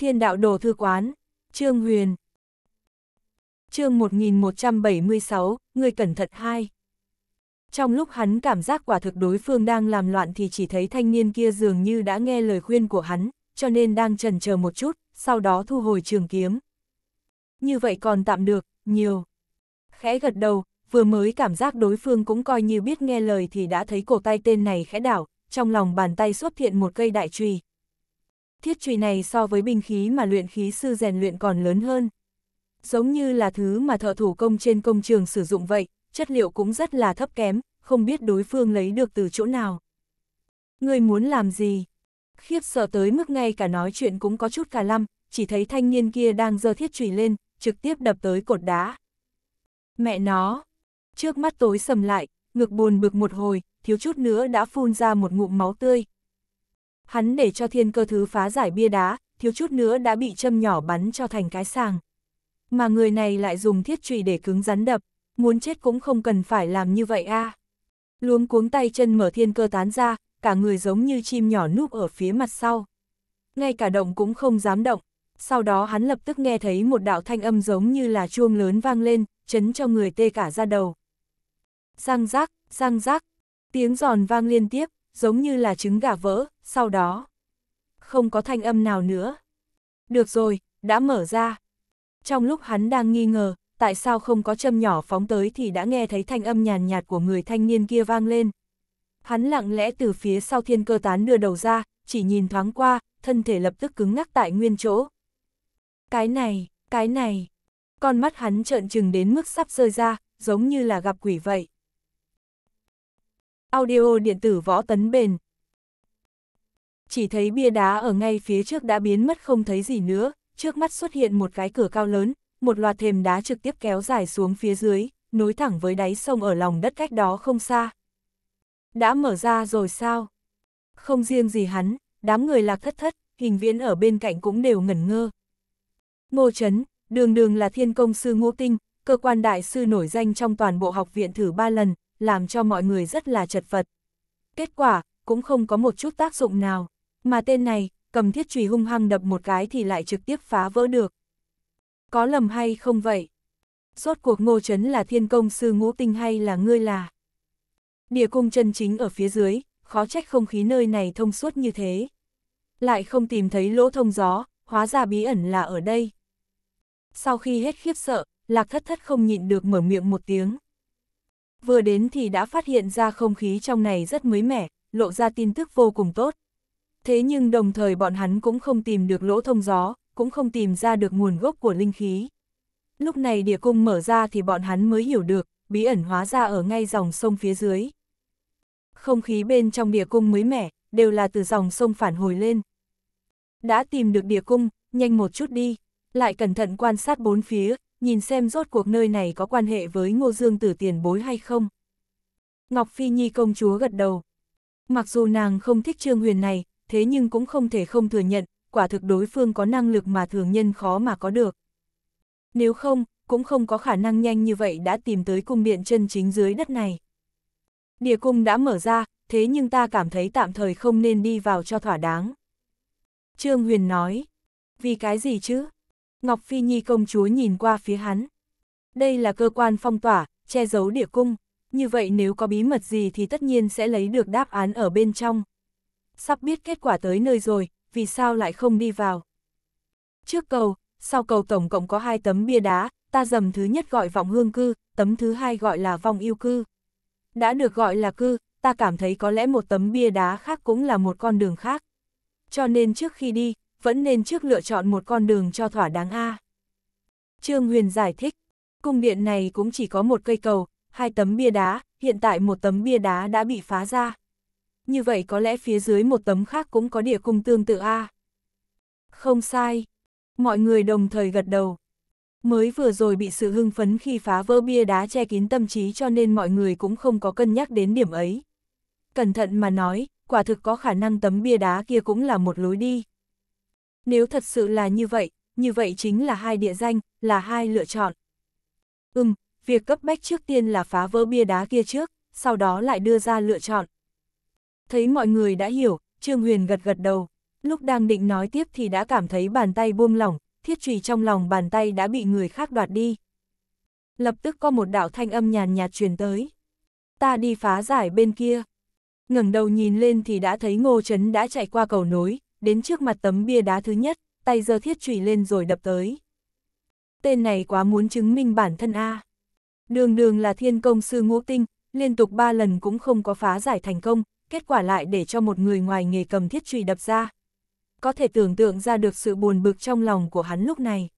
Thiên đạo đồ thư quán, Trương Huyền. Chương 1176, người cẩn thận hai. Trong lúc hắn cảm giác quả thực đối phương đang làm loạn thì chỉ thấy thanh niên kia dường như đã nghe lời khuyên của hắn, cho nên đang chần chờ một chút, sau đó thu hồi trường kiếm. Như vậy còn tạm được, nhiều. Khẽ gật đầu, vừa mới cảm giác đối phương cũng coi như biết nghe lời thì đã thấy cổ tay tên này khẽ đảo, trong lòng bàn tay xuất hiện một cây đại trùy, Thiết trùy này so với binh khí mà luyện khí sư rèn luyện còn lớn hơn. Giống như là thứ mà thợ thủ công trên công trường sử dụng vậy, chất liệu cũng rất là thấp kém, không biết đối phương lấy được từ chỗ nào. Người muốn làm gì? Khiếp sợ tới mức ngay cả nói chuyện cũng có chút cả lăm, chỉ thấy thanh niên kia đang dơ thiết trùy lên, trực tiếp đập tới cột đá. Mẹ nó! Trước mắt tối sầm lại, ngực buồn bực một hồi, thiếu chút nữa đã phun ra một ngụm máu tươi hắn để cho thiên cơ thứ phá giải bia đá, thiếu chút nữa đã bị châm nhỏ bắn cho thành cái sàng. Mà người này lại dùng thiết trụy để cứng rắn đập, muốn chết cũng không cần phải làm như vậy a. Luống cuống tay chân mở thiên cơ tán ra, cả người giống như chim nhỏ núp ở phía mặt sau. Ngay cả động cũng không dám động, sau đó hắn lập tức nghe thấy một đạo thanh âm giống như là chuông lớn vang lên, chấn cho người tê cả ra đầu. Răng rác, răng rác, tiếng giòn vang liên tiếp, giống như là trứng gà vỡ, sau đó. Không có thanh âm nào nữa. Được rồi, đã mở ra. Trong lúc hắn đang nghi ngờ, tại sao không có châm nhỏ phóng tới thì đã nghe thấy thanh âm nhàn nhạt của người thanh niên kia vang lên. Hắn lặng lẽ từ phía sau thiên cơ tán đưa đầu ra, chỉ nhìn thoáng qua, thân thể lập tức cứng ngắc tại nguyên chỗ. Cái này, cái này. Con mắt hắn trợn trừng đến mức sắp rơi ra, giống như là gặp quỷ vậy audio điện tử võ tấn bền. Chỉ thấy bia đá ở ngay phía trước đã biến mất không thấy gì nữa, trước mắt xuất hiện một cái cửa cao lớn, một loạt thềm đá trực tiếp kéo dài xuống phía dưới, nối thẳng với đáy sông ở lòng đất cách đó không xa. Đã mở ra rồi sao? Không riêng gì hắn, đám người lạc thất thất, hình viễn ở bên cạnh cũng đều ngẩn ngơ. Ngô Trấn, đường đường là thiên công sư ngô tinh, cơ quan đại sư nổi danh trong toàn bộ học viện thử ba lần, làm cho mọi người rất là chật vật. Kết quả, cũng không có một chút tác dụng nào, mà tên này, cầm thiết chùy hung hăng đập một cái thì lại trực tiếp phá vỡ được. Có lầm hay không vậy? Rốt cuộc ngô chấn là thiên công sư ngũ tinh hay là ngươi là? Địa cung chân chính ở phía dưới, khó trách không khí nơi này thông suốt như thế. Lại không tìm thấy lỗ thông gió, hóa ra bí ẩn là ở đây. Sau khi hết khiếp sợ, lạc thất thất không nhịn được mở miệng một tiếng vừa đến thì đã phát hiện ra không khí trong này rất mới mẻ, lộ ra tin tức vô cùng tốt. Thế nhưng đồng thời bọn hắn cũng không tìm được lỗ thông gió, cũng không tìm ra được nguồn gốc của linh khí. Lúc này địa cung mở ra thì bọn hắn mới hiểu được, bí ẩn hóa ra ở ngay dòng sông phía dưới. Không khí bên trong địa cung mới mẻ, đều là từ dòng sông phản hồi lên. Đã tìm được địa cung, nhanh một chút đi, lại cẩn thận quan sát bốn phía, nhìn xem rốt cuộc nơi này có quan hệ với Ngô Dương Tử tiền bối hay không. Ngọc Phi Nhi công chúa gật đầu. Mặc dù nàng không thích Trương Huyền này, thế nhưng cũng không thể không thừa nhận, quả thực đối phương có năng lực mà thường nhân khó mà có được. Nếu không, cũng không có khả năng nhanh như vậy đã tìm tới cung điện chân chính dưới đất này. Địa cung đã mở ra, thế nhưng ta cảm thấy tạm thời không nên đi vào cho thỏa đáng. Trương Huyền nói, vì cái gì chứ? Ngọc Phi Nhi công chúa nhìn qua phía hắn. Đây là cơ quan phong tỏa, che giấu địa cung, như vậy nếu có bí mật gì thì tất nhiên sẽ lấy được đáp án ở bên trong. Sắp biết kết quả tới nơi rồi, vì sao lại không đi vào? Trước cầu, sau cầu tổng cộng có hai tấm bia đá, ta dầm thứ nhất gọi vọng hương cư, tấm thứ hai gọi là vong yêu cư. Đã được gọi là cư, ta cảm thấy có lẽ một tấm bia đá khác cũng là một con đường khác. Cho nên trước khi đi, vẫn nên trước lựa chọn một con đường cho thỏa đáng A. Trương Huyền giải thích, cung điện này cũng chỉ có một cây cầu, hai tấm bia đá, hiện tại một tấm bia đá đã bị phá ra. Như vậy có lẽ phía dưới một tấm khác cũng có địa cung tương tự A. Không sai. Mọi người đồng thời gật đầu. Mới vừa rồi bị sự hưng phấn khi phá vỡ bia đá che kín tâm trí cho nên mọi người cũng không có cân nhắc đến điểm ấy. Cẩn thận mà nói, quả thực có khả năng tấm bia đá kia cũng là một lối đi. Nếu thật sự là như vậy, như vậy chính là hai địa danh, là hai lựa chọn. Ừm, việc cấp bách trước tiên là phá vỡ bia đá kia trước, sau đó lại đưa ra lựa chọn. Thấy mọi người đã hiểu, Trương Huyền gật gật đầu. Lúc đang định nói tiếp thì đã cảm thấy bàn tay buông lỏng, thiết trùy trong lòng bàn tay đã bị người khác đoạt đi. Lập tức có một đạo thanh âm nhàn nhạt truyền tới. Ta đi phá giải bên kia. ngẩng đầu nhìn lên thì đã thấy Ngô Trấn đã chạy qua cầu nối, đến trước mặt tấm bia đá thứ nhất, tay giơ thiết chủy lên rồi đập tới. Tên này quá muốn chứng minh bản thân A. Đường đường là thiên công sư ngũ tinh, liên tục ba lần cũng không có phá giải thành công, kết quả lại để cho một người ngoài nghề cầm thiết chùy đập ra. Có thể tưởng tượng ra được sự buồn bực trong lòng của hắn lúc này.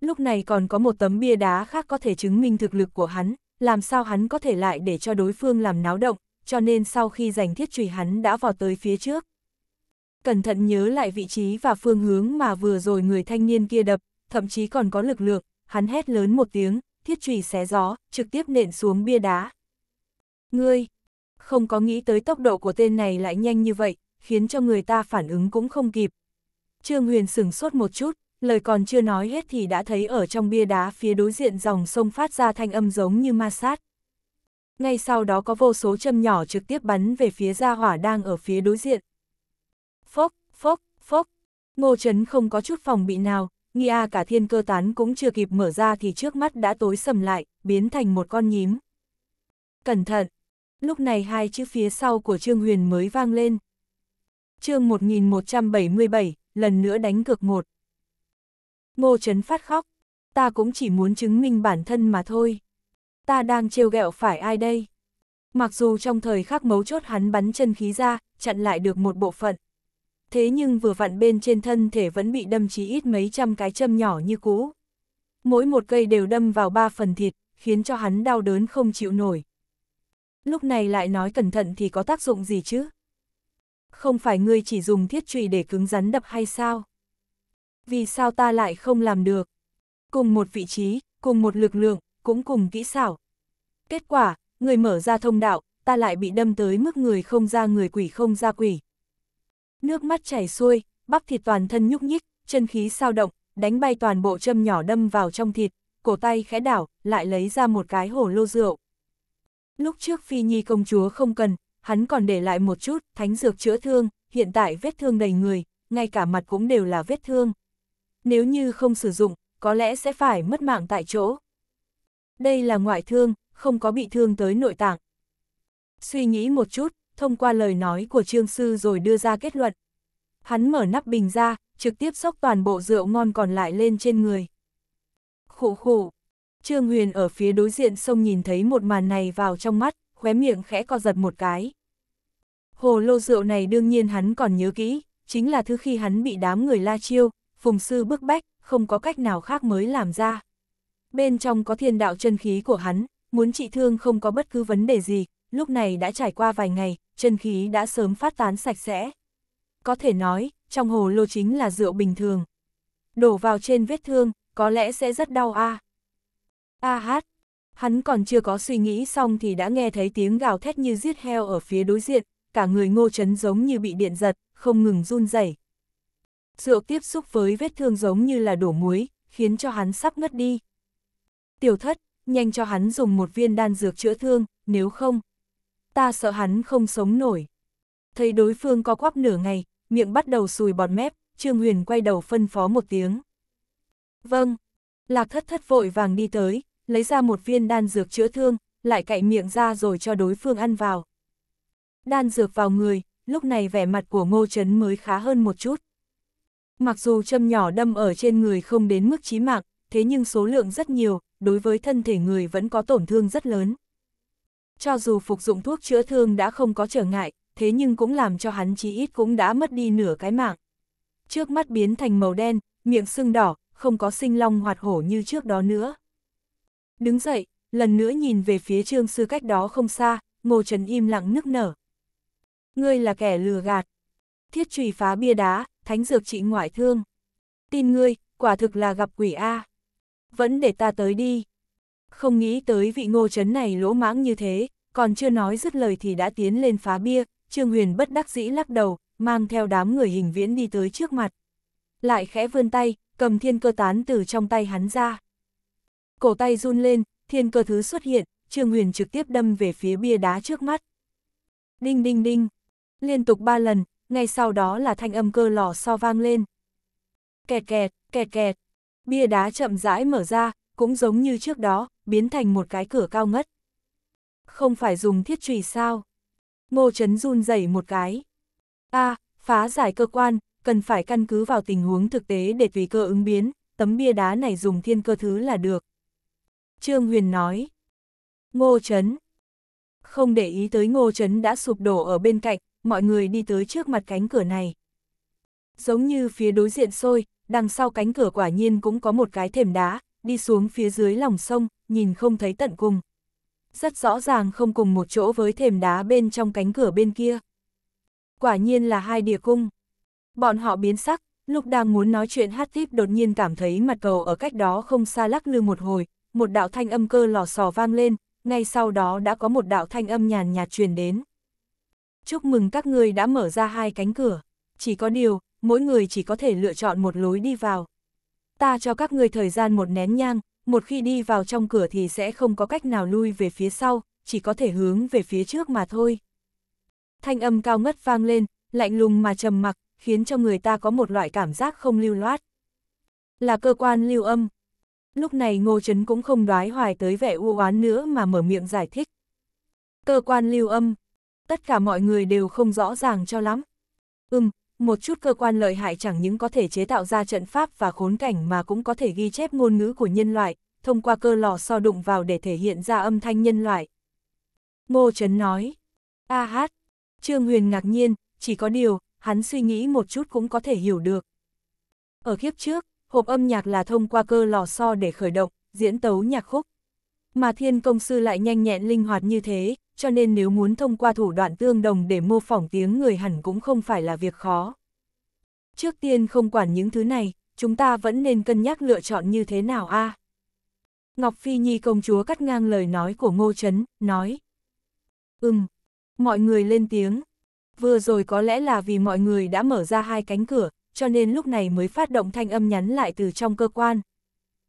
Lúc này còn có một tấm bia đá khác có thể chứng minh thực lực của hắn, làm sao hắn có thể lại để cho đối phương làm náo động, cho nên sau khi giành thiết chùy hắn đã vào tới phía trước cẩn thận nhớ lại vị trí và phương hướng mà vừa rồi người thanh niên kia đập, thậm chí còn có lực lượng, hắn hét lớn một tiếng, thiết trùy xé gió, trực tiếp nện xuống bia đá. Ngươi, không có nghĩ tới tốc độ của tên này lại nhanh như vậy, khiến cho người ta phản ứng cũng không kịp. Trương Huyền sửng sốt một chút, lời còn chưa nói hết thì đã thấy ở trong bia đá phía đối diện dòng sông phát ra thanh âm giống như ma sát. Ngay sau đó có vô số châm nhỏ trực tiếp bắn về phía gia hỏa đang ở phía đối diện phốc, phốc, phốc. Ngô Trấn không có chút phòng bị nào, nghi a cả thiên cơ tán cũng chưa kịp mở ra thì trước mắt đã tối sầm lại, biến thành một con nhím. Cẩn thận! Lúc này hai chữ phía sau của Trương Huyền mới vang lên. chương 1177, lần nữa đánh cược một. Ngô Trấn phát khóc, ta cũng chỉ muốn chứng minh bản thân mà thôi. Ta đang trêu ghẹo phải ai đây? Mặc dù trong thời khắc mấu chốt hắn bắn chân khí ra, chặn lại được một bộ phận thế nhưng vừa vặn bên trên thân thể vẫn bị đâm chí ít mấy trăm cái châm nhỏ như cũ. Mỗi một cây đều đâm vào ba phần thịt, khiến cho hắn đau đớn không chịu nổi. Lúc này lại nói cẩn thận thì có tác dụng gì chứ? Không phải ngươi chỉ dùng thiết trùy để cứng rắn đập hay sao? Vì sao ta lại không làm được? Cùng một vị trí, cùng một lực lượng, cũng cùng kỹ xảo. Kết quả, người mở ra thông đạo, ta lại bị đâm tới mức người không ra người quỷ không ra quỷ. Nước mắt chảy xuôi, bắp thịt toàn thân nhúc nhích, chân khí sao động, đánh bay toàn bộ châm nhỏ đâm vào trong thịt, cổ tay khẽ đảo, lại lấy ra một cái hổ lô rượu. Lúc trước Phi Nhi công chúa không cần, hắn còn để lại một chút, thánh dược chữa thương, hiện tại vết thương đầy người, ngay cả mặt cũng đều là vết thương. Nếu như không sử dụng, có lẽ sẽ phải mất mạng tại chỗ. Đây là ngoại thương, không có bị thương tới nội tạng. Suy nghĩ một chút, thông qua lời nói của trương sư rồi đưa ra kết luận. Hắn mở nắp bình ra, trực tiếp xốc toàn bộ rượu ngon còn lại lên trên người. Khủ khủ, Trương Huyền ở phía đối diện sông nhìn thấy một màn này vào trong mắt, khóe miệng khẽ co giật một cái. Hồ lô rượu này đương nhiên hắn còn nhớ kỹ, chính là thứ khi hắn bị đám người la chiêu, phùng sư bức bách, không có cách nào khác mới làm ra. Bên trong có thiên đạo chân khí của hắn, muốn trị thương không có bất cứ vấn đề gì, lúc này đã trải qua vài ngày, chân khí đã sớm phát tán sạch sẽ. Có thể nói, trong hồ lô chính là rượu bình thường. Đổ vào trên vết thương, có lẽ sẽ rất đau a. À. A hát, hắn còn chưa có suy nghĩ xong thì đã nghe thấy tiếng gào thét như giết heo ở phía đối diện, cả người ngô chấn giống như bị điện giật, không ngừng run rẩy. Rượu tiếp xúc với vết thương giống như là đổ muối, khiến cho hắn sắp ngất đi. Tiểu thất, nhanh cho hắn dùng một viên đan dược chữa thương, nếu không ta sợ hắn không sống nổi. Thấy đối phương có quắp nửa ngày, miệng bắt đầu sùi bọt mép, Trương Huyền quay đầu phân phó một tiếng. Vâng, lạc thất thất vội vàng đi tới, lấy ra một viên đan dược chữa thương, lại cạy miệng ra rồi cho đối phương ăn vào. Đan dược vào người, lúc này vẻ mặt của ngô chấn mới khá hơn một chút. Mặc dù châm nhỏ đâm ở trên người không đến mức chí mạng, thế nhưng số lượng rất nhiều, đối với thân thể người vẫn có tổn thương rất lớn cho dù phục dụng thuốc chữa thương đã không có trở ngại, thế nhưng cũng làm cho hắn chí ít cũng đã mất đi nửa cái mạng. Trước mắt biến thành màu đen, miệng sưng đỏ, không có sinh long hoạt hổ như trước đó nữa. Đứng dậy, lần nữa nhìn về phía trương sư cách đó không xa, ngô trần im lặng nức nở. Ngươi là kẻ lừa gạt. Thiết trùy phá bia đá, thánh dược trị ngoại thương. Tin ngươi, quả thực là gặp quỷ A. Vẫn để ta tới đi. Không nghĩ tới vị ngô chấn này lỗ mãng như thế, còn chưa nói dứt lời thì đã tiến lên phá bia, Trương Huyền bất đắc dĩ lắc đầu, mang theo đám người hình viễn đi tới trước mặt. Lại khẽ vươn tay, cầm thiên cơ tán từ trong tay hắn ra. Cổ tay run lên, thiên cơ thứ xuất hiện, Trương Huyền trực tiếp đâm về phía bia đá trước mắt. Đinh đinh đinh, liên tục ba lần, ngay sau đó là thanh âm cơ lò so vang lên. Kẹt kẹt, kẹt kẹt, bia đá chậm rãi mở ra, cũng giống như trước đó, biến thành một cái cửa cao ngất. Không phải dùng thiết trùy sao? Ngô Trấn run rẩy một cái. A, à, phá giải cơ quan, cần phải căn cứ vào tình huống thực tế để tùy cơ ứng biến, tấm bia đá này dùng thiên cơ thứ là được. Trương Huyền nói. Ngô Trấn. Không để ý tới Ngô Trấn đã sụp đổ ở bên cạnh, mọi người đi tới trước mặt cánh cửa này. Giống như phía đối diện xôi, đằng sau cánh cửa quả nhiên cũng có một cái thềm đá, đi xuống phía dưới lòng sông, nhìn không thấy tận cùng. Rất rõ ràng không cùng một chỗ với thềm đá bên trong cánh cửa bên kia. Quả nhiên là hai địa cung. Bọn họ biến sắc, lúc đang muốn nói chuyện hát tiếp đột nhiên cảm thấy mặt cầu ở cách đó không xa lắc lư một hồi, một đạo thanh âm cơ lò sò vang lên, ngay sau đó đã có một đạo thanh âm nhàn nhạt truyền đến. Chúc mừng các người đã mở ra hai cánh cửa, chỉ có điều, mỗi người chỉ có thể lựa chọn một lối đi vào ta cho các ngươi thời gian một nén nhang, một khi đi vào trong cửa thì sẽ không có cách nào lui về phía sau, chỉ có thể hướng về phía trước mà thôi. Thanh âm cao ngất vang lên, lạnh lùng mà trầm mặc, khiến cho người ta có một loại cảm giác không lưu loát. Là cơ quan lưu âm. Lúc này Ngô Trấn cũng không đoái hoài tới vẻ u oán nữa mà mở miệng giải thích. Cơ quan lưu âm. Tất cả mọi người đều không rõ ràng cho lắm. Ừm, một chút cơ quan lợi hại chẳng những có thể chế tạo ra trận pháp và khốn cảnh mà cũng có thể ghi chép ngôn ngữ của nhân loại, thông qua cơ lò so đụng vào để thể hiện ra âm thanh nhân loại. Ngô Trấn nói, a hát, Trương Huyền ngạc nhiên, chỉ có điều, hắn suy nghĩ một chút cũng có thể hiểu được. Ở kiếp trước, hộp âm nhạc là thông qua cơ lò so để khởi động, diễn tấu nhạc khúc. Mà thiên công sư lại nhanh nhẹn linh hoạt như thế, cho nên nếu muốn thông qua thủ đoạn tương đồng để mô phỏng tiếng người hẳn cũng không phải là việc khó. Trước tiên không quản những thứ này, chúng ta vẫn nên cân nhắc lựa chọn như thế nào a à? Ngọc Phi Nhi công chúa cắt ngang lời nói của Ngô Trấn, nói. Ừm, mọi người lên tiếng. Vừa rồi có lẽ là vì mọi người đã mở ra hai cánh cửa, cho nên lúc này mới phát động thanh âm nhắn lại từ trong cơ quan.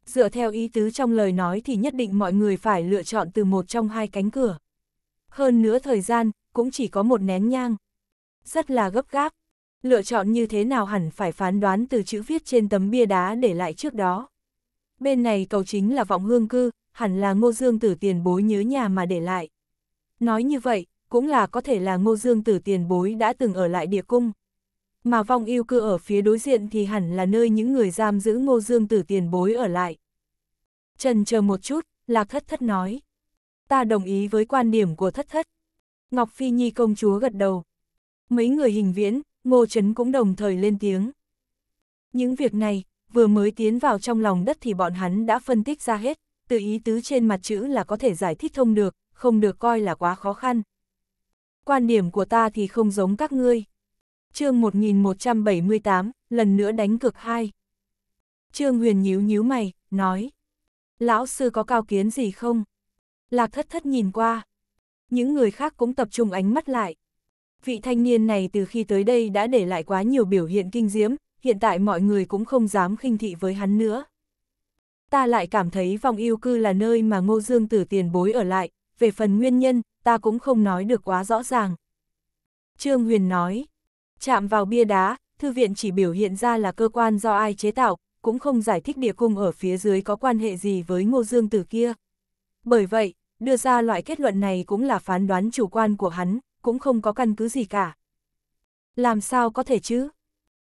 Dựa theo ý tứ trong lời nói thì nhất định mọi người phải lựa chọn từ một trong hai cánh cửa hơn nữa thời gian, cũng chỉ có một nén nhang. Rất là gấp gáp, lựa chọn như thế nào hẳn phải phán đoán từ chữ viết trên tấm bia đá để lại trước đó. Bên này cầu chính là vọng hương cư, hẳn là ngô dương tử tiền bối nhớ nhà mà để lại. Nói như vậy, cũng là có thể là ngô dương tử tiền bối đã từng ở lại địa cung. Mà vong yêu cư ở phía đối diện thì hẳn là nơi những người giam giữ ngô dương tử tiền bối ở lại. Trần chờ một chút, lạc thất thất nói ta đồng ý với quan điểm của thất thất. Ngọc Phi Nhi công chúa gật đầu. Mấy người hình viễn, ngô chấn cũng đồng thời lên tiếng. Những việc này, vừa mới tiến vào trong lòng đất thì bọn hắn đã phân tích ra hết, từ ý tứ trên mặt chữ là có thể giải thích thông được, không được coi là quá khó khăn. Quan điểm của ta thì không giống các ngươi. chương 1178, lần nữa đánh cực hai. Trương Huyền nhíu nhíu mày, nói. Lão sư có cao kiến gì không? Lạc thất thất nhìn qua. Những người khác cũng tập trung ánh mắt lại. Vị thanh niên này từ khi tới đây đã để lại quá nhiều biểu hiện kinh diễm, hiện tại mọi người cũng không dám khinh thị với hắn nữa. Ta lại cảm thấy vòng yêu cư là nơi mà ngô dương tử tiền bối ở lại, về phần nguyên nhân, ta cũng không nói được quá rõ ràng. Trương Huyền nói, chạm vào bia đá, thư viện chỉ biểu hiện ra là cơ quan do ai chế tạo, cũng không giải thích địa cung ở phía dưới có quan hệ gì với ngô dương tử kia. Bởi vậy, đưa ra loại kết luận này cũng là phán đoán chủ quan của hắn, cũng không có căn cứ gì cả. Làm sao có thể chứ?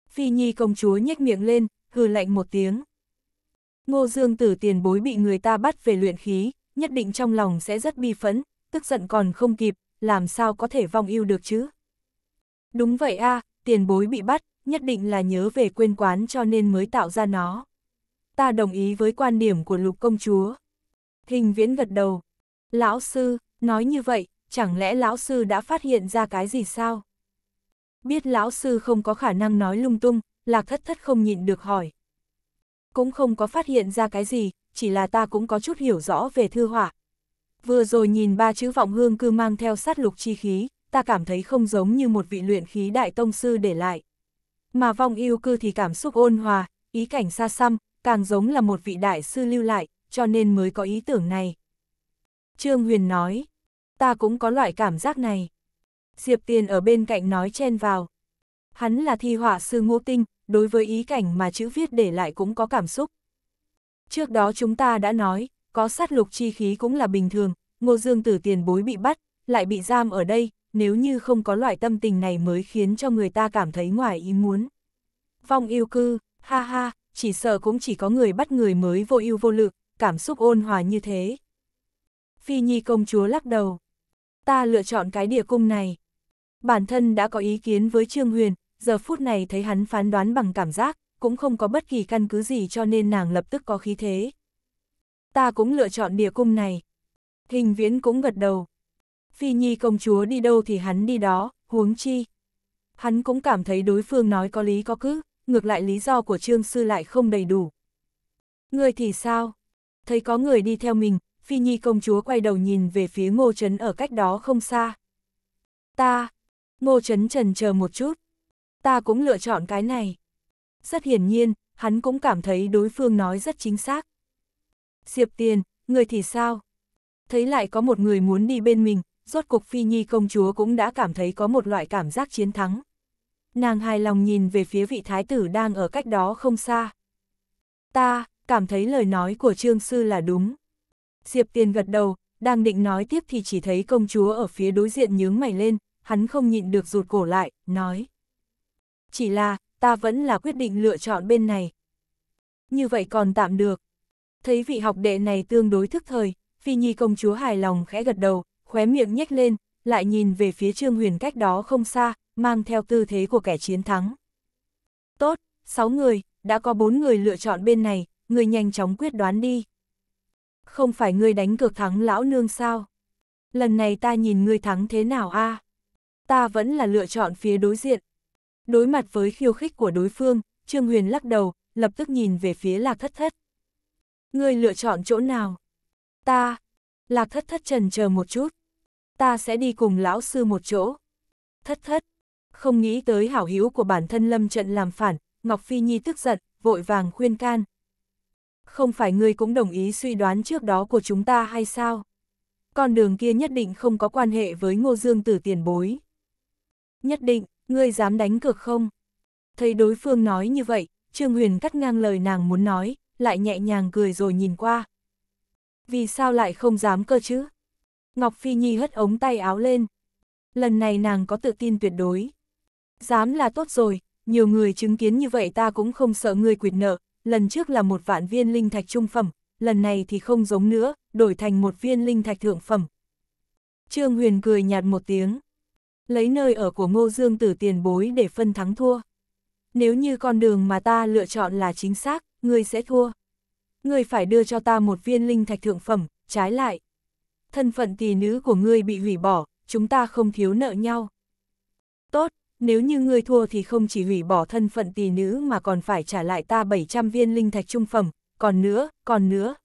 Phi Nhi công chúa nhếch miệng lên, hừ lạnh một tiếng. Ngô Dương Tử tiền bối bị người ta bắt về luyện khí, nhất định trong lòng sẽ rất bi phẫn, tức giận còn không kịp, làm sao có thể vong yêu được chứ? Đúng vậy a, à, tiền bối bị bắt, nhất định là nhớ về quên quán cho nên mới tạo ra nó. Ta đồng ý với quan điểm của lục công chúa. Hình viễn gật đầu, Lão sư, nói như vậy, chẳng lẽ lão sư đã phát hiện ra cái gì sao? Biết lão sư không có khả năng nói lung tung, lạc thất thất không nhịn được hỏi. Cũng không có phát hiện ra cái gì, chỉ là ta cũng có chút hiểu rõ về thư họa. Vừa rồi nhìn ba chữ vọng hương cư mang theo sát lục chi khí, ta cảm thấy không giống như một vị luyện khí đại tông sư để lại. Mà vong yêu cư thì cảm xúc ôn hòa, ý cảnh xa xăm, càng giống là một vị đại sư lưu lại, cho nên mới có ý tưởng này. Trương Huyền nói, ta cũng có loại cảm giác này. Diệp Tiền ở bên cạnh nói chen vào. Hắn là thi họa sư ngũ tinh, đối với ý cảnh mà chữ viết để lại cũng có cảm xúc. Trước đó chúng ta đã nói, có sát lục chi khí cũng là bình thường, Ngô Dương Tử tiền bối bị bắt, lại bị giam ở đây, nếu như không có loại tâm tình này mới khiến cho người ta cảm thấy ngoài ý muốn. Vong yêu cư, ha ha, chỉ sợ cũng chỉ có người bắt người mới vô ưu vô lực, cảm xúc ôn hòa như thế, Phi Nhi công chúa lắc đầu. Ta lựa chọn cái địa cung này. Bản thân đã có ý kiến với Trương Huyền, giờ phút này thấy hắn phán đoán bằng cảm giác, cũng không có bất kỳ căn cứ gì cho nên nàng lập tức có khí thế. Ta cũng lựa chọn địa cung này. Hình viễn cũng gật đầu. Phi Nhi công chúa đi đâu thì hắn đi đó, huống chi. Hắn cũng cảm thấy đối phương nói có lý có cứ, ngược lại lý do của Trương Sư lại không đầy đủ. Người thì sao? Thấy có người đi theo mình, Phi Nhi công chúa quay đầu nhìn về phía Ngô Trấn ở cách đó không xa. Ta, Ngô Trấn trần chờ một chút, ta cũng lựa chọn cái này. Rất hiển nhiên, hắn cũng cảm thấy đối phương nói rất chính xác. Diệp tiền, người thì sao? Thấy lại có một người muốn đi bên mình, rốt cục Phi Nhi công chúa cũng đã cảm thấy có một loại cảm giác chiến thắng. Nàng hài lòng nhìn về phía vị thái tử đang ở cách đó không xa. Ta, cảm thấy lời nói của trương sư là đúng. Diệp Tiền gật đầu, đang định nói tiếp thì chỉ thấy công chúa ở phía đối diện nhướng mày lên, hắn không nhịn được rụt cổ lại, nói. Chỉ là, ta vẫn là quyết định lựa chọn bên này. Như vậy còn tạm được. Thấy vị học đệ này tương đối thức thời, Phi Nhi công chúa hài lòng khẽ gật đầu, khóe miệng nhếch lên, lại nhìn về phía Trương Huyền cách đó không xa, mang theo tư thế của kẻ chiến thắng. Tốt, 6 người, đã có 4 người lựa chọn bên này, người nhanh chóng quyết đoán đi. Không phải ngươi đánh cược thắng lão nương sao? Lần này ta nhìn ngươi thắng thế nào a? À? Ta vẫn là lựa chọn phía đối diện. Đối mặt với khiêu khích của đối phương, Trương Huyền lắc đầu, lập tức nhìn về phía Lạc Thất Thất. Ngươi lựa chọn chỗ nào? Ta. Lạc Thất Thất trần chờ một chút. Ta sẽ đi cùng lão sư một chỗ. Thất Thất. Không nghĩ tới hảo hữu của bản thân Lâm Trận làm phản, Ngọc Phi Nhi tức giận, vội vàng khuyên can, không phải ngươi cũng đồng ý suy đoán trước đó của chúng ta hay sao? Con đường kia nhất định không có quan hệ với ngô dương tử tiền bối. Nhất định, ngươi dám đánh cược không? Thấy đối phương nói như vậy, Trương Huyền cắt ngang lời nàng muốn nói, lại nhẹ nhàng cười rồi nhìn qua. Vì sao lại không dám cơ chứ? Ngọc Phi Nhi hất ống tay áo lên. Lần này nàng có tự tin tuyệt đối. Dám là tốt rồi, nhiều người chứng kiến như vậy ta cũng không sợ ngươi quyệt nợ, lần trước là một vạn viên linh thạch trung phẩm, lần này thì không giống nữa, đổi thành một viên linh thạch thượng phẩm. Trương Huyền cười nhạt một tiếng, lấy nơi ở của Ngô Dương Tử tiền bối để phân thắng thua. Nếu như con đường mà ta lựa chọn là chính xác, ngươi sẽ thua. Ngươi phải đưa cho ta một viên linh thạch thượng phẩm, trái lại. Thân phận tỷ nữ của ngươi bị hủy bỏ, chúng ta không thiếu nợ nhau. Tốt, nếu như ngươi thua thì không chỉ hủy bỏ thân phận tỷ nữ mà còn phải trả lại ta 700 viên linh thạch trung phẩm, còn nữa, còn nữa.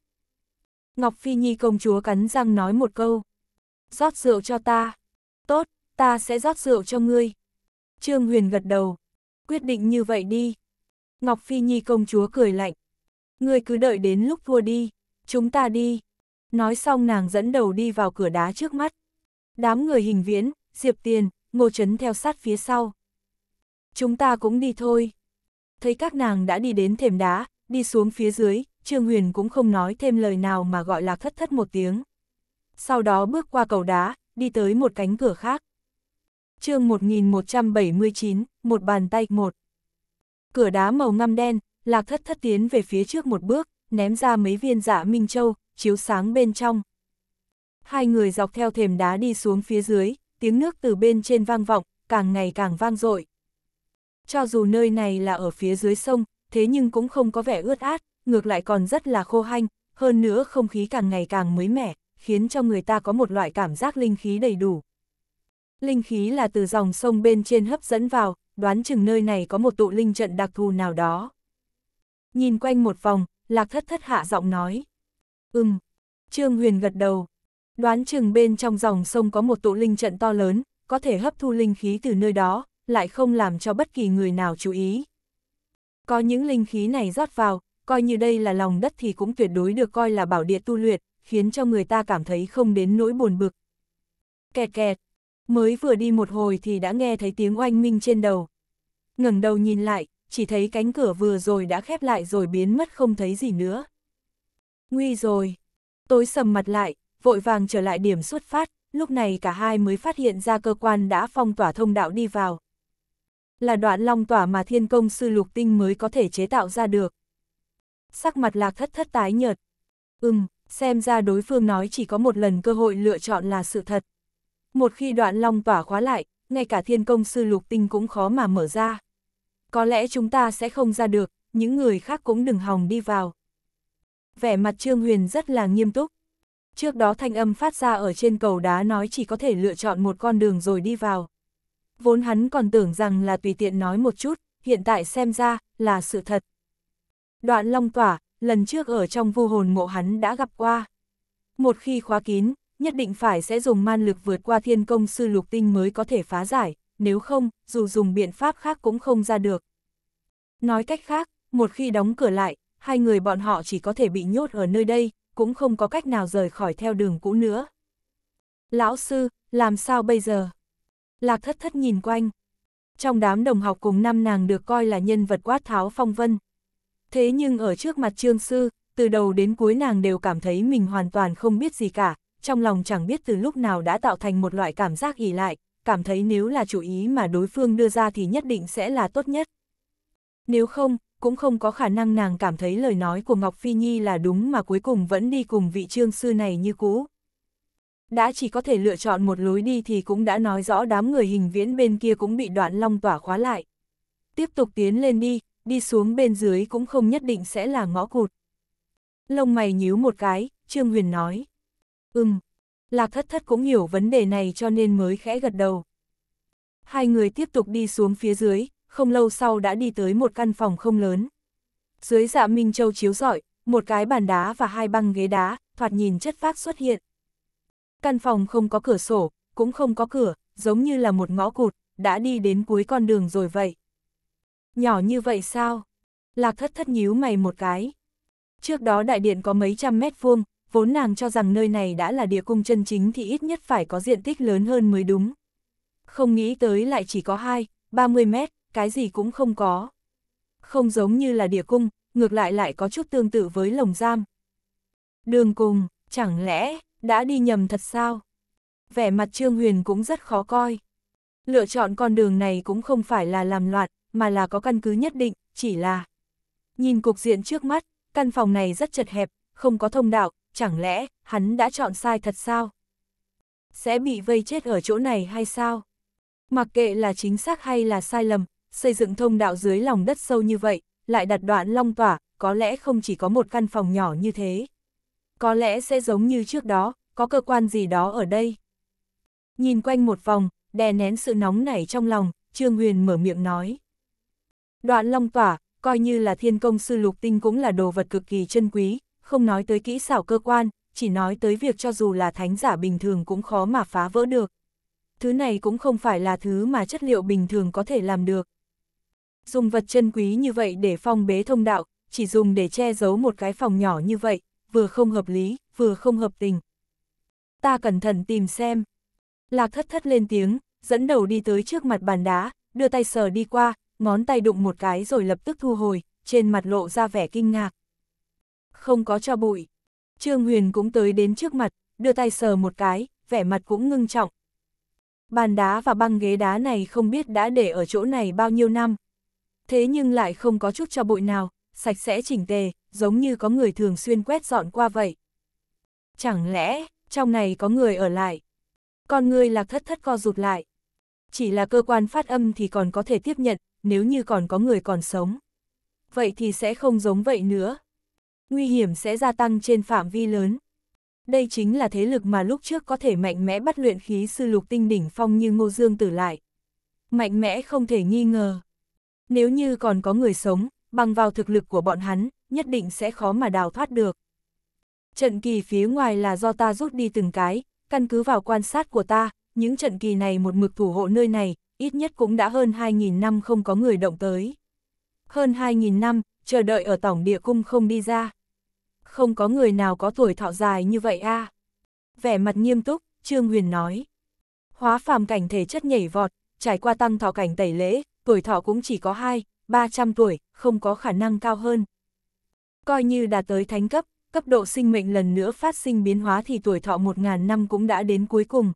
Ngọc Phi Nhi công chúa cắn răng nói một câu. rót rượu cho ta. Tốt, ta sẽ rót rượu cho ngươi. Trương Huyền gật đầu. Quyết định như vậy đi. Ngọc Phi Nhi công chúa cười lạnh. Ngươi cứ đợi đến lúc thua đi. Chúng ta đi. Nói xong nàng dẫn đầu đi vào cửa đá trước mắt. Đám người hình viễn, Diệp Tiền, Ngô Trấn theo sát phía sau. Chúng ta cũng đi thôi. Thấy các nàng đã đi đến thềm đá, đi xuống phía dưới, Trương Huyền cũng không nói thêm lời nào mà gọi là thất thất một tiếng. Sau đó bước qua cầu đá, đi tới một cánh cửa khác. chương 1179, một bàn tay một. Cửa đá màu ngăm đen, lạc thất thất tiến về phía trước một bước, ném ra mấy viên dạ Minh Châu, chiếu sáng bên trong. Hai người dọc theo thềm đá đi xuống phía dưới, tiếng nước từ bên trên vang vọng, càng ngày càng vang dội. Cho dù nơi này là ở phía dưới sông, thế nhưng cũng không có vẻ ướt át, ngược lại còn rất là khô hanh, hơn nữa không khí càng ngày càng mới mẻ, khiến cho người ta có một loại cảm giác linh khí đầy đủ. Linh khí là từ dòng sông bên trên hấp dẫn vào, đoán chừng nơi này có một tụ linh trận đặc thù nào đó. Nhìn quanh một vòng, Lạc Thất Thất hạ giọng nói. Ừm, Trương Huyền gật đầu. Đoán chừng bên trong dòng sông có một tụ linh trận to lớn, có thể hấp thu linh khí từ nơi đó, lại không làm cho bất kỳ người nào chú ý. Có những linh khí này rót vào, coi như đây là lòng đất thì cũng tuyệt đối được coi là bảo địa tu luyện, khiến cho người ta cảm thấy không đến nỗi buồn bực. Kẹt kẹt, mới vừa đi một hồi thì đã nghe thấy tiếng oanh minh trên đầu. ngẩng đầu nhìn lại, chỉ thấy cánh cửa vừa rồi đã khép lại rồi biến mất không thấy gì nữa. Nguy rồi, tối sầm mặt lại, vội vàng trở lại điểm xuất phát, lúc này cả hai mới phát hiện ra cơ quan đã phong tỏa thông đạo đi vào. Là đoạn long tỏa mà thiên công sư lục tinh mới có thể chế tạo ra được. Sắc mặt lạc thất thất tái nhợt. Ừm, xem ra đối phương nói chỉ có một lần cơ hội lựa chọn là sự thật. Một khi đoạn long tỏa khóa lại, ngay cả thiên công sư lục tinh cũng khó mà mở ra. Có lẽ chúng ta sẽ không ra được, những người khác cũng đừng hòng đi vào. Vẻ mặt Trương Huyền rất là nghiêm túc trước đó thanh âm phát ra ở trên cầu đá nói chỉ có thể lựa chọn một con đường rồi đi vào. Vốn hắn còn tưởng rằng là tùy tiện nói một chút, hiện tại xem ra, là sự thật. Đoạn long tỏa, lần trước ở trong vu hồn mộ hắn đã gặp qua. Một khi khóa kín, nhất định phải sẽ dùng man lực vượt qua thiên công sư lục tinh mới có thể phá giải, nếu không, dù dùng biện pháp khác cũng không ra được. Nói cách khác, một khi đóng cửa lại, hai người bọn họ chỉ có thể bị nhốt ở nơi đây, cũng không có cách nào rời khỏi theo đường cũ nữa. Lão sư, làm sao bây giờ? Lạc thất thất nhìn quanh. Trong đám đồng học cùng năm nàng được coi là nhân vật quát tháo phong vân. Thế nhưng ở trước mặt trương sư, từ đầu đến cuối nàng đều cảm thấy mình hoàn toàn không biết gì cả, trong lòng chẳng biết từ lúc nào đã tạo thành một loại cảm giác ỉ lại, cảm thấy nếu là chủ ý mà đối phương đưa ra thì nhất định sẽ là tốt nhất. Nếu không, cũng không có khả năng nàng cảm thấy lời nói của Ngọc Phi Nhi là đúng mà cuối cùng vẫn đi cùng vị trương sư này như cũ. Đã chỉ có thể lựa chọn một lối đi thì cũng đã nói rõ đám người hình viễn bên kia cũng bị đoạn long tỏa khóa lại. Tiếp tục tiến lên đi, đi xuống bên dưới cũng không nhất định sẽ là ngõ cụt. Lông mày nhíu một cái, Trương Huyền nói. Ừm, Lạc thất thất cũng hiểu vấn đề này cho nên mới khẽ gật đầu. Hai người tiếp tục đi xuống phía dưới, không lâu sau đã đi tới một căn phòng không lớn. Dưới dạ Minh Châu chiếu rọi, một cái bàn đá và hai băng ghế đá, thoạt nhìn chất phát xuất hiện. Căn phòng không có cửa sổ, cũng không có cửa, giống như là một ngõ cụt, đã đi đến cuối con đường rồi vậy. Nhỏ như vậy sao? Lạc thất thất nhíu mày một cái. Trước đó đại điện có mấy trăm mét vuông, vốn nàng cho rằng nơi này đã là địa cung chân chính thì ít nhất phải có diện tích lớn hơn mới đúng. Không nghĩ tới lại chỉ có 2, 30 mét, cái gì cũng không có. Không giống như là địa cung, ngược lại lại có chút tương tự với lồng giam. Đường cùng, chẳng lẽ, đã đi nhầm thật sao? Vẻ mặt Trương Huyền cũng rất khó coi. Lựa chọn con đường này cũng không phải là làm loạn, mà là có căn cứ nhất định, chỉ là... Nhìn cục diện trước mắt, căn phòng này rất chật hẹp, không có thông đạo, chẳng lẽ, hắn đã chọn sai thật sao? Sẽ bị vây chết ở chỗ này hay sao? Mặc kệ là chính xác hay là sai lầm, xây dựng thông đạo dưới lòng đất sâu như vậy, lại đặt đoạn long tỏa, có lẽ không chỉ có một căn phòng nhỏ như thế. Có lẽ sẽ giống như trước đó, có cơ quan gì đó ở đây. Nhìn quanh một vòng, đè nén sự nóng nảy trong lòng, Trương Huyền mở miệng nói. Đoạn long tỏa, coi như là thiên công sư lục tinh cũng là đồ vật cực kỳ chân quý, không nói tới kỹ xảo cơ quan, chỉ nói tới việc cho dù là thánh giả bình thường cũng khó mà phá vỡ được. Thứ này cũng không phải là thứ mà chất liệu bình thường có thể làm được dùng vật chân quý như vậy để phong bế thông đạo, chỉ dùng để che giấu một cái phòng nhỏ như vậy, vừa không hợp lý, vừa không hợp tình. Ta cẩn thận tìm xem. Lạc thất thất lên tiếng, dẫn đầu đi tới trước mặt bàn đá, đưa tay sờ đi qua, ngón tay đụng một cái rồi lập tức thu hồi, trên mặt lộ ra vẻ kinh ngạc. Không có cho bụi. Trương Huyền cũng tới đến trước mặt, đưa tay sờ một cái, vẻ mặt cũng ngưng trọng. Bàn đá và băng ghế đá này không biết đã để ở chỗ này bao nhiêu năm, thế nhưng lại không có chút cho bụi nào, sạch sẽ chỉnh tề, giống như có người thường xuyên quét dọn qua vậy. Chẳng lẽ, trong này có người ở lại? Con người lạc thất thất co rụt lại. Chỉ là cơ quan phát âm thì còn có thể tiếp nhận, nếu như còn có người còn sống. Vậy thì sẽ không giống vậy nữa. Nguy hiểm sẽ gia tăng trên phạm vi lớn. Đây chính là thế lực mà lúc trước có thể mạnh mẽ bắt luyện khí sư lục tinh đỉnh phong như Ngô Dương Tử lại. Mạnh mẽ không thể nghi ngờ. Nếu như còn có người sống, bằng vào thực lực của bọn hắn, nhất định sẽ khó mà đào thoát được. Trận kỳ phía ngoài là do ta rút đi từng cái, căn cứ vào quan sát của ta, những trận kỳ này một mực thủ hộ nơi này, ít nhất cũng đã hơn 2.000 năm không có người động tới. Hơn 2.000 năm, chờ đợi ở tổng địa cung không đi ra. Không có người nào có tuổi thọ dài như vậy a à. Vẻ mặt nghiêm túc, Trương Huyền nói. Hóa phàm cảnh thể chất nhảy vọt, trải qua tăng thọ cảnh tẩy lễ, tuổi thọ cũng chỉ có 2, 300 tuổi, không có khả năng cao hơn. Coi như đã tới thánh cấp, cấp độ sinh mệnh lần nữa phát sinh biến hóa thì tuổi thọ 1.000 năm cũng đã đến cuối cùng.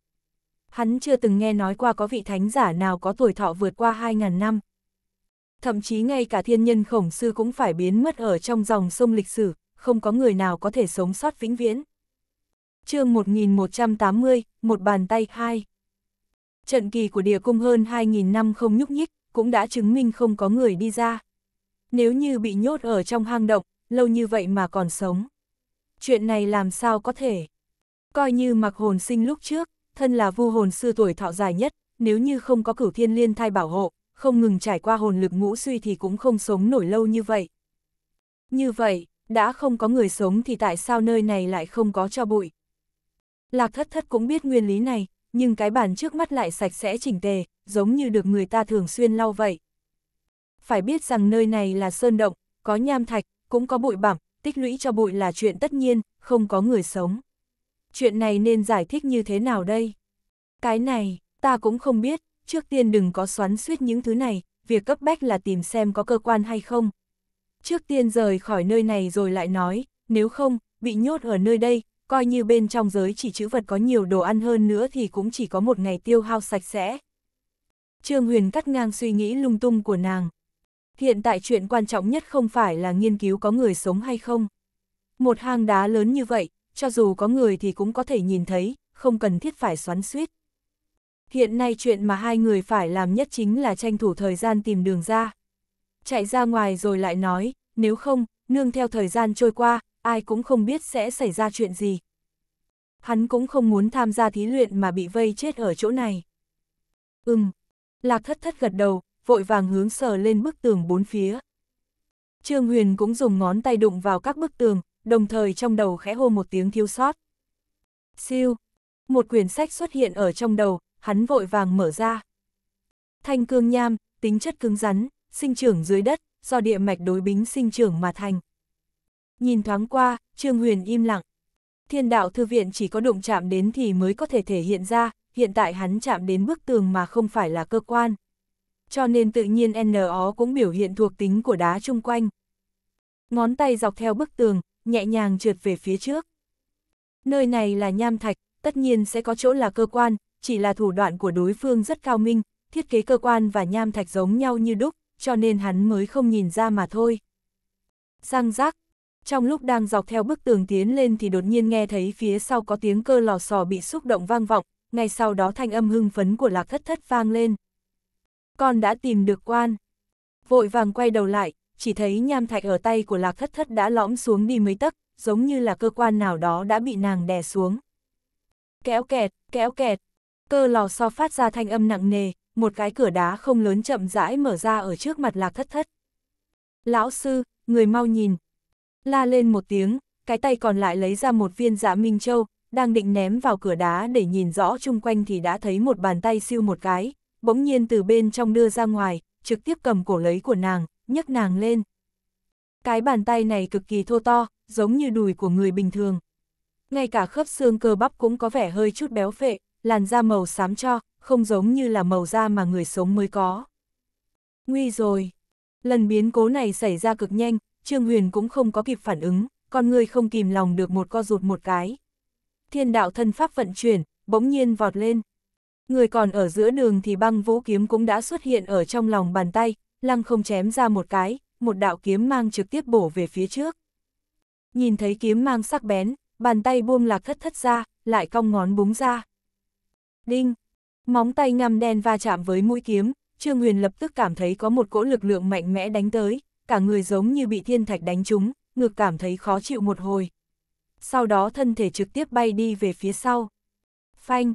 Hắn chưa từng nghe nói qua có vị thánh giả nào có tuổi thọ vượt qua 2.000 năm. Thậm chí ngay cả thiên nhân khổng sư cũng phải biến mất ở trong dòng sông lịch sử, không có người nào có thể sống sót vĩnh viễn. chương 1180, một bàn tay hai. Trận kỳ của địa cung hơn 2.000 năm không nhúc nhích, cũng đã chứng minh không có người đi ra. Nếu như bị nhốt ở trong hang động, lâu như vậy mà còn sống. Chuyện này làm sao có thể? Coi như mặc hồn sinh lúc trước, thân là vu hồn sư tuổi thọ dài nhất, nếu như không có cửu thiên liên thai bảo hộ, không ngừng trải qua hồn lực ngũ suy thì cũng không sống nổi lâu như vậy. Như vậy, đã không có người sống thì tại sao nơi này lại không có cho bụi? Lạc thất thất cũng biết nguyên lý này, nhưng cái bàn trước mắt lại sạch sẽ chỉnh tề, giống như được người ta thường xuyên lau vậy. Phải biết rằng nơi này là sơn động, có nham thạch, cũng có bụi bặm, tích lũy cho bụi là chuyện tất nhiên, không có người sống. Chuyện này nên giải thích như thế nào đây? Cái này, ta cũng không biết, trước tiên đừng có xoắn suýt những thứ này, việc cấp bách là tìm xem có cơ quan hay không. Trước tiên rời khỏi nơi này rồi lại nói, nếu không, bị nhốt ở nơi đây, coi như bên trong giới chỉ chữ vật có nhiều đồ ăn hơn nữa thì cũng chỉ có một ngày tiêu hao sạch sẽ. Trương Huyền cắt ngang suy nghĩ lung tung của nàng. Hiện tại chuyện quan trọng nhất không phải là nghiên cứu có người sống hay không. Một hang đá lớn như vậy, cho dù có người thì cũng có thể nhìn thấy, không cần thiết phải xoắn suýt. Hiện nay chuyện mà hai người phải làm nhất chính là tranh thủ thời gian tìm đường ra. Chạy ra ngoài rồi lại nói, nếu không, nương theo thời gian trôi qua, ai cũng không biết sẽ xảy ra chuyện gì. Hắn cũng không muốn tham gia thí luyện mà bị vây chết ở chỗ này. Ừm, lạc thất thất gật đầu, vội vàng hướng sờ lên bức tường bốn phía. Trương Huyền cũng dùng ngón tay đụng vào các bức tường, đồng thời trong đầu khẽ hô một tiếng thiếu sót. Siêu, một quyển sách xuất hiện ở trong đầu, hắn vội vàng mở ra. Thanh cương nham, tính chất cứng rắn, sinh trưởng dưới đất, do địa mạch đối bính sinh trưởng mà thành nhìn thoáng qua, Trương Huyền im lặng. Thiên đạo thư viện chỉ có đụng chạm đến thì mới có thể thể hiện ra, hiện tại hắn chạm đến bức tường mà không phải là cơ quan. Cho nên tự nhiên NO cũng biểu hiện thuộc tính của đá chung quanh. Ngón tay dọc theo bức tường, nhẹ nhàng trượt về phía trước. Nơi này là nham thạch, tất nhiên sẽ có chỗ là cơ quan, chỉ là thủ đoạn của đối phương rất cao minh, thiết kế cơ quan và nham thạch giống nhau như đúc, cho nên hắn mới không nhìn ra mà thôi. Răng rác, trong lúc đang dọc theo bức tường tiến lên thì đột nhiên nghe thấy phía sau có tiếng cơ lò sò bị xúc động vang vọng, ngay sau đó thanh âm hưng phấn của lạc thất thất vang lên. Con đã tìm được quan. Vội vàng quay đầu lại, chỉ thấy nham thạch ở tay của lạc thất thất đã lõm xuống đi mấy tấc, giống như là cơ quan nào đó đã bị nàng đè xuống. Kéo kẹt, kéo kẹt, cơ lò so phát ra thanh âm nặng nề, một cái cửa đá không lớn chậm rãi mở ra ở trước mặt lạc thất thất. Lão sư, người mau nhìn, La lên một tiếng, cái tay còn lại lấy ra một viên dạ minh châu, đang định ném vào cửa đá để nhìn rõ chung quanh thì đã thấy một bàn tay siêu một cái, bỗng nhiên từ bên trong đưa ra ngoài, trực tiếp cầm cổ lấy của nàng, nhấc nàng lên. Cái bàn tay này cực kỳ thô to, giống như đùi của người bình thường. Ngay cả khớp xương cơ bắp cũng có vẻ hơi chút béo phệ, làn da màu xám cho, không giống như là màu da mà người sống mới có. Nguy rồi! Lần biến cố này xảy ra cực nhanh, Trương Huyền cũng không có kịp phản ứng, con người không kìm lòng được một co rụt một cái. Thiên đạo thân pháp vận chuyển, bỗng nhiên vọt lên. Người còn ở giữa đường thì băng vũ kiếm cũng đã xuất hiện ở trong lòng bàn tay, lăng không chém ra một cái, một đạo kiếm mang trực tiếp bổ về phía trước. Nhìn thấy kiếm mang sắc bén, bàn tay buông lạc thất thất ra, lại cong ngón búng ra. Đinh! Móng tay ngăm đen va chạm với mũi kiếm, Trương Huyền lập tức cảm thấy có một cỗ lực lượng mạnh mẽ đánh tới, cả người giống như bị thiên thạch đánh trúng, ngược cảm thấy khó chịu một hồi. Sau đó thân thể trực tiếp bay đi về phía sau. Phanh,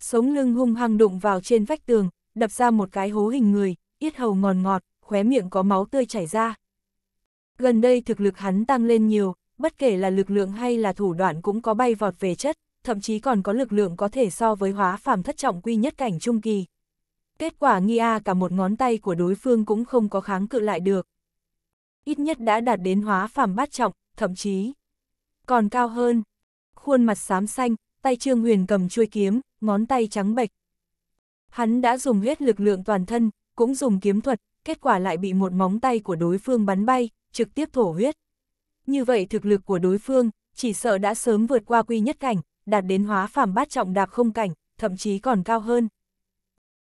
sống lưng hung hăng đụng vào trên vách tường, đập ra một cái hố hình người, yết hầu ngòn ngọt, khóe miệng có máu tươi chảy ra. Gần đây thực lực hắn tăng lên nhiều, bất kể là lực lượng hay là thủ đoạn cũng có bay vọt về chất, thậm chí còn có lực lượng có thể so với hóa phàm thất trọng quy nhất cảnh trung kỳ. Kết quả nghi a cả một ngón tay của đối phương cũng không có kháng cự lại được ít nhất đã đạt đến hóa phàm bát trọng, thậm chí còn cao hơn. Khuôn mặt xám xanh, tay Trương Huyền cầm chuôi kiếm, ngón tay trắng bệch. Hắn đã dùng hết lực lượng toàn thân, cũng dùng kiếm thuật, kết quả lại bị một móng tay của đối phương bắn bay, trực tiếp thổ huyết. Như vậy thực lực của đối phương, chỉ sợ đã sớm vượt qua quy nhất cảnh, đạt đến hóa phàm bát trọng đạp không cảnh, thậm chí còn cao hơn.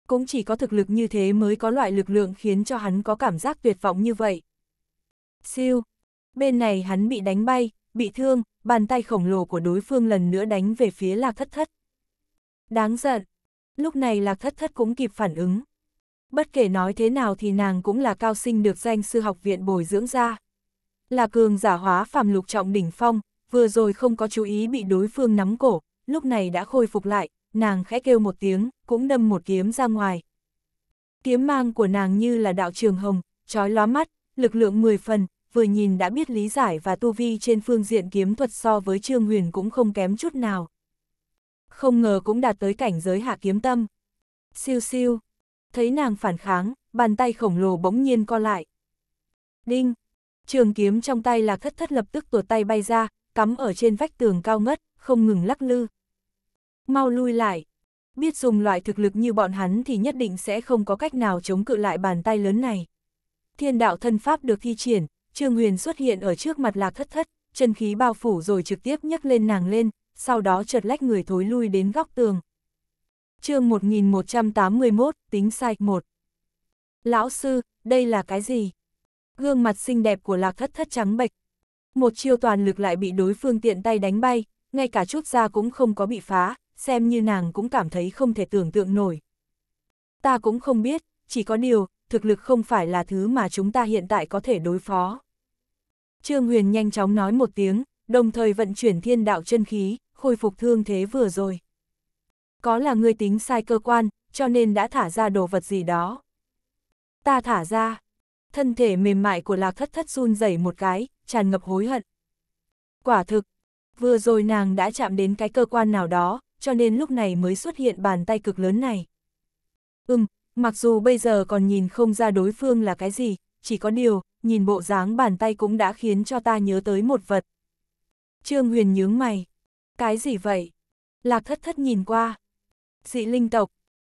Cũng chỉ có thực lực như thế mới có loại lực lượng khiến cho hắn có cảm giác tuyệt vọng như vậy. Siêu. Bên này hắn bị đánh bay, bị thương, bàn tay khổng lồ của đối phương lần nữa đánh về phía lạc thất thất. Đáng giận. Lúc này lạc thất thất cũng kịp phản ứng. Bất kể nói thế nào thì nàng cũng là cao sinh được danh sư học viện bồi dưỡng ra. Là cường giả hóa phàm lục trọng đỉnh phong, vừa rồi không có chú ý bị đối phương nắm cổ, lúc này đã khôi phục lại, nàng khẽ kêu một tiếng, cũng đâm một kiếm ra ngoài. Kiếm mang của nàng như là đạo trường hồng, trói lóa mắt, lực lượng 10 phần, vừa nhìn đã biết lý giải và tu vi trên phương diện kiếm thuật so với Trương Huyền cũng không kém chút nào. Không ngờ cũng đạt tới cảnh giới hạ kiếm tâm. Siêu siêu, thấy nàng phản kháng, bàn tay khổng lồ bỗng nhiên co lại. Đinh, trường kiếm trong tay là thất thất lập tức tuột tay bay ra, cắm ở trên vách tường cao ngất, không ngừng lắc lư. Mau lui lại, biết dùng loại thực lực như bọn hắn thì nhất định sẽ không có cách nào chống cự lại bàn tay lớn này thiên đạo thân pháp được thi triển, Trương Huyền xuất hiện ở trước mặt lạc thất thất, chân khí bao phủ rồi trực tiếp nhấc lên nàng lên, sau đó chợt lách người thối lui đến góc tường. chương 1181, tính sai 1. Lão sư, đây là cái gì? Gương mặt xinh đẹp của lạc thất thất trắng bệch. Một chiêu toàn lực lại bị đối phương tiện tay đánh bay, ngay cả chút da cũng không có bị phá, xem như nàng cũng cảm thấy không thể tưởng tượng nổi. Ta cũng không biết, chỉ có điều, thực lực không phải là thứ mà chúng ta hiện tại có thể đối phó. Trương Huyền nhanh chóng nói một tiếng, đồng thời vận chuyển thiên đạo chân khí, khôi phục thương thế vừa rồi. Có là ngươi tính sai cơ quan, cho nên đã thả ra đồ vật gì đó. Ta thả ra. Thân thể mềm mại của lạc thất thất run rẩy một cái, tràn ngập hối hận. Quả thực, vừa rồi nàng đã chạm đến cái cơ quan nào đó, cho nên lúc này mới xuất hiện bàn tay cực lớn này. Ừm, mặc dù bây giờ còn nhìn không ra đối phương là cái gì, chỉ có điều, nhìn bộ dáng bàn tay cũng đã khiến cho ta nhớ tới một vật. Trương Huyền nhướng mày. Cái gì vậy? Lạc thất thất nhìn qua. Dị linh tộc.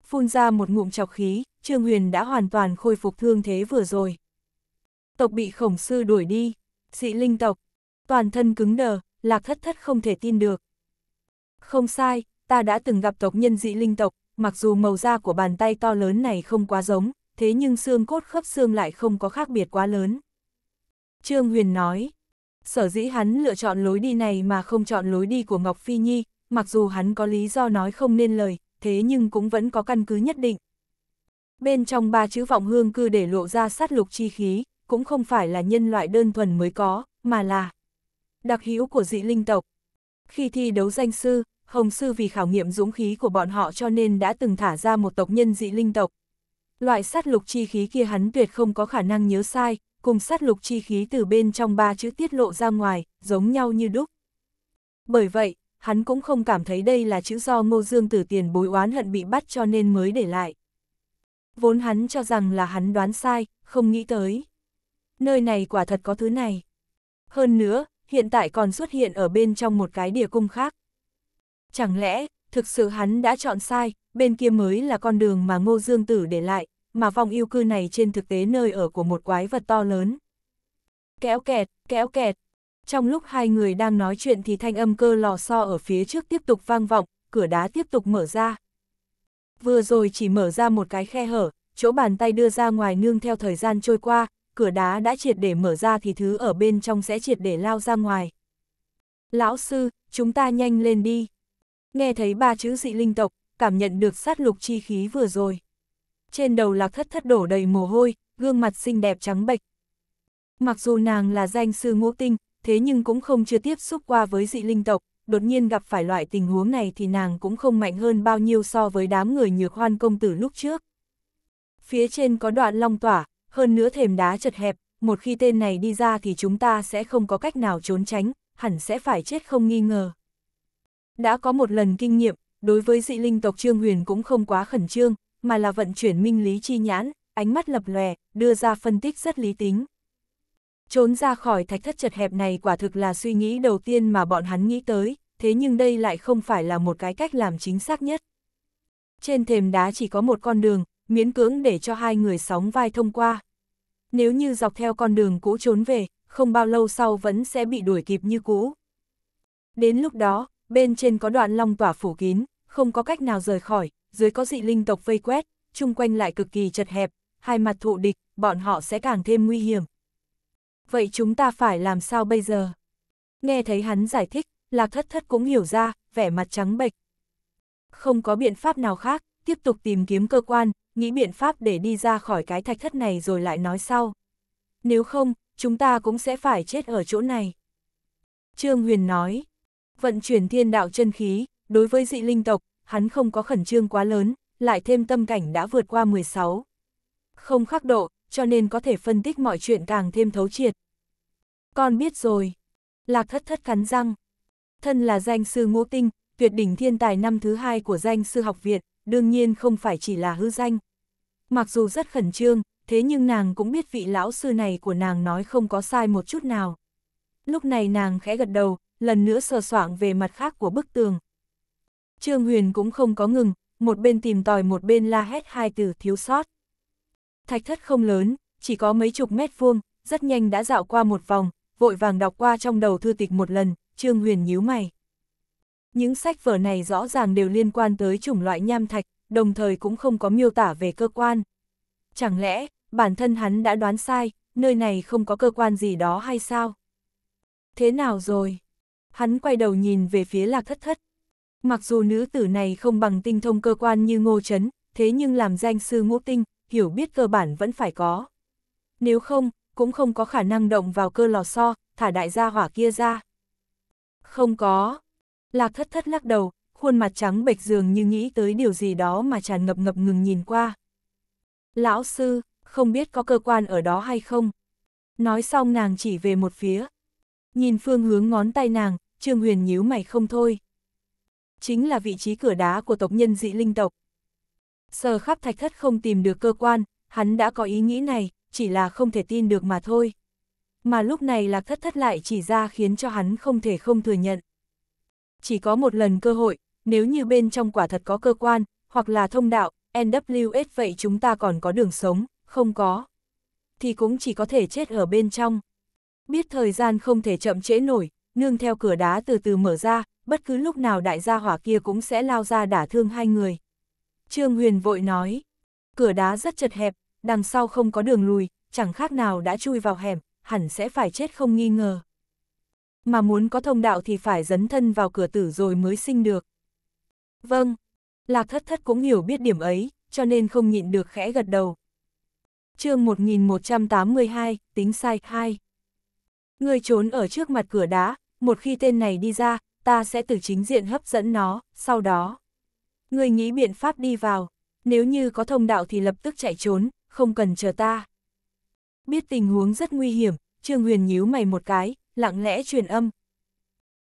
Phun ra một ngụm chọc khí, Trương Huyền đã hoàn toàn khôi phục thương thế vừa rồi. Tộc bị khổng sư đuổi đi. Dị linh tộc. Toàn thân cứng đờ, lạc thất thất không thể tin được. Không sai, ta đã từng gặp tộc nhân dị linh tộc, mặc dù màu da của bàn tay to lớn này không quá giống, thế nhưng xương cốt khớp xương lại không có khác biệt quá lớn. Trương Huyền nói, sở dĩ hắn lựa chọn lối đi này mà không chọn lối đi của Ngọc Phi Nhi, mặc dù hắn có lý do nói không nên lời, thế nhưng cũng vẫn có căn cứ nhất định. Bên trong ba chữ vọng hương cư để lộ ra sát lục chi khí, cũng không phải là nhân loại đơn thuần mới có, mà là đặc hữu của dị linh tộc. Khi thi đấu danh sư, Hồng Sư vì khảo nghiệm dũng khí của bọn họ cho nên đã từng thả ra một tộc nhân dị linh tộc. Loại sát lục chi khí kia hắn tuyệt không có khả năng nhớ sai, cùng sát lục chi khí từ bên trong ba chữ tiết lộ ra ngoài, giống nhau như đúc. Bởi vậy, hắn cũng không cảm thấy đây là chữ do Ngô Dương tử tiền bối oán hận bị bắt cho nên mới để lại. Vốn hắn cho rằng là hắn đoán sai, không nghĩ tới. Nơi này quả thật có thứ này. Hơn nữa, hiện tại còn xuất hiện ở bên trong một cái địa cung khác. Chẳng lẽ, thực sự hắn đã chọn sai, bên kia mới là con đường mà Ngô Dương Tử để lại, mà vòng yêu cư này trên thực tế nơi ở của một quái vật to lớn. Kéo kẹt, kéo kẹt. Trong lúc hai người đang nói chuyện thì thanh âm cơ lò xo ở phía trước tiếp tục vang vọng, cửa đá tiếp tục mở ra. Vừa rồi chỉ mở ra một cái khe hở, chỗ bàn tay đưa ra ngoài nương theo thời gian trôi qua, cửa đá đã triệt để mở ra thì thứ ở bên trong sẽ triệt để lao ra ngoài. Lão sư, chúng ta nhanh lên đi nghe thấy ba chữ dị linh tộc, cảm nhận được sát lục chi khí vừa rồi. Trên đầu lạc thất thất đổ đầy mồ hôi, gương mặt xinh đẹp trắng bệch. Mặc dù nàng là danh sư ngũ tinh, thế nhưng cũng không chưa tiếp xúc qua với dị linh tộc, đột nhiên gặp phải loại tình huống này thì nàng cũng không mạnh hơn bao nhiêu so với đám người nhược hoan công tử lúc trước. Phía trên có đoạn long tỏa, hơn nữa thềm đá chật hẹp, một khi tên này đi ra thì chúng ta sẽ không có cách nào trốn tránh, hẳn sẽ phải chết không nghi ngờ. Đã có một lần kinh nghiệm, đối với dị linh tộc Trương Huyền cũng không quá khẩn trương, mà là vận chuyển minh lý chi nhãn, ánh mắt lập lòe, đưa ra phân tích rất lý tính. Trốn ra khỏi thạch thất chật hẹp này quả thực là suy nghĩ đầu tiên mà bọn hắn nghĩ tới, thế nhưng đây lại không phải là một cái cách làm chính xác nhất. Trên thềm đá chỉ có một con đường, miễn cưỡng để cho hai người sóng vai thông qua. Nếu như dọc theo con đường cũ trốn về, không bao lâu sau vẫn sẽ bị đuổi kịp như cũ. Đến lúc đó, bên trên có đoạn long tỏa phủ kín, không có cách nào rời khỏi, dưới có dị linh tộc vây quét, chung quanh lại cực kỳ chật hẹp, hai mặt thụ địch, bọn họ sẽ càng thêm nguy hiểm. Vậy chúng ta phải làm sao bây giờ? Nghe thấy hắn giải thích, Lạc Thất Thất cũng hiểu ra, vẻ mặt trắng bệch. Không có biện pháp nào khác, tiếp tục tìm kiếm cơ quan, nghĩ biện pháp để đi ra khỏi cái thạch thất này rồi lại nói sau. Nếu không, chúng ta cũng sẽ phải chết ở chỗ này. Trương Huyền nói, vận chuyển thiên đạo chân khí, đối với dị linh tộc, hắn không có khẩn trương quá lớn, lại thêm tâm cảnh đã vượt qua 16. Không khắc độ, cho nên có thể phân tích mọi chuyện càng thêm thấu triệt. Con biết rồi. Lạc thất thất cắn răng. Thân là danh sư ngô tinh, tuyệt đỉnh thiên tài năm thứ hai của danh sư học viện, đương nhiên không phải chỉ là hư danh. Mặc dù rất khẩn trương, thế nhưng nàng cũng biết vị lão sư này của nàng nói không có sai một chút nào. Lúc này nàng khẽ gật đầu, lần nữa sờ soạng về mặt khác của bức tường. Trương Huyền cũng không có ngừng, một bên tìm tòi một bên la hét hai từ thiếu sót. Thạch thất không lớn, chỉ có mấy chục mét vuông, rất nhanh đã dạo qua một vòng, vội vàng đọc qua trong đầu thư tịch một lần, Trương Huyền nhíu mày. Những sách vở này rõ ràng đều liên quan tới chủng loại nham thạch, đồng thời cũng không có miêu tả về cơ quan. Chẳng lẽ, bản thân hắn đã đoán sai, nơi này không có cơ quan gì đó hay sao? Thế nào rồi? hắn quay đầu nhìn về phía lạc thất thất. Mặc dù nữ tử này không bằng tinh thông cơ quan như ngô chấn, thế nhưng làm danh sư ngũ tinh, hiểu biết cơ bản vẫn phải có. Nếu không, cũng không có khả năng động vào cơ lò xo, thả đại gia hỏa kia ra. Không có. Lạc thất thất lắc đầu, khuôn mặt trắng bệch dường như nghĩ tới điều gì đó mà tràn ngập ngập ngừng nhìn qua. Lão sư, không biết có cơ quan ở đó hay không? Nói xong nàng chỉ về một phía. Nhìn phương hướng ngón tay nàng, Trương Huyền nhíu mày không thôi. Chính là vị trí cửa đá của tộc nhân dị linh tộc. Sờ khắp thạch thất không tìm được cơ quan, hắn đã có ý nghĩ này, chỉ là không thể tin được mà thôi. Mà lúc này lạc thất thất lại chỉ ra khiến cho hắn không thể không thừa nhận. Chỉ có một lần cơ hội, nếu như bên trong quả thật có cơ quan, hoặc là thông đạo, NWS vậy chúng ta còn có đường sống, không có. Thì cũng chỉ có thể chết ở bên trong. Biết thời gian không thể chậm trễ nổi, nương theo cửa đá từ từ mở ra, bất cứ lúc nào đại gia hỏa kia cũng sẽ lao ra đả thương hai người. Trương Huyền vội nói, cửa đá rất chật hẹp, đằng sau không có đường lùi, chẳng khác nào đã chui vào hẻm, hẳn sẽ phải chết không nghi ngờ. Mà muốn có thông đạo thì phải dấn thân vào cửa tử rồi mới sinh được. Vâng, Lạc Thất Thất cũng hiểu biết điểm ấy, cho nên không nhịn được khẽ gật đầu. chương 1182, tính sai 2. Người trốn ở trước mặt cửa đá, một khi tên này đi ra, ta sẽ từ chính diện hấp dẫn nó, sau đó. Người nghĩ biện pháp đi vào, nếu như có thông đạo thì lập tức chạy trốn, không cần chờ ta. Biết tình huống rất nguy hiểm, Trương Huyền nhíu mày một cái, lặng lẽ truyền âm.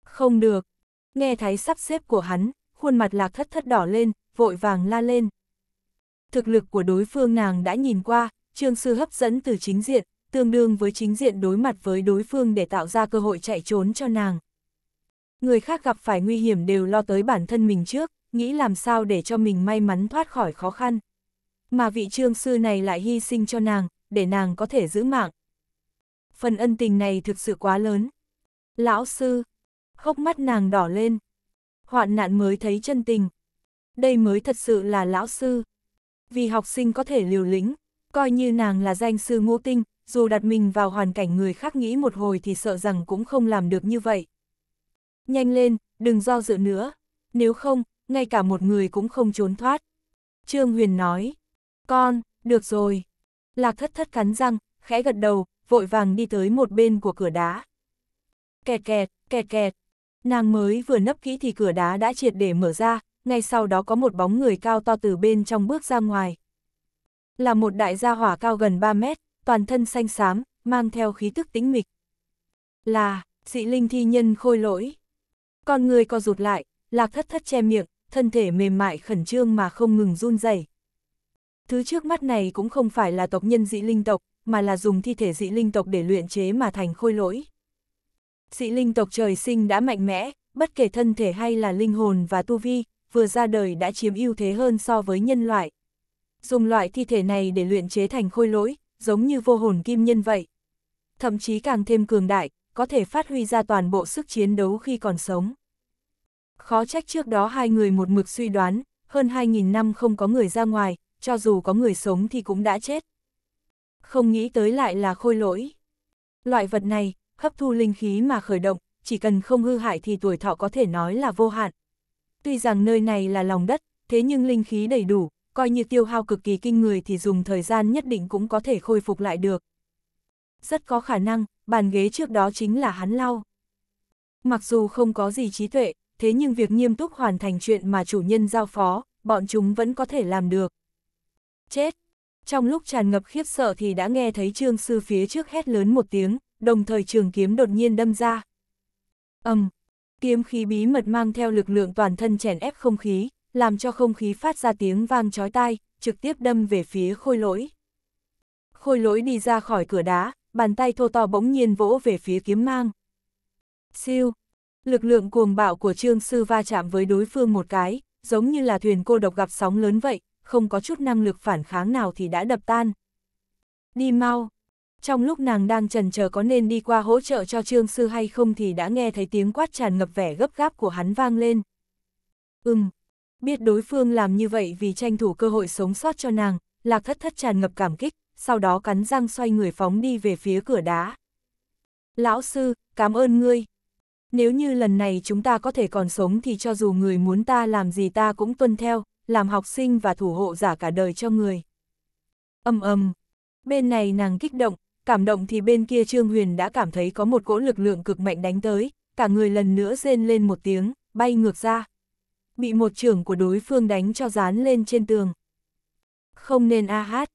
Không được, nghe thấy sắp xếp của hắn, khuôn mặt lạc thất thất đỏ lên, vội vàng la lên. Thực lực của đối phương nàng đã nhìn qua, Trương Sư hấp dẫn từ chính diện, tương đương với chính diện đối mặt với đối phương để tạo ra cơ hội chạy trốn cho nàng. Người khác gặp phải nguy hiểm đều lo tới bản thân mình trước, nghĩ làm sao để cho mình may mắn thoát khỏi khó khăn. Mà vị trương sư này lại hy sinh cho nàng, để nàng có thể giữ mạng. Phần ân tình này thực sự quá lớn. Lão sư, khóc mắt nàng đỏ lên. Hoạn nạn mới thấy chân tình. Đây mới thật sự là lão sư. Vì học sinh có thể liều lĩnh, coi như nàng là danh sư ngô tinh, dù đặt mình vào hoàn cảnh người khác nghĩ một hồi thì sợ rằng cũng không làm được như vậy. Nhanh lên, đừng do dự nữa, nếu không, ngay cả một người cũng không trốn thoát. Trương Huyền nói, con, được rồi. Lạc thất thất cắn răng, khẽ gật đầu, vội vàng đi tới một bên của cửa đá. Kẹt kẹt, kẹt kẹt. Nàng mới vừa nấp kỹ thì cửa đá đã triệt để mở ra, ngay sau đó có một bóng người cao to từ bên trong bước ra ngoài. Là một đại gia hỏa cao gần 3 mét, toàn thân xanh xám, mang theo khí tức tĩnh mịch. Là, dị linh thi nhân khôi lỗi. Con người co rụt lại, lạc thất thất che miệng, thân thể mềm mại khẩn trương mà không ngừng run rẩy. Thứ trước mắt này cũng không phải là tộc nhân dị linh tộc, mà là dùng thi thể dị linh tộc để luyện chế mà thành khôi lỗi. Dị linh tộc trời sinh đã mạnh mẽ, bất kể thân thể hay là linh hồn và tu vi, vừa ra đời đã chiếm ưu thế hơn so với nhân loại. Dùng loại thi thể này để luyện chế thành khôi lỗi, giống như vô hồn kim nhân vậy. Thậm chí càng thêm cường đại, có thể phát huy ra toàn bộ sức chiến đấu khi còn sống. Khó trách trước đó hai người một mực suy đoán, hơn 2.000 năm không có người ra ngoài, cho dù có người sống thì cũng đã chết. Không nghĩ tới lại là khôi lỗi. Loại vật này, hấp thu linh khí mà khởi động, chỉ cần không hư hại thì tuổi thọ có thể nói là vô hạn. Tuy rằng nơi này là lòng đất, thế nhưng linh khí đầy đủ, coi như tiêu hao cực kỳ kinh người thì dùng thời gian nhất định cũng có thể khôi phục lại được. Rất có khả năng, bàn ghế trước đó chính là hắn lau. Mặc dù không có gì trí tuệ, thế nhưng việc nghiêm túc hoàn thành chuyện mà chủ nhân giao phó, bọn chúng vẫn có thể làm được. Chết! Trong lúc tràn ngập khiếp sợ thì đã nghe thấy trương sư phía trước hét lớn một tiếng, đồng thời trường kiếm đột nhiên đâm ra. âm Kiếm khí bí mật mang theo lực lượng toàn thân chèn ép không khí, làm cho không khí phát ra tiếng vang chói tai, trực tiếp đâm về phía khôi lỗi. Khôi lỗi đi ra khỏi cửa đá, bàn tay thô to bỗng nhiên vỗ về phía kiếm mang. Siêu! Lực lượng cuồng bạo của Trương Sư va chạm với đối phương một cái, giống như là thuyền cô độc gặp sóng lớn vậy, không có chút năng lực phản kháng nào thì đã đập tan. Đi mau! Trong lúc nàng đang trần chờ có nên đi qua hỗ trợ cho Trương Sư hay không thì đã nghe thấy tiếng quát tràn ngập vẻ gấp gáp của hắn vang lên. Ừm, Biết đối phương làm như vậy vì tranh thủ cơ hội sống sót cho nàng, lạc thất thất tràn ngập cảm kích, sau đó cắn răng xoay người phóng đi về phía cửa đá. Lão sư, cảm ơn ngươi. Nếu như lần này chúng ta có thể còn sống thì cho dù người muốn ta làm gì ta cũng tuân theo, làm học sinh và thủ hộ giả cả đời cho người. Âm âm. Bên này nàng kích động, cảm động thì bên kia Trương Huyền đã cảm thấy có một cỗ lực lượng cực mạnh đánh tới, cả người lần nữa rên lên một tiếng, bay ngược ra bị một trưởng của đối phương đánh cho dán lên trên tường. Không nên a hát,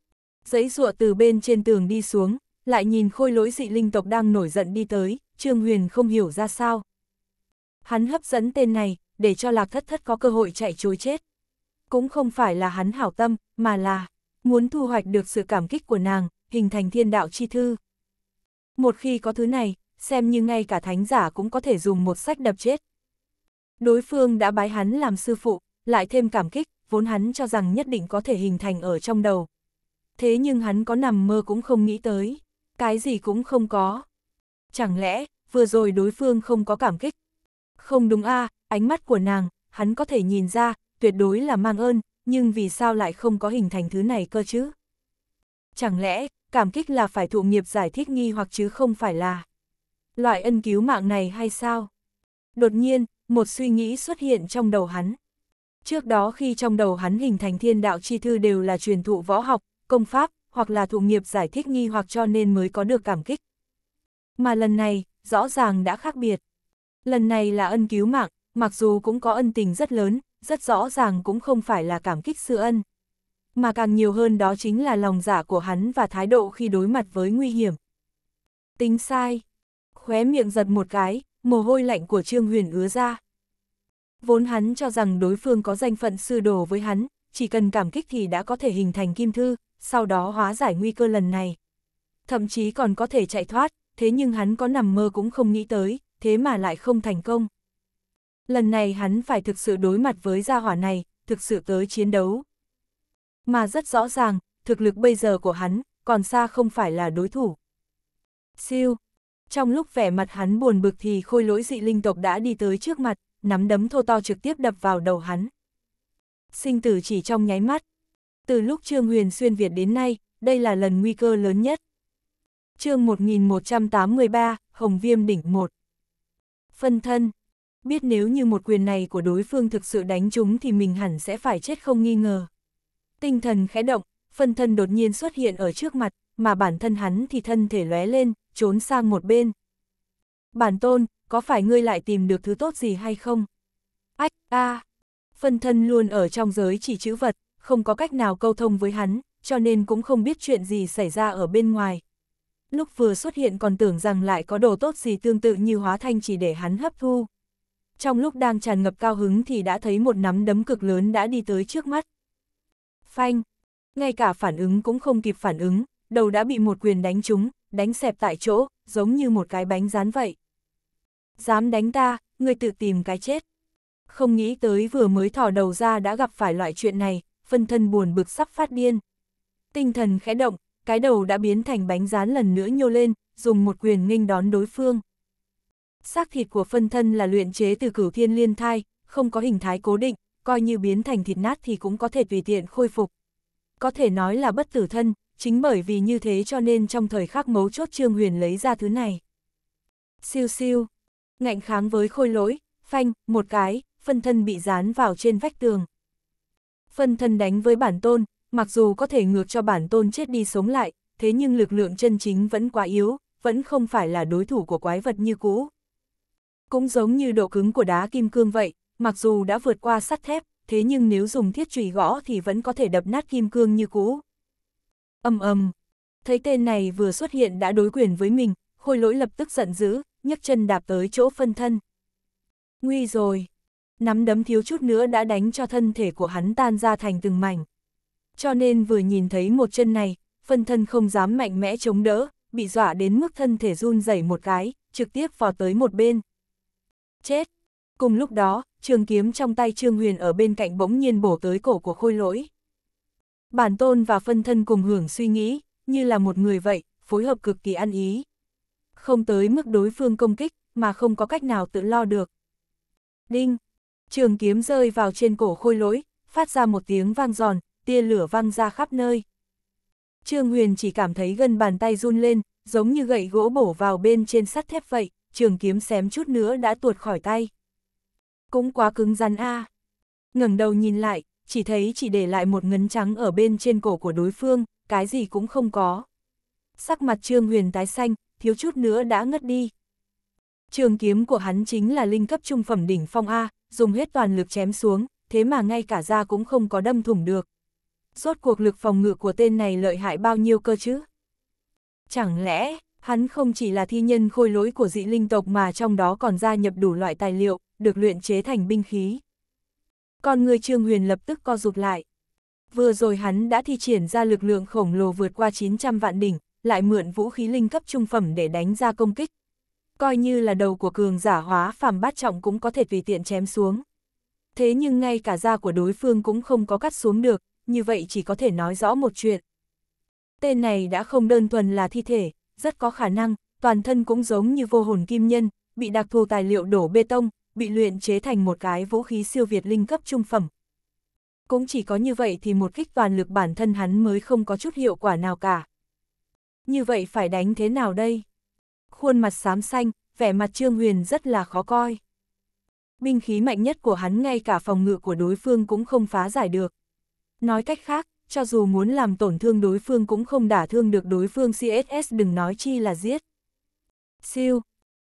giấy rụa từ bên trên tường đi xuống, lại nhìn khôi lỗi dị linh tộc đang nổi giận đi tới, Trương Huyền không hiểu ra sao. Hắn hấp dẫn tên này, để cho lạc thất thất có cơ hội chạy chối chết. Cũng không phải là hắn hảo tâm, mà là muốn thu hoạch được sự cảm kích của nàng, hình thành thiên đạo chi thư. Một khi có thứ này, xem như ngay cả thánh giả cũng có thể dùng một sách đập chết. Đối phương đã bái hắn làm sư phụ, lại thêm cảm kích, vốn hắn cho rằng nhất định có thể hình thành ở trong đầu. Thế nhưng hắn có nằm mơ cũng không nghĩ tới, cái gì cũng không có. Chẳng lẽ, vừa rồi đối phương không có cảm kích? Không đúng a à, ánh mắt của nàng, hắn có thể nhìn ra, tuyệt đối là mang ơn, nhưng vì sao lại không có hình thành thứ này cơ chứ? Chẳng lẽ, cảm kích là phải thụ nghiệp giải thích nghi hoặc chứ không phải là loại ân cứu mạng này hay sao? Đột nhiên, một suy nghĩ xuất hiện trong đầu hắn. Trước đó khi trong đầu hắn hình thành thiên đạo chi thư đều là truyền thụ võ học, công pháp, hoặc là thụ nghiệp giải thích nghi hoặc cho nên mới có được cảm kích. Mà lần này, rõ ràng đã khác biệt. Lần này là ân cứu mạng, mặc dù cũng có ân tình rất lớn, rất rõ ràng cũng không phải là cảm kích sự ân. Mà càng nhiều hơn đó chính là lòng giả dạ của hắn và thái độ khi đối mặt với nguy hiểm. Tính sai. Khóe miệng giật một cái, mồ hôi lạnh của Trương Huyền ứa ra. Vốn hắn cho rằng đối phương có danh phận sư đồ với hắn, chỉ cần cảm kích thì đã có thể hình thành kim thư, sau đó hóa giải nguy cơ lần này. Thậm chí còn có thể chạy thoát, thế nhưng hắn có nằm mơ cũng không nghĩ tới, thế mà lại không thành công. Lần này hắn phải thực sự đối mặt với gia hỏa này, thực sự tới chiến đấu. Mà rất rõ ràng, thực lực bây giờ của hắn còn xa không phải là đối thủ. Siêu, trong lúc vẻ mặt hắn buồn bực thì khôi lỗi dị linh tộc đã đi tới trước mặt, nắm đấm thô to trực tiếp đập vào đầu hắn. Sinh tử chỉ trong nháy mắt. Từ lúc Trương Huyền xuyên Việt đến nay, đây là lần nguy cơ lớn nhất. chương 1183, Hồng Viêm Đỉnh 1 Phân thân Biết nếu như một quyền này của đối phương thực sự đánh chúng thì mình hẳn sẽ phải chết không nghi ngờ. Tinh thần khẽ động, phân thân đột nhiên xuất hiện ở trước mặt, mà bản thân hắn thì thân thể lóe lên, trốn sang một bên. Bản tôn, có phải ngươi lại tìm được thứ tốt gì hay không? Ách, a Phân thân luôn ở trong giới chỉ chữ vật, không có cách nào câu thông với hắn, cho nên cũng không biết chuyện gì xảy ra ở bên ngoài. Lúc vừa xuất hiện còn tưởng rằng lại có đồ tốt gì tương tự như hóa thanh chỉ để hắn hấp thu. Trong lúc đang tràn ngập cao hứng thì đã thấy một nắm đấm cực lớn đã đi tới trước mắt. Phanh! Ngay cả phản ứng cũng không kịp phản ứng, đầu đã bị một quyền đánh trúng, đánh xẹp tại chỗ, giống như một cái bánh rán vậy. Dám đánh ta, người tự tìm cái chết. Không nghĩ tới vừa mới thò đầu ra đã gặp phải loại chuyện này, phân thân buồn bực sắp phát điên. Tinh thần khẽ động, cái đầu đã biến thành bánh rán lần nữa nhô lên, dùng một quyền nghênh đón đối phương. Xác thịt của phân thân là luyện chế từ cửu thiên liên thai, không có hình thái cố định, coi như biến thành thịt nát thì cũng có thể tùy tiện khôi phục. Có thể nói là bất tử thân, chính bởi vì như thế cho nên trong thời khắc mấu chốt Trương Huyền lấy ra thứ này. Siêu siêu, ngạnh kháng với khôi lỗi, phanh, một cái, phân thân bị dán vào trên vách tường. Phân thân đánh với bản tôn, mặc dù có thể ngược cho bản tôn chết đi sống lại, thế nhưng lực lượng chân chính vẫn quá yếu, vẫn không phải là đối thủ của quái vật như cũ. Cũng giống như độ cứng của đá kim cương vậy, mặc dù đã vượt qua sắt thép, thế nhưng nếu dùng thiết chùy gõ thì vẫn có thể đập nát kim cương như cũ. Âm âm, thấy tên này vừa xuất hiện đã đối quyền với mình, khôi lỗi lập tức giận dữ, nhấc chân đạp tới chỗ phân thân. Nguy rồi, nắm đấm thiếu chút nữa đã đánh cho thân thể của hắn tan ra thành từng mảnh. Cho nên vừa nhìn thấy một chân này, phân thân không dám mạnh mẽ chống đỡ, bị dọa đến mức thân thể run rẩy một cái, trực tiếp vò tới một bên. Chết! Cùng lúc đó, trường kiếm trong tay Trương Huyền ở bên cạnh bỗng nhiên bổ tới cổ của khôi lỗi bản tôn và phân thân cùng hưởng suy nghĩ, như là một người vậy, phối hợp cực kỳ ăn ý. Không tới mức đối phương công kích, mà không có cách nào tự lo được. Đinh! Trường kiếm rơi vào trên cổ khôi lỗi, phát ra một tiếng vang giòn, tia lửa văng ra khắp nơi. Trương Huyền chỉ cảm thấy gần bàn tay run lên, giống như gậy gỗ bổ vào bên trên sắt thép vậy, trường kiếm xém chút nữa đã tuột khỏi tay. Cũng quá cứng rắn a. À. Ngẩng đầu nhìn lại, chỉ thấy chỉ để lại một ngấn trắng ở bên trên cổ của đối phương, cái gì cũng không có. Sắc mặt Trương Huyền tái xanh, thiếu chút nữa đã ngất đi. Trường kiếm của hắn chính là linh cấp trung phẩm đỉnh phong A, dùng hết toàn lực chém xuống, thế mà ngay cả da cũng không có đâm thủng được. Rốt cuộc lực phòng ngự của tên này lợi hại bao nhiêu cơ chứ? Chẳng lẽ, hắn không chỉ là thi nhân khôi lỗi của dị linh tộc mà trong đó còn gia nhập đủ loại tài liệu, được luyện chế thành binh khí con người Trương Huyền lập tức co rụt lại. Vừa rồi hắn đã thi triển ra lực lượng khổng lồ vượt qua 900 vạn đỉnh, lại mượn vũ khí linh cấp trung phẩm để đánh ra công kích. Coi như là đầu của cường giả hóa phàm bát trọng cũng có thể tùy tiện chém xuống. Thế nhưng ngay cả da của đối phương cũng không có cắt xuống được, như vậy chỉ có thể nói rõ một chuyện. Tên này đã không đơn thuần là thi thể, rất có khả năng, toàn thân cũng giống như vô hồn kim nhân, bị đặc thù tài liệu đổ bê tông, bị luyện chế thành một cái vũ khí siêu việt linh cấp trung phẩm. Cũng chỉ có như vậy thì một kích toàn lực bản thân hắn mới không có chút hiệu quả nào cả. Như vậy phải đánh thế nào đây? Khuôn mặt xám xanh, vẻ mặt Trương Huyền rất là khó coi. Binh khí mạnh nhất của hắn ngay cả phòng ngự của đối phương cũng không phá giải được. Nói cách khác, cho dù muốn làm tổn thương đối phương cũng không đả thương được đối phương CSS đừng nói chi là giết. Siêu,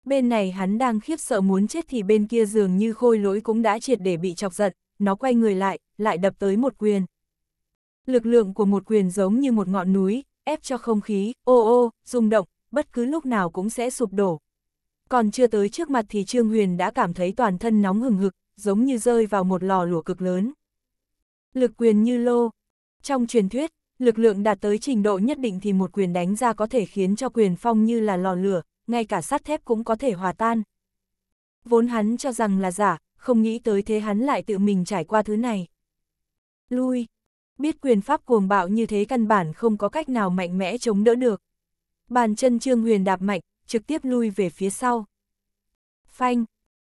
Bên này hắn đang khiếp sợ muốn chết thì bên kia dường như khôi lỗi cũng đã triệt để bị chọc giận, nó quay người lại, lại đập tới một quyền. Lực lượng của một quyền giống như một ngọn núi, ép cho không khí, ô ô, rung động, bất cứ lúc nào cũng sẽ sụp đổ. Còn chưa tới trước mặt thì Trương Huyền đã cảm thấy toàn thân nóng hừng hực, giống như rơi vào một lò lửa cực lớn. Lực quyền như lô. Trong truyền thuyết, lực lượng đạt tới trình độ nhất định thì một quyền đánh ra có thể khiến cho quyền phong như là lò lửa, ngay cả sắt thép cũng có thể hòa tan. Vốn hắn cho rằng là giả, không nghĩ tới thế hắn lại tự mình trải qua thứ này. Lui, biết quyền pháp cuồng bạo như thế căn bản không có cách nào mạnh mẽ chống đỡ được. Bàn chân Trương Huyền đạp mạnh, trực tiếp lui về phía sau. Phanh,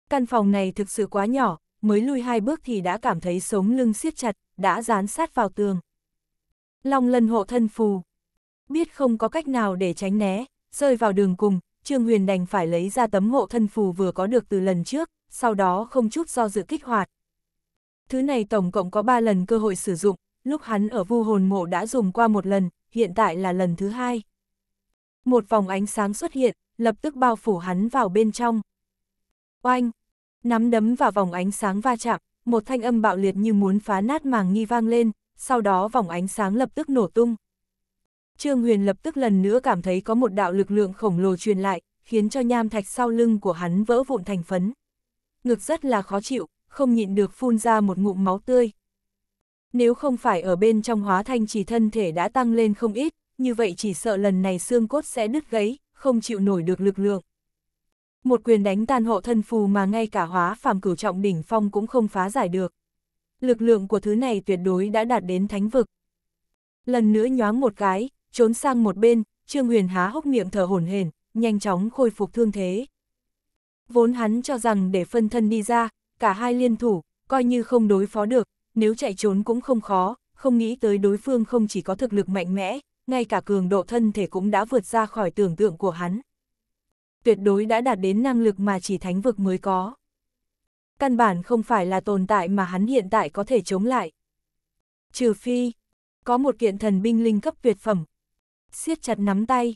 căn phòng này thực sự quá nhỏ, mới lui hai bước thì đã cảm thấy sống lưng siết chặt, đã dán sát vào tường. Long lân hộ thân phù, biết không có cách nào để tránh né, rơi vào đường cùng, Trương Huyền đành phải lấy ra tấm hộ thân phù vừa có được từ lần trước, sau đó không chút do dự kích hoạt. Thứ này tổng cộng có 3 lần cơ hội sử dụng, lúc hắn ở vu hồn mộ đã dùng qua một lần, hiện tại là lần thứ hai. Một vòng ánh sáng xuất hiện, lập tức bao phủ hắn vào bên trong. Oanh! Nắm đấm vào vòng ánh sáng va chạm, một thanh âm bạo liệt như muốn phá nát màng nghi vang lên, sau đó vòng ánh sáng lập tức nổ tung. Trương Huyền lập tức lần nữa cảm thấy có một đạo lực lượng khổng lồ truyền lại, khiến cho nham thạch sau lưng của hắn vỡ vụn thành phấn. Ngực rất là khó chịu, không nhịn được phun ra một ngụm máu tươi. Nếu không phải ở bên trong hóa thanh chỉ thân thể đã tăng lên không ít, như vậy chỉ sợ lần này xương cốt sẽ đứt gãy, không chịu nổi được lực lượng. Một quyền đánh tàn hộ thân phù mà ngay cả hóa phàm cửu trọng đỉnh phong cũng không phá giải được. Lực lượng của thứ này tuyệt đối đã đạt đến thánh vực. Lần nữa nhoáng một cái, trốn sang một bên, Trương Huyền há hốc miệng thở hổn hển, nhanh chóng khôi phục thương thế. Vốn hắn cho rằng để phân thân đi ra, cả hai liên thủ, coi như không đối phó được, nếu chạy trốn cũng không khó, không nghĩ tới đối phương không chỉ có thực lực mạnh mẽ, ngay cả cường độ thân thể cũng đã vượt ra khỏi tưởng tượng của hắn. Tuyệt đối đã đạt đến năng lực mà chỉ thánh vực mới có. Căn bản không phải là tồn tại mà hắn hiện tại có thể chống lại. Trừ phi, có một kiện thần binh linh cấp tuyệt phẩm, siết chặt nắm tay.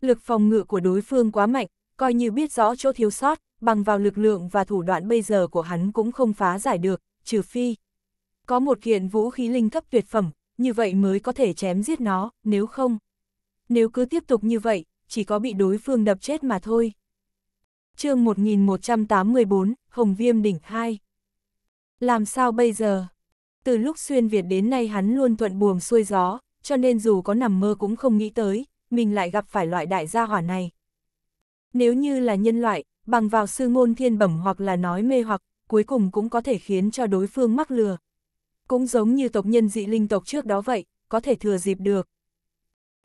Lực phòng ngự của đối phương quá mạnh, coi như biết rõ chỗ thiếu sót, bằng vào lực lượng và thủ đoạn bây giờ của hắn cũng không phá giải được, trừ phi. Có một kiện vũ khí linh cấp tuyệt phẩm, như vậy mới có thể chém giết nó, nếu không. Nếu cứ tiếp tục như vậy, chỉ có bị đối phương đập chết mà thôi. chương 1184, Hồng Viêm Đỉnh 2 Làm sao bây giờ? Từ lúc xuyên Việt đến nay hắn luôn thuận buồm xuôi gió, cho nên dù có nằm mơ cũng không nghĩ tới, mình lại gặp phải loại đại gia hỏa này. Nếu như là nhân loại, bằng vào sư ngôn thiên bẩm hoặc là nói mê hoặc, cuối cùng cũng có thể khiến cho đối phương mắc lừa. Cũng giống như tộc nhân dị linh tộc trước đó vậy, có thể thừa dịp được.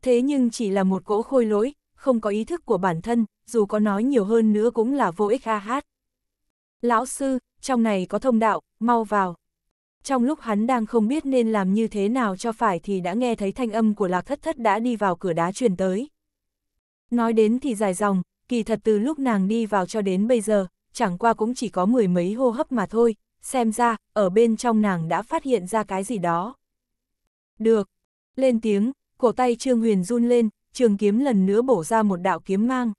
Thế nhưng chỉ là một cỗ khôi lỗi, không có ý thức của bản thân, dù có nói nhiều hơn nữa cũng là vô ích a hát. Lão sư, trong này có thông đạo, mau vào trong lúc hắn đang không biết nên làm như thế nào cho phải thì đã nghe thấy thanh âm của lạc thất thất đã đi vào cửa đá truyền tới. Nói đến thì dài dòng, kỳ thật từ lúc nàng đi vào cho đến bây giờ, chẳng qua cũng chỉ có mười mấy hô hấp mà thôi, xem ra, ở bên trong nàng đã phát hiện ra cái gì đó. Được, lên tiếng, cổ tay Trương Huyền run lên, trường kiếm lần nữa bổ ra một đạo kiếm mang.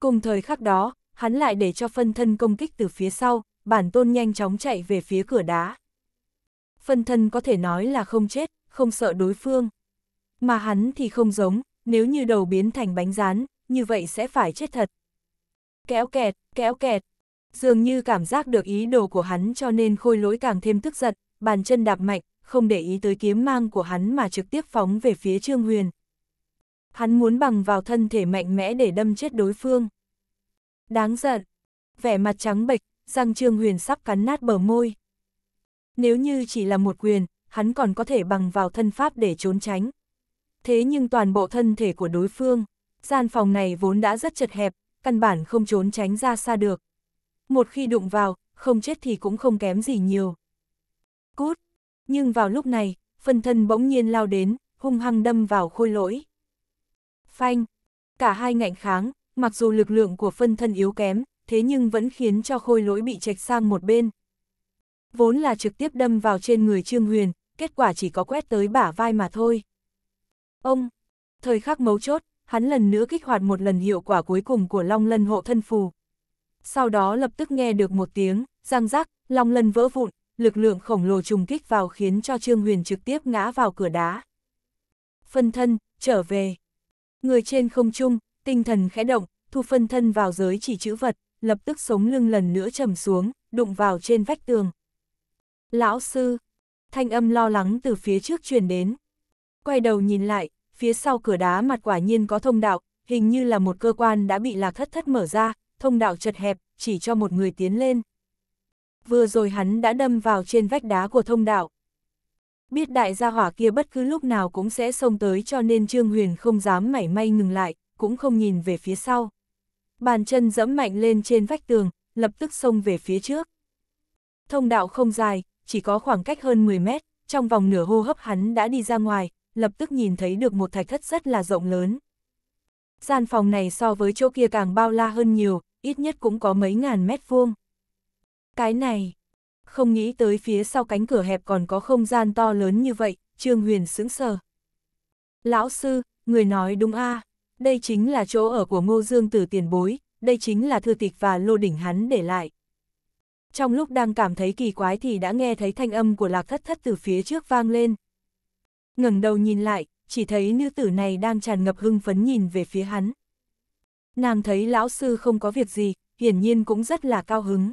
Cùng thời khắc đó, hắn lại để cho phân thân công kích từ phía sau, bản tôn nhanh chóng chạy về phía cửa đá phân thân có thể nói là không chết, không sợ đối phương. Mà hắn thì không giống, nếu như đầu biến thành bánh rán, như vậy sẽ phải chết thật. Kéo kẹt, kéo kẹt. Dường như cảm giác được ý đồ của hắn cho nên khôi lỗi càng thêm tức giận, bàn chân đạp mạnh, không để ý tới kiếm mang của hắn mà trực tiếp phóng về phía Trương Huyền. Hắn muốn bằng vào thân thể mạnh mẽ để đâm chết đối phương. Đáng giận. Vẻ mặt trắng bệch, răng Trương Huyền sắp cắn nát bờ môi. Nếu như chỉ là một quyền, hắn còn có thể bằng vào thân pháp để trốn tránh. Thế nhưng toàn bộ thân thể của đối phương, gian phòng này vốn đã rất chật hẹp, căn bản không trốn tránh ra xa được. Một khi đụng vào, không chết thì cũng không kém gì nhiều. Cút! Nhưng vào lúc này, phân thân bỗng nhiên lao đến, hung hăng đâm vào khôi lỗi. Phanh! Cả hai ngạnh kháng, mặc dù lực lượng của phân thân yếu kém, thế nhưng vẫn khiến cho khôi lỗi bị trạch sang một bên, vốn là trực tiếp đâm vào trên người Trương Huyền, kết quả chỉ có quét tới bả vai mà thôi. Ông, thời khắc mấu chốt, hắn lần nữa kích hoạt một lần hiệu quả cuối cùng của Long Lân hộ thân phù. Sau đó lập tức nghe được một tiếng, răng rắc, Long Lân vỡ vụn, lực lượng khổng lồ trùng kích vào khiến cho Trương Huyền trực tiếp ngã vào cửa đá. Phân thân, trở về. Người trên không trung, tinh thần khẽ động, thu phân thân vào giới chỉ chữ vật, lập tức sống lưng lần nữa trầm xuống, đụng vào trên vách tường. Lão sư, thanh âm lo lắng từ phía trước truyền đến. Quay đầu nhìn lại, phía sau cửa đá mặt quả nhiên có thông đạo, hình như là một cơ quan đã bị lạc thất thất mở ra, thông đạo chật hẹp, chỉ cho một người tiến lên. Vừa rồi hắn đã đâm vào trên vách đá của thông đạo. Biết đại gia hỏa kia bất cứ lúc nào cũng sẽ xông tới cho nên Trương Huyền không dám mảy may ngừng lại, cũng không nhìn về phía sau. Bàn chân dẫm mạnh lên trên vách tường, lập tức xông về phía trước. Thông đạo không dài, chỉ có khoảng cách hơn 10 mét, trong vòng nửa hô hấp hắn đã đi ra ngoài, lập tức nhìn thấy được một thạch thất rất là rộng lớn. Gian phòng này so với chỗ kia càng bao la hơn nhiều, ít nhất cũng có mấy ngàn mét vuông. Cái này, không nghĩ tới phía sau cánh cửa hẹp còn có không gian to lớn như vậy, Trương Huyền sững sờ. Lão sư, người nói đúng a, à, đây chính là chỗ ở của Ngô Dương Tử tiền bối, đây chính là thư tịch và lô đỉnh hắn để lại. Trong lúc đang cảm thấy kỳ quái thì đã nghe thấy thanh âm của lạc thất thất từ phía trước vang lên. ngẩng đầu nhìn lại, chỉ thấy nữ tử này đang tràn ngập hưng phấn nhìn về phía hắn. Nàng thấy lão sư không có việc gì, hiển nhiên cũng rất là cao hứng.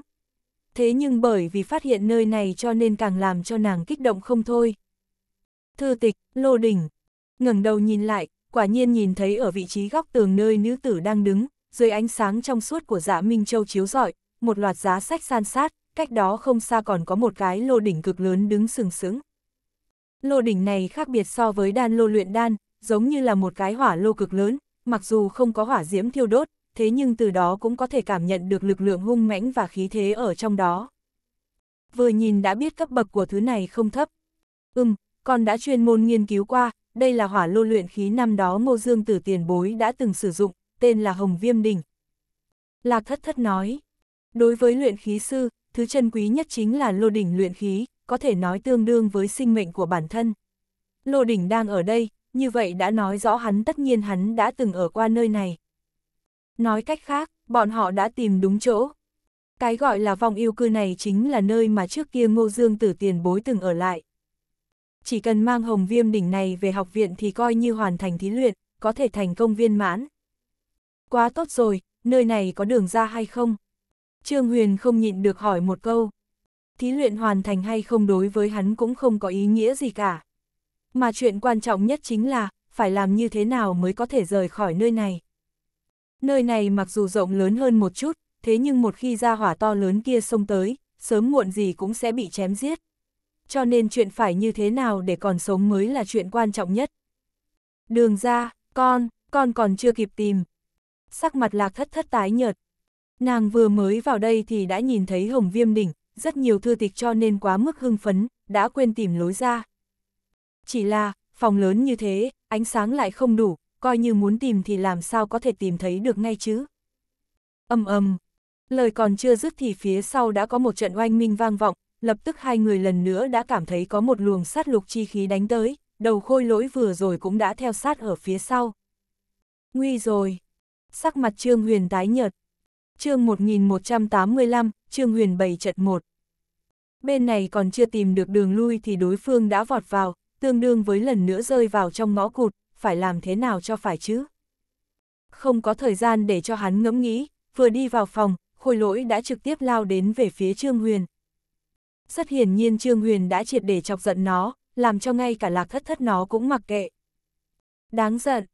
Thế nhưng bởi vì phát hiện nơi này cho nên càng làm cho nàng kích động không thôi. Thư tịch, lô đỉnh, ngẩng đầu nhìn lại, quả nhiên nhìn thấy ở vị trí góc tường nơi nữ tử đang đứng, dưới ánh sáng trong suốt của dạ Minh Châu chiếu rọi, một loạt giá sách san sát, cách đó không xa còn có một cái lô đỉnh cực lớn đứng sừng sững. Lô đỉnh này khác biệt so với đan lô luyện đan, giống như là một cái hỏa lô cực lớn, mặc dù không có hỏa diễm thiêu đốt, thế nhưng từ đó cũng có thể cảm nhận được lực lượng hung mãnh và khí thế ở trong đó. Vừa nhìn đã biết cấp bậc của thứ này không thấp. Ừm, con đã chuyên môn nghiên cứu qua, đây là hỏa lô luyện khí năm đó Ngô Dương Tử tiền bối đã từng sử dụng, tên là Hồng Viêm Đỉnh. Lạc Thất Thất nói, Đối với luyện khí sư, thứ chân quý nhất chính là lô đỉnh luyện khí, có thể nói tương đương với sinh mệnh của bản thân. Lô đỉnh đang ở đây, như vậy đã nói rõ hắn tất nhiên hắn đã từng ở qua nơi này. Nói cách khác, bọn họ đã tìm đúng chỗ. Cái gọi là vòng yêu cư này chính là nơi mà trước kia Ngô Dương Tử tiền bối từng ở lại. Chỉ cần mang hồng viêm đỉnh này về học viện thì coi như hoàn thành thí luyện, có thể thành công viên mãn. Quá tốt rồi, nơi này có đường ra hay không? Trương Huyền không nhịn được hỏi một câu. Thí luyện hoàn thành hay không đối với hắn cũng không có ý nghĩa gì cả. Mà chuyện quan trọng nhất chính là, phải làm như thế nào mới có thể rời khỏi nơi này. Nơi này mặc dù rộng lớn hơn một chút, thế nhưng một khi ra hỏa to lớn kia xông tới, sớm muộn gì cũng sẽ bị chém giết. Cho nên chuyện phải như thế nào để còn sống mới là chuyện quan trọng nhất. Đường ra, con, con còn chưa kịp tìm. Sắc mặt lạc thất thất tái nhợt, Nàng vừa mới vào đây thì đã nhìn thấy hồng viêm đỉnh, rất nhiều thư tịch cho nên quá mức hưng phấn, đã quên tìm lối ra. Chỉ là, phòng lớn như thế, ánh sáng lại không đủ, coi như muốn tìm thì làm sao có thể tìm thấy được ngay chứ. Âm âm, lời còn chưa dứt thì phía sau đã có một trận oanh minh vang vọng, lập tức hai người lần nữa đã cảm thấy có một luồng sát lục chi khí đánh tới, đầu khôi lỗi vừa rồi cũng đã theo sát ở phía sau. Nguy rồi, sắc mặt Trương Huyền tái nhợt, chương 1185, Chương Huyền bày trận 1. Bên này còn chưa tìm được đường lui thì đối phương đã vọt vào, tương đương với lần nữa rơi vào trong ngõ cụt, phải làm thế nào cho phải chứ? Không có thời gian để cho hắn ngẫm nghĩ, vừa đi vào phòng, khôi lỗi đã trực tiếp lao đến về phía Trương Huyền. Rất hiển nhiên Trương Huyền đã triệt để chọc giận nó, làm cho ngay cả lạc thất thất nó cũng mặc kệ. Đáng giận,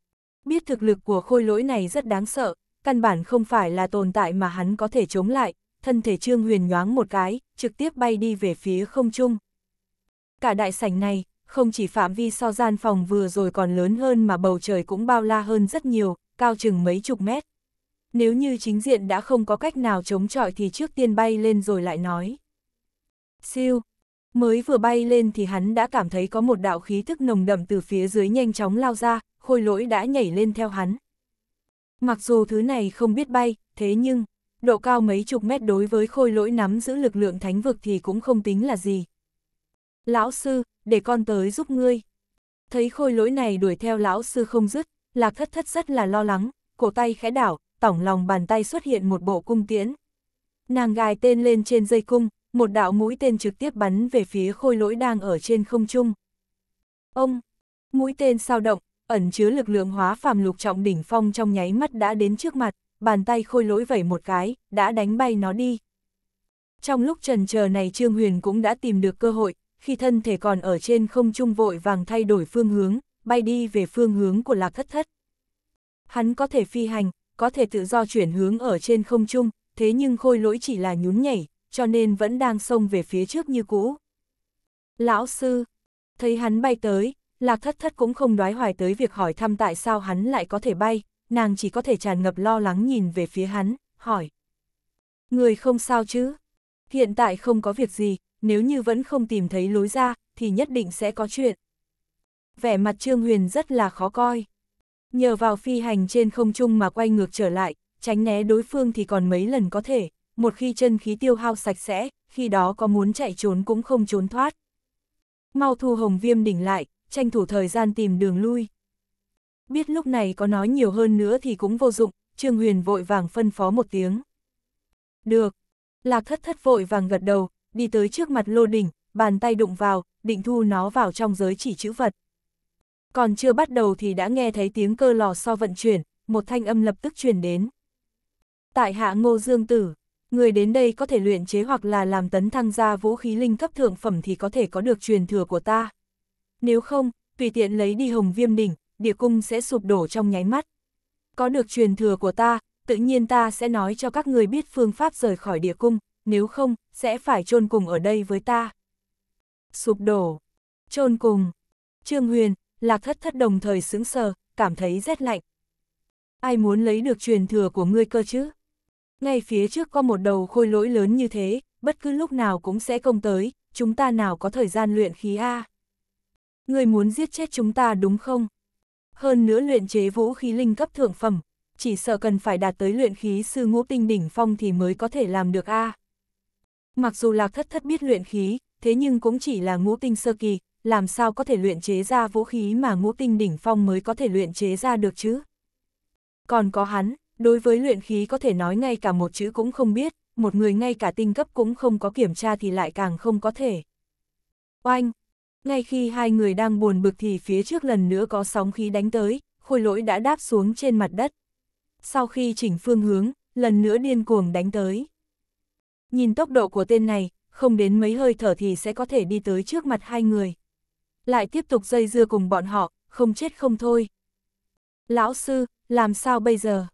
biết thực lực của khôi lỗi này rất đáng sợ, căn bản không phải là tồn tại mà hắn có thể chống lại, thân thể Trương Huyền nhoáng một cái, trực tiếp bay đi về phía không trung. Cả đại sảnh này, không chỉ phạm vi so gian phòng vừa rồi còn lớn hơn mà bầu trời cũng bao la hơn rất nhiều, cao chừng mấy chục mét. Nếu như chính diện đã không có cách nào chống chọi thì trước tiên bay lên rồi lại nói. Siêu, mới vừa bay lên thì hắn đã cảm thấy có một đạo khí thức nồng đậm từ phía dưới nhanh chóng lao ra, khôi lỗi đã nhảy lên theo hắn. Mặc dù thứ này không biết bay, thế nhưng, độ cao mấy chục mét đối với khôi lỗi nắm giữ lực lượng thánh vực thì cũng không tính là gì. Lão sư, để con tới giúp ngươi. Thấy khôi lỗi này đuổi theo lão sư không dứt, lạc thất thất rất là lo lắng, cổ tay khẽ đảo, tổng lòng bàn tay xuất hiện một bộ cung tiễn. Nàng gài tên lên trên dây cung, một đạo mũi tên trực tiếp bắn về phía khôi lỗi đang ở trên không trung. Ông, mũi tên sao động, ẩn chứa lực lượng hóa phàm lục trọng đỉnh phong trong nháy mắt đã đến trước mặt, bàn tay khôi lỗi vẩy một cái, đã đánh bay nó đi. Trong lúc trần chờ này Trương Huyền cũng đã tìm được cơ hội, khi thân thể còn ở trên không trung vội vàng thay đổi phương hướng, bay đi về phương hướng của lạc thất thất. Hắn có thể phi hành, có thể tự do chuyển hướng ở trên không trung, thế nhưng khôi lỗi chỉ là nhún nhảy, cho nên vẫn đang xông về phía trước như cũ. Lão sư, thấy hắn bay tới, Lạc thất thất cũng không đoái hoài tới việc hỏi thăm tại sao hắn lại có thể bay, nàng chỉ có thể tràn ngập lo lắng nhìn về phía hắn, hỏi. Người không sao chứ? Hiện tại không có việc gì, nếu như vẫn không tìm thấy lối ra, thì nhất định sẽ có chuyện. Vẻ mặt Trương Huyền rất là khó coi. Nhờ vào phi hành trên không trung mà quay ngược trở lại, tránh né đối phương thì còn mấy lần có thể, một khi chân khí tiêu hao sạch sẽ, khi đó có muốn chạy trốn cũng không trốn thoát. Mau thu hồng viêm đỉnh lại, tranh thủ thời gian tìm đường lui. Biết lúc này có nói nhiều hơn nữa thì cũng vô dụng, Trương Huyền vội vàng phân phó một tiếng. Được, lạc thất thất vội vàng gật đầu, đi tới trước mặt lô đỉnh, bàn tay đụng vào, định thu nó vào trong giới chỉ chữ vật. Còn chưa bắt đầu thì đã nghe thấy tiếng cơ lò so vận chuyển, một thanh âm lập tức truyền đến. Tại hạ ngô dương tử, người đến đây có thể luyện chế hoặc là làm tấn thăng ra vũ khí linh cấp thượng phẩm thì có thể có được truyền thừa của ta. Nếu không, tùy tiện lấy đi hồng viêm đỉnh, địa cung sẽ sụp đổ trong nháy mắt. Có được truyền thừa của ta, tự nhiên ta sẽ nói cho các người biết phương pháp rời khỏi địa cung, nếu không, sẽ phải chôn cùng ở đây với ta. Sụp đổ, chôn cùng, Trương Huyền, Lạc Thất Thất đồng thời sững sờ, cảm thấy rét lạnh. Ai muốn lấy được truyền thừa của ngươi cơ chứ? Ngay phía trước có một đầu khôi lỗi lớn như thế, bất cứ lúc nào cũng sẽ công tới, chúng ta nào có thời gian luyện khí A. Người muốn giết chết chúng ta đúng không? Hơn nữa luyện chế vũ khí linh cấp thượng phẩm, chỉ sợ cần phải đạt tới luyện khí sư ngũ tinh đỉnh phong thì mới có thể làm được a. À. Mặc dù lạc thất thất biết luyện khí, thế nhưng cũng chỉ là ngũ tinh sơ kỳ, làm sao có thể luyện chế ra vũ khí mà ngũ tinh đỉnh phong mới có thể luyện chế ra được chứ? Còn có hắn, đối với luyện khí có thể nói ngay cả một chữ cũng không biết, một người ngay cả tinh cấp cũng không có kiểm tra thì lại càng không có thể. Oanh, ngay khi hai người đang buồn bực thì phía trước lần nữa có sóng khí đánh tới, khôi lỗi đã đáp xuống trên mặt đất. Sau khi chỉnh phương hướng, lần nữa điên cuồng đánh tới. Nhìn tốc độ của tên này, không đến mấy hơi thở thì sẽ có thể đi tới trước mặt hai người. Lại tiếp tục dây dưa cùng bọn họ, không chết không thôi. Lão sư, làm sao bây giờ?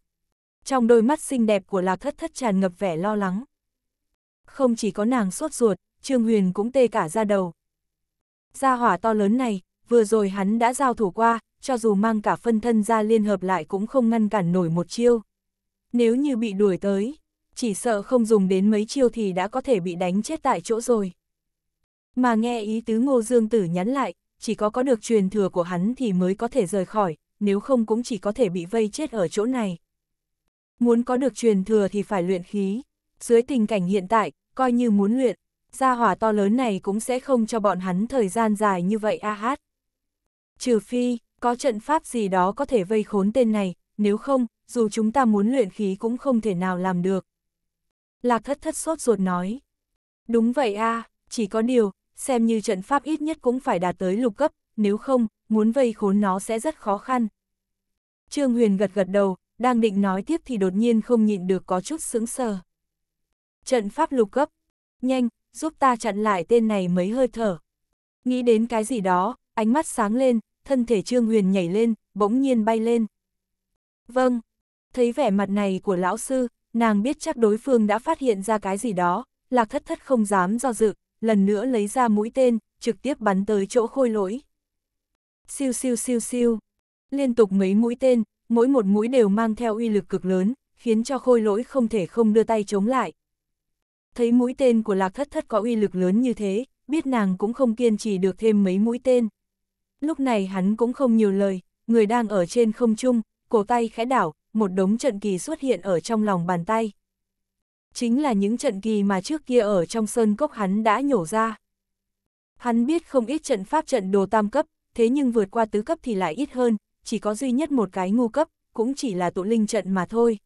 Trong đôi mắt xinh đẹp của Lạc Thất Thất tràn ngập vẻ lo lắng. Không chỉ có nàng sốt ruột, Trương Huyền cũng tê cả ra đầu, gia hỏa to lớn này, vừa rồi hắn đã giao thủ qua, cho dù mang cả phân thân ra liên hợp lại cũng không ngăn cản nổi một chiêu. Nếu như bị đuổi tới, chỉ sợ không dùng đến mấy chiêu thì đã có thể bị đánh chết tại chỗ rồi. Mà nghe ý tứ ngô dương tử nhắn lại, chỉ có có được truyền thừa của hắn thì mới có thể rời khỏi, nếu không cũng chỉ có thể bị vây chết ở chỗ này. Muốn có được truyền thừa thì phải luyện khí. Dưới tình cảnh hiện tại, coi như muốn luyện, gia hỏa to lớn này cũng sẽ không cho bọn hắn thời gian dài như vậy a hát. Trừ phi, có trận pháp gì đó có thể vây khốn tên này, nếu không, dù chúng ta muốn luyện khí cũng không thể nào làm được. Lạc thất thất sốt ruột nói. Đúng vậy a chỉ có điều, xem như trận pháp ít nhất cũng phải đạt tới lục cấp, nếu không, muốn vây khốn nó sẽ rất khó khăn. Trương Huyền gật gật đầu, đang định nói tiếp thì đột nhiên không nhịn được có chút sững sờ. Trận pháp lục cấp, nhanh, giúp ta chặn lại tên này mấy hơi thở. Nghĩ đến cái gì đó, ánh mắt sáng lên, thân thể Trương Huyền nhảy lên, bỗng nhiên bay lên. Vâng, thấy vẻ mặt này của lão sư, nàng biết chắc đối phương đã phát hiện ra cái gì đó, lạc thất thất không dám do dự, lần nữa lấy ra mũi tên, trực tiếp bắn tới chỗ khôi lỗi. Siêu siêu siêu siêu, liên tục mấy mũi tên, mỗi một mũi đều mang theo uy lực cực lớn, khiến cho khôi lỗi không thể không đưa tay chống lại, thấy mũi tên của lạc thất thất có uy lực lớn như thế, biết nàng cũng không kiên trì được thêm mấy mũi tên. Lúc này hắn cũng không nhiều lời, người đang ở trên không trung, cổ tay khẽ đảo, một đống trận kỳ xuất hiện ở trong lòng bàn tay. Chính là những trận kỳ mà trước kia ở trong sơn cốc hắn đã nhổ ra. Hắn biết không ít trận pháp trận đồ tam cấp, thế nhưng vượt qua tứ cấp thì lại ít hơn, chỉ có duy nhất một cái ngu cấp, cũng chỉ là tụ linh trận mà thôi.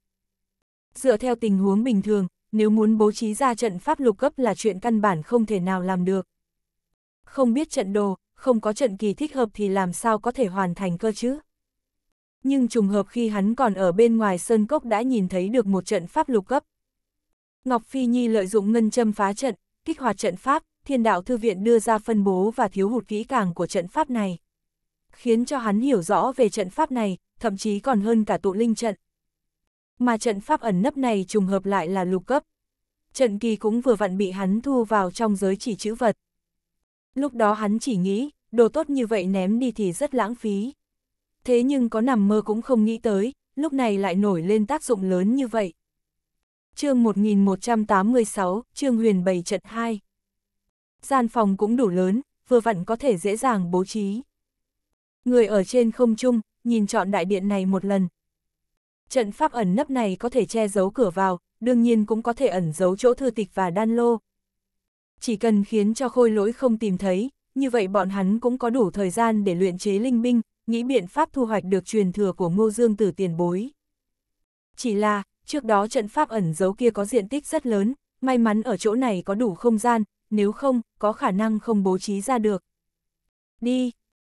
Dựa theo tình huống bình thường, nếu muốn bố trí ra trận pháp lục cấp là chuyện căn bản không thể nào làm được. Không biết trận đồ, không có trận kỳ thích hợp thì làm sao có thể hoàn thành cơ chứ? Nhưng trùng hợp khi hắn còn ở bên ngoài sơn cốc đã nhìn thấy được một trận pháp lục cấp. Ngọc Phi Nhi lợi dụng ngân châm phá trận, kích hoạt trận pháp, thiên đạo thư viện đưa ra phân bố và thiếu hụt kỹ càng của trận pháp này. Khiến cho hắn hiểu rõ về trận pháp này, thậm chí còn hơn cả tụ linh trận mà trận pháp ẩn nấp này trùng hợp lại là lục cấp. Trận kỳ cũng vừa vặn bị hắn thu vào trong giới chỉ chữ vật. Lúc đó hắn chỉ nghĩ, đồ tốt như vậy ném đi thì rất lãng phí. Thế nhưng có nằm mơ cũng không nghĩ tới, lúc này lại nổi lên tác dụng lớn như vậy. chương 1186, Trương Huyền bày trận 2. Gian phòng cũng đủ lớn, vừa vặn có thể dễ dàng bố trí. Người ở trên không trung, nhìn chọn đại điện này một lần, Trận pháp ẩn nấp này có thể che giấu cửa vào, đương nhiên cũng có thể ẩn giấu chỗ thư tịch và đan lô. Chỉ cần khiến cho khôi lỗi không tìm thấy, như vậy bọn hắn cũng có đủ thời gian để luyện chế linh binh, nghĩ biện pháp thu hoạch được truyền thừa của Ngô Dương từ tiền bối. Chỉ là, trước đó trận pháp ẩn giấu kia có diện tích rất lớn, may mắn ở chỗ này có đủ không gian, nếu không, có khả năng không bố trí ra được. Đi!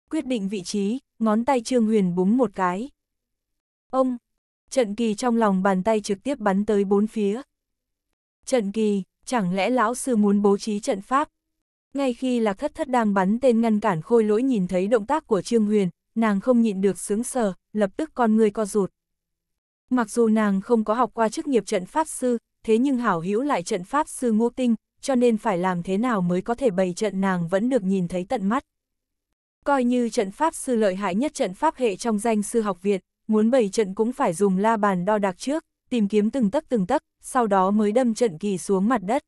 Quyết định vị trí, ngón tay Trương Huyền búng một cái. Ông! Trận kỳ trong lòng bàn tay trực tiếp bắn tới bốn phía. Trận kỳ, chẳng lẽ lão sư muốn bố trí trận pháp? Ngay khi lạc thất thất đang bắn tên ngăn cản khôi lỗi nhìn thấy động tác của Trương Huyền, nàng không nhịn được sướng sờ, lập tức con người co rụt. Mặc dù nàng không có học qua chức nghiệp trận pháp sư, thế nhưng hảo hữu lại trận pháp sư ngô tinh, cho nên phải làm thế nào mới có thể bày trận nàng vẫn được nhìn thấy tận mắt. Coi như trận pháp sư lợi hại nhất trận pháp hệ trong danh sư học viện, muốn bày trận cũng phải dùng la bàn đo đạc trước, tìm kiếm từng tấc từng tấc, sau đó mới đâm trận kỳ xuống mặt đất.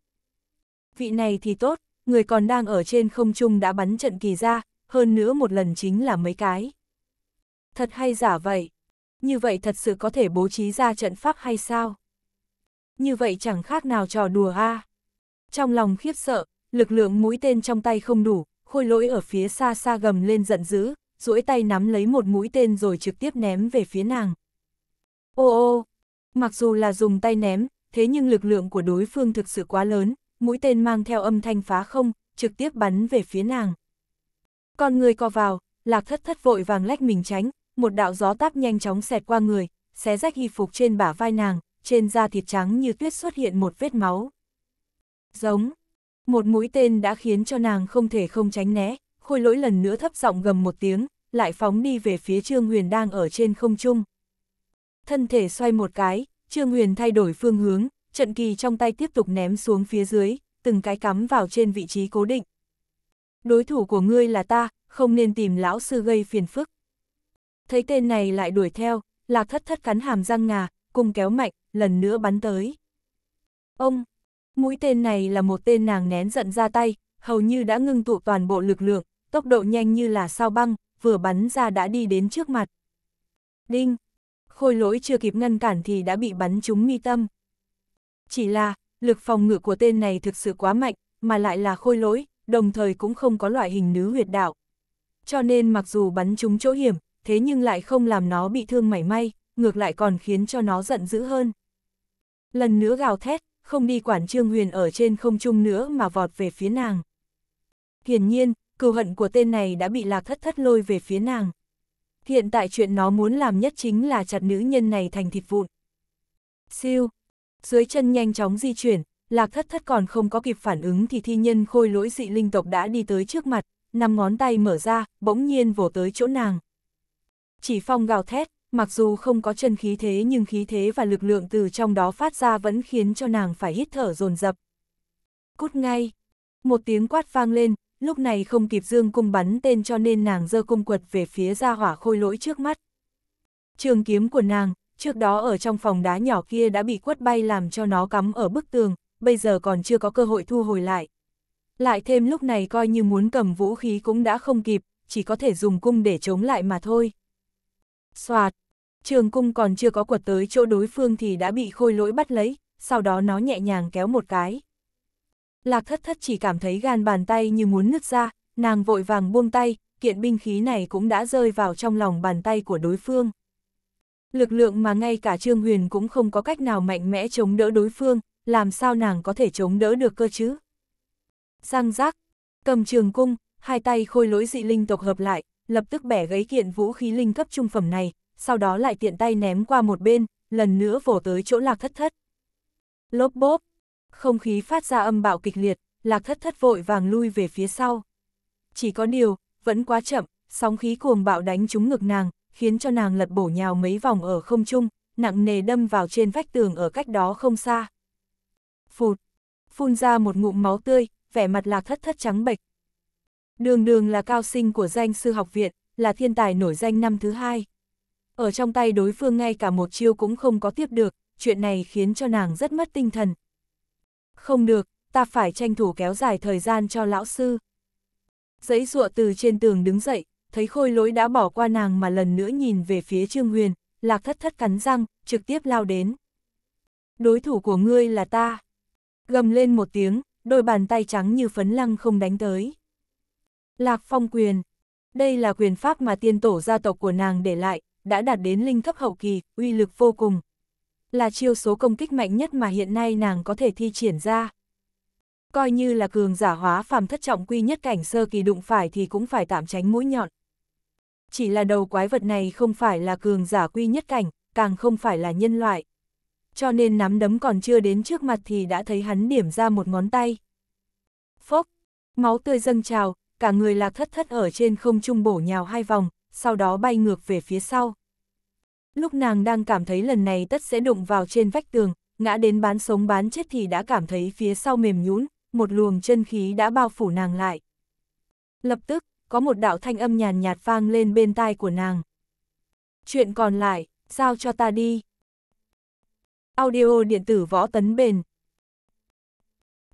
Vị này thì tốt, người còn đang ở trên không trung đã bắn trận kỳ ra, hơn nữa một lần chính là mấy cái. Thật hay giả vậy? Như vậy thật sự có thể bố trí ra trận pháp hay sao? Như vậy chẳng khác nào trò đùa a. Trong lòng khiếp sợ, lực lượng mũi tên trong tay không đủ, khôi lỗi ở phía xa xa gầm lên giận dữ, duỗi tay nắm lấy một mũi tên rồi trực tiếp ném về phía nàng. Ô ô, mặc dù là dùng tay ném, thế nhưng lực lượng của đối phương thực sự quá lớn, mũi tên mang theo âm thanh phá không, trực tiếp bắn về phía nàng. Con người co vào, lạc thất thất vội vàng lách mình tránh, một đạo gió táp nhanh chóng xẹt qua người, xé rách y phục trên bả vai nàng, trên da thịt trắng như tuyết xuất hiện một vết máu. Giống, một mũi tên đã khiến cho nàng không thể không tránh né, khôi lỗi lần nữa thấp giọng gầm một tiếng, lại phóng đi về phía Trương Huyền đang ở trên không trung. Thân thể xoay một cái, Trương Huyền thay đổi phương hướng, trận kỳ trong tay tiếp tục ném xuống phía dưới, từng cái cắm vào trên vị trí cố định. Đối thủ của ngươi là ta, không nên tìm lão sư gây phiền phức. Thấy tên này lại đuổi theo, lạc thất thất cắn hàm răng ngà, cùng kéo mạnh, lần nữa bắn tới. Ông, mũi tên này là một tên nàng nén giận ra tay, hầu như đã ngưng tụ toàn bộ lực lượng, tốc độ nhanh như là sao băng, vừa bắn ra đã đi đến trước mặt. Đinh! Khôi lỗi chưa kịp ngăn cản thì đã bị bắn trúng mi tâm. Chỉ là, lực phòng ngự của tên này thực sự quá mạnh, mà lại là khôi lỗi, đồng thời cũng không có loại hình nứ huyệt đạo. Cho nên mặc dù bắn trúng chỗ hiểm, thế nhưng lại không làm nó bị thương mảy may, ngược lại còn khiến cho nó giận dữ hơn. Lần nữa gào thét, không đi quản Trương Huyền ở trên không trung nữa mà vọt về phía nàng. Hiển nhiên, cừu hận của tên này đã bị lạc thất thất lôi về phía nàng. Hiện tại chuyện nó muốn làm nhất chính là chặt nữ nhân này thành thịt vụn. Siêu, dưới chân nhanh chóng di chuyển, lạc thất thất còn không có kịp phản ứng thì thi nhân khôi lỗi dị linh tộc đã đi tới trước mặt, năm ngón tay mở ra, bỗng nhiên vồ tới chỗ nàng. Chỉ phong gào thét, mặc dù không có chân khí thế nhưng khí thế và lực lượng từ trong đó phát ra vẫn khiến cho nàng phải hít thở dồn dập. Cút ngay, một tiếng quát vang lên, lúc này không kịp dương cung bắn tên cho nên nàng giơ cung quật về phía ra hỏa khôi lỗi trước mắt. Trường kiếm của nàng, trước đó ở trong phòng đá nhỏ kia đã bị quất bay làm cho nó cắm ở bức tường, bây giờ còn chưa có cơ hội thu hồi lại. Lại thêm lúc này coi như muốn cầm vũ khí cũng đã không kịp, chỉ có thể dùng cung để chống lại mà thôi. Xoạt, trường cung còn chưa có quật tới chỗ đối phương thì đã bị khôi lỗi bắt lấy, sau đó nó nhẹ nhàng kéo một cái. Lạc thất thất chỉ cảm thấy gan bàn tay như muốn nứt ra, nàng vội vàng buông tay, kiện binh khí này cũng đã rơi vào trong lòng bàn tay của đối phương. Lực lượng mà ngay cả Trương Huyền cũng không có cách nào mạnh mẽ chống đỡ đối phương, làm sao nàng có thể chống đỡ được cơ chứ? Giang giác, cầm trường cung, hai tay khôi lỗi dị linh tộc hợp lại, lập tức bẻ gấy kiện vũ khí linh cấp trung phẩm này, sau đó lại tiện tay ném qua một bên, lần nữa vổ tới chỗ lạc thất thất. Lốp bốp, không khí phát ra âm bạo kịch liệt, lạc thất thất vội vàng lui về phía sau. Chỉ có điều, vẫn quá chậm, sóng khí cuồng bạo đánh trúng ngực nàng, khiến cho nàng lật bổ nhào mấy vòng ở không trung, nặng nề đâm vào trên vách tường ở cách đó không xa. Phụt, phun ra một ngụm máu tươi, vẻ mặt lạc thất thất trắng bệch. Đường đường là cao sinh của danh sư học viện, là thiên tài nổi danh năm thứ hai. Ở trong tay đối phương ngay cả một chiêu cũng không có tiếp được, chuyện này khiến cho nàng rất mất tinh thần, không được, ta phải tranh thủ kéo dài thời gian cho lão sư. Giấy rụa từ trên tường đứng dậy, thấy khôi lỗi đã bỏ qua nàng mà lần nữa nhìn về phía Trương Huyền, lạc thất thất cắn răng, trực tiếp lao đến. Đối thủ của ngươi là ta. Gầm lên một tiếng, đôi bàn tay trắng như phấn lăng không đánh tới. Lạc phong quyền. Đây là quyền pháp mà tiên tổ gia tộc của nàng để lại, đã đạt đến linh cấp hậu kỳ, uy lực vô cùng, là chiêu số công kích mạnh nhất mà hiện nay nàng có thể thi triển ra. Coi như là cường giả hóa phàm thất trọng quy nhất cảnh sơ kỳ đụng phải thì cũng phải tạm tránh mũi nhọn. Chỉ là đầu quái vật này không phải là cường giả quy nhất cảnh, càng không phải là nhân loại. Cho nên nắm đấm còn chưa đến trước mặt thì đã thấy hắn điểm ra một ngón tay. Phốc, máu tươi dâng trào, cả người lạc thất thất ở trên không trung bổ nhào hai vòng, sau đó bay ngược về phía sau. Lúc nàng đang cảm thấy lần này tất sẽ đụng vào trên vách tường, ngã đến bán sống bán chết thì đã cảm thấy phía sau mềm nhũn, một luồng chân khí đã bao phủ nàng lại. Lập tức, có một đạo thanh âm nhàn nhạt vang lên bên tai của nàng. Chuyện còn lại, giao cho ta đi. Audio điện tử võ tấn bền.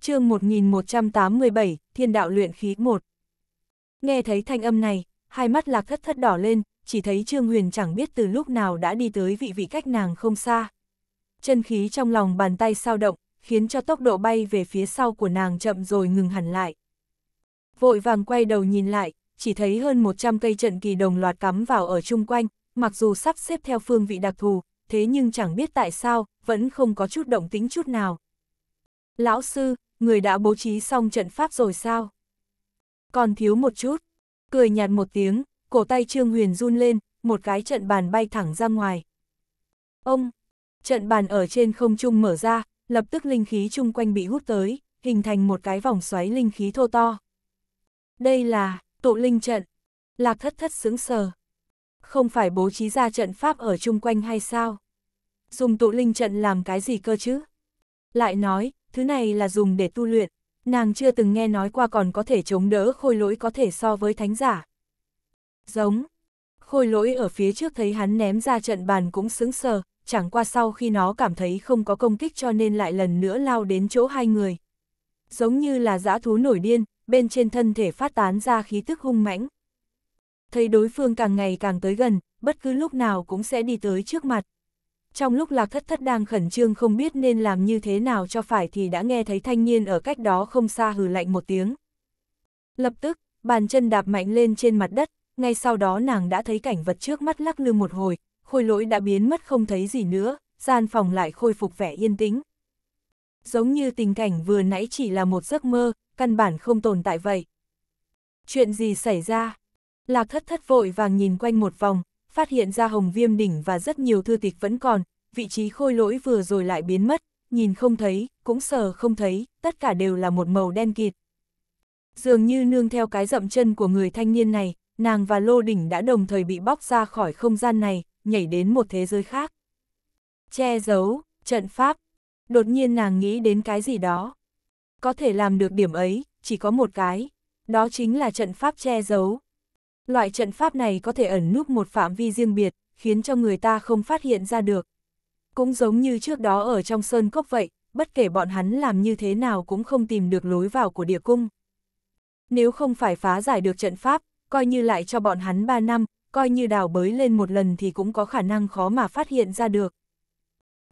chương 1187, Thiên đạo luyện khí 1. Nghe thấy thanh âm này, hai mắt lạc thất thất đỏ lên, chỉ thấy Trương Huyền chẳng biết từ lúc nào đã đi tới vị vị cách nàng không xa. Chân khí trong lòng bàn tay sao động, khiến cho tốc độ bay về phía sau của nàng chậm rồi ngừng hẳn lại. Vội vàng quay đầu nhìn lại, chỉ thấy hơn 100 cây trận kỳ đồng loạt cắm vào ở chung quanh, mặc dù sắp xếp theo phương vị đặc thù, thế nhưng chẳng biết tại sao, vẫn không có chút động tính chút nào. Lão sư, người đã bố trí xong trận pháp rồi sao? Còn thiếu một chút, cười nhạt một tiếng, cổ tay Trương Huyền run lên, một cái trận bàn bay thẳng ra ngoài. Ông, trận bàn ở trên không trung mở ra, lập tức linh khí chung quanh bị hút tới, hình thành một cái vòng xoáy linh khí thô to. Đây là, tụ linh trận. Lạc thất thất sững sờ. Không phải bố trí ra trận pháp ở chung quanh hay sao? Dùng tụ linh trận làm cái gì cơ chứ? Lại nói, thứ này là dùng để tu luyện. Nàng chưa từng nghe nói qua còn có thể chống đỡ khôi lỗi có thể so với thánh giả giống. Khôi lỗi ở phía trước thấy hắn ném ra trận bàn cũng sững sờ, chẳng qua sau khi nó cảm thấy không có công kích cho nên lại lần nữa lao đến chỗ hai người. Giống như là dã thú nổi điên, bên trên thân thể phát tán ra khí tức hung mãnh. Thấy đối phương càng ngày càng tới gần, bất cứ lúc nào cũng sẽ đi tới trước mặt. Trong lúc lạc thất thất đang khẩn trương không biết nên làm như thế nào cho phải thì đã nghe thấy thanh niên ở cách đó không xa hừ lạnh một tiếng. Lập tức, bàn chân đạp mạnh lên trên mặt đất, ngay sau đó nàng đã thấy cảnh vật trước mắt lắc lư một hồi, khôi lỗi đã biến mất không thấy gì nữa, gian phòng lại khôi phục vẻ yên tĩnh. Giống như tình cảnh vừa nãy chỉ là một giấc mơ, căn bản không tồn tại vậy. Chuyện gì xảy ra? Lạc thất thất vội vàng nhìn quanh một vòng, phát hiện ra hồng viêm đỉnh và rất nhiều thư tịch vẫn còn, vị trí khôi lỗi vừa rồi lại biến mất, nhìn không thấy, cũng sờ không thấy, tất cả đều là một màu đen kịt. Dường như nương theo cái dậm chân của người thanh niên này, nàng và Lô Đỉnh đã đồng thời bị bóc ra khỏi không gian này, nhảy đến một thế giới khác. Che giấu, trận pháp. Đột nhiên nàng nghĩ đến cái gì đó. Có thể làm được điểm ấy, chỉ có một cái. Đó chính là trận pháp che giấu. Loại trận pháp này có thể ẩn núp một phạm vi riêng biệt, khiến cho người ta không phát hiện ra được. Cũng giống như trước đó ở trong sơn cốc vậy, bất kể bọn hắn làm như thế nào cũng không tìm được lối vào của địa cung. Nếu không phải phá giải được trận pháp, coi như lại cho bọn hắn 3 năm, coi như đào bới lên một lần thì cũng có khả năng khó mà phát hiện ra được.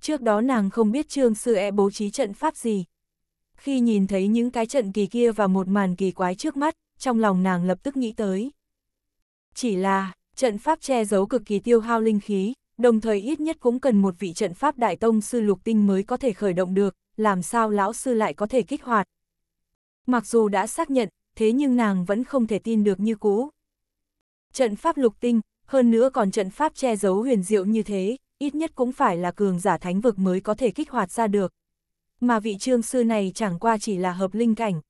Trước đó nàng không biết Trương Sư E bố trí trận pháp gì. Khi nhìn thấy những cái trận kỳ kia và một màn kỳ quái trước mắt, trong lòng nàng lập tức nghĩ tới. Chỉ là, trận pháp che giấu cực kỳ tiêu hao linh khí, đồng thời ít nhất cũng cần một vị trận pháp đại tông sư lục tinh mới có thể khởi động được, làm sao lão sư lại có thể kích hoạt. Mặc dù đã xác nhận, thế nhưng nàng vẫn không thể tin được như cũ. Trận pháp lục tinh, hơn nữa còn trận pháp che giấu huyền diệu như thế, ít nhất cũng phải là cường giả thánh vực mới có thể kích hoạt ra được. Mà vị trương sư này chẳng qua chỉ là hợp linh cảnh.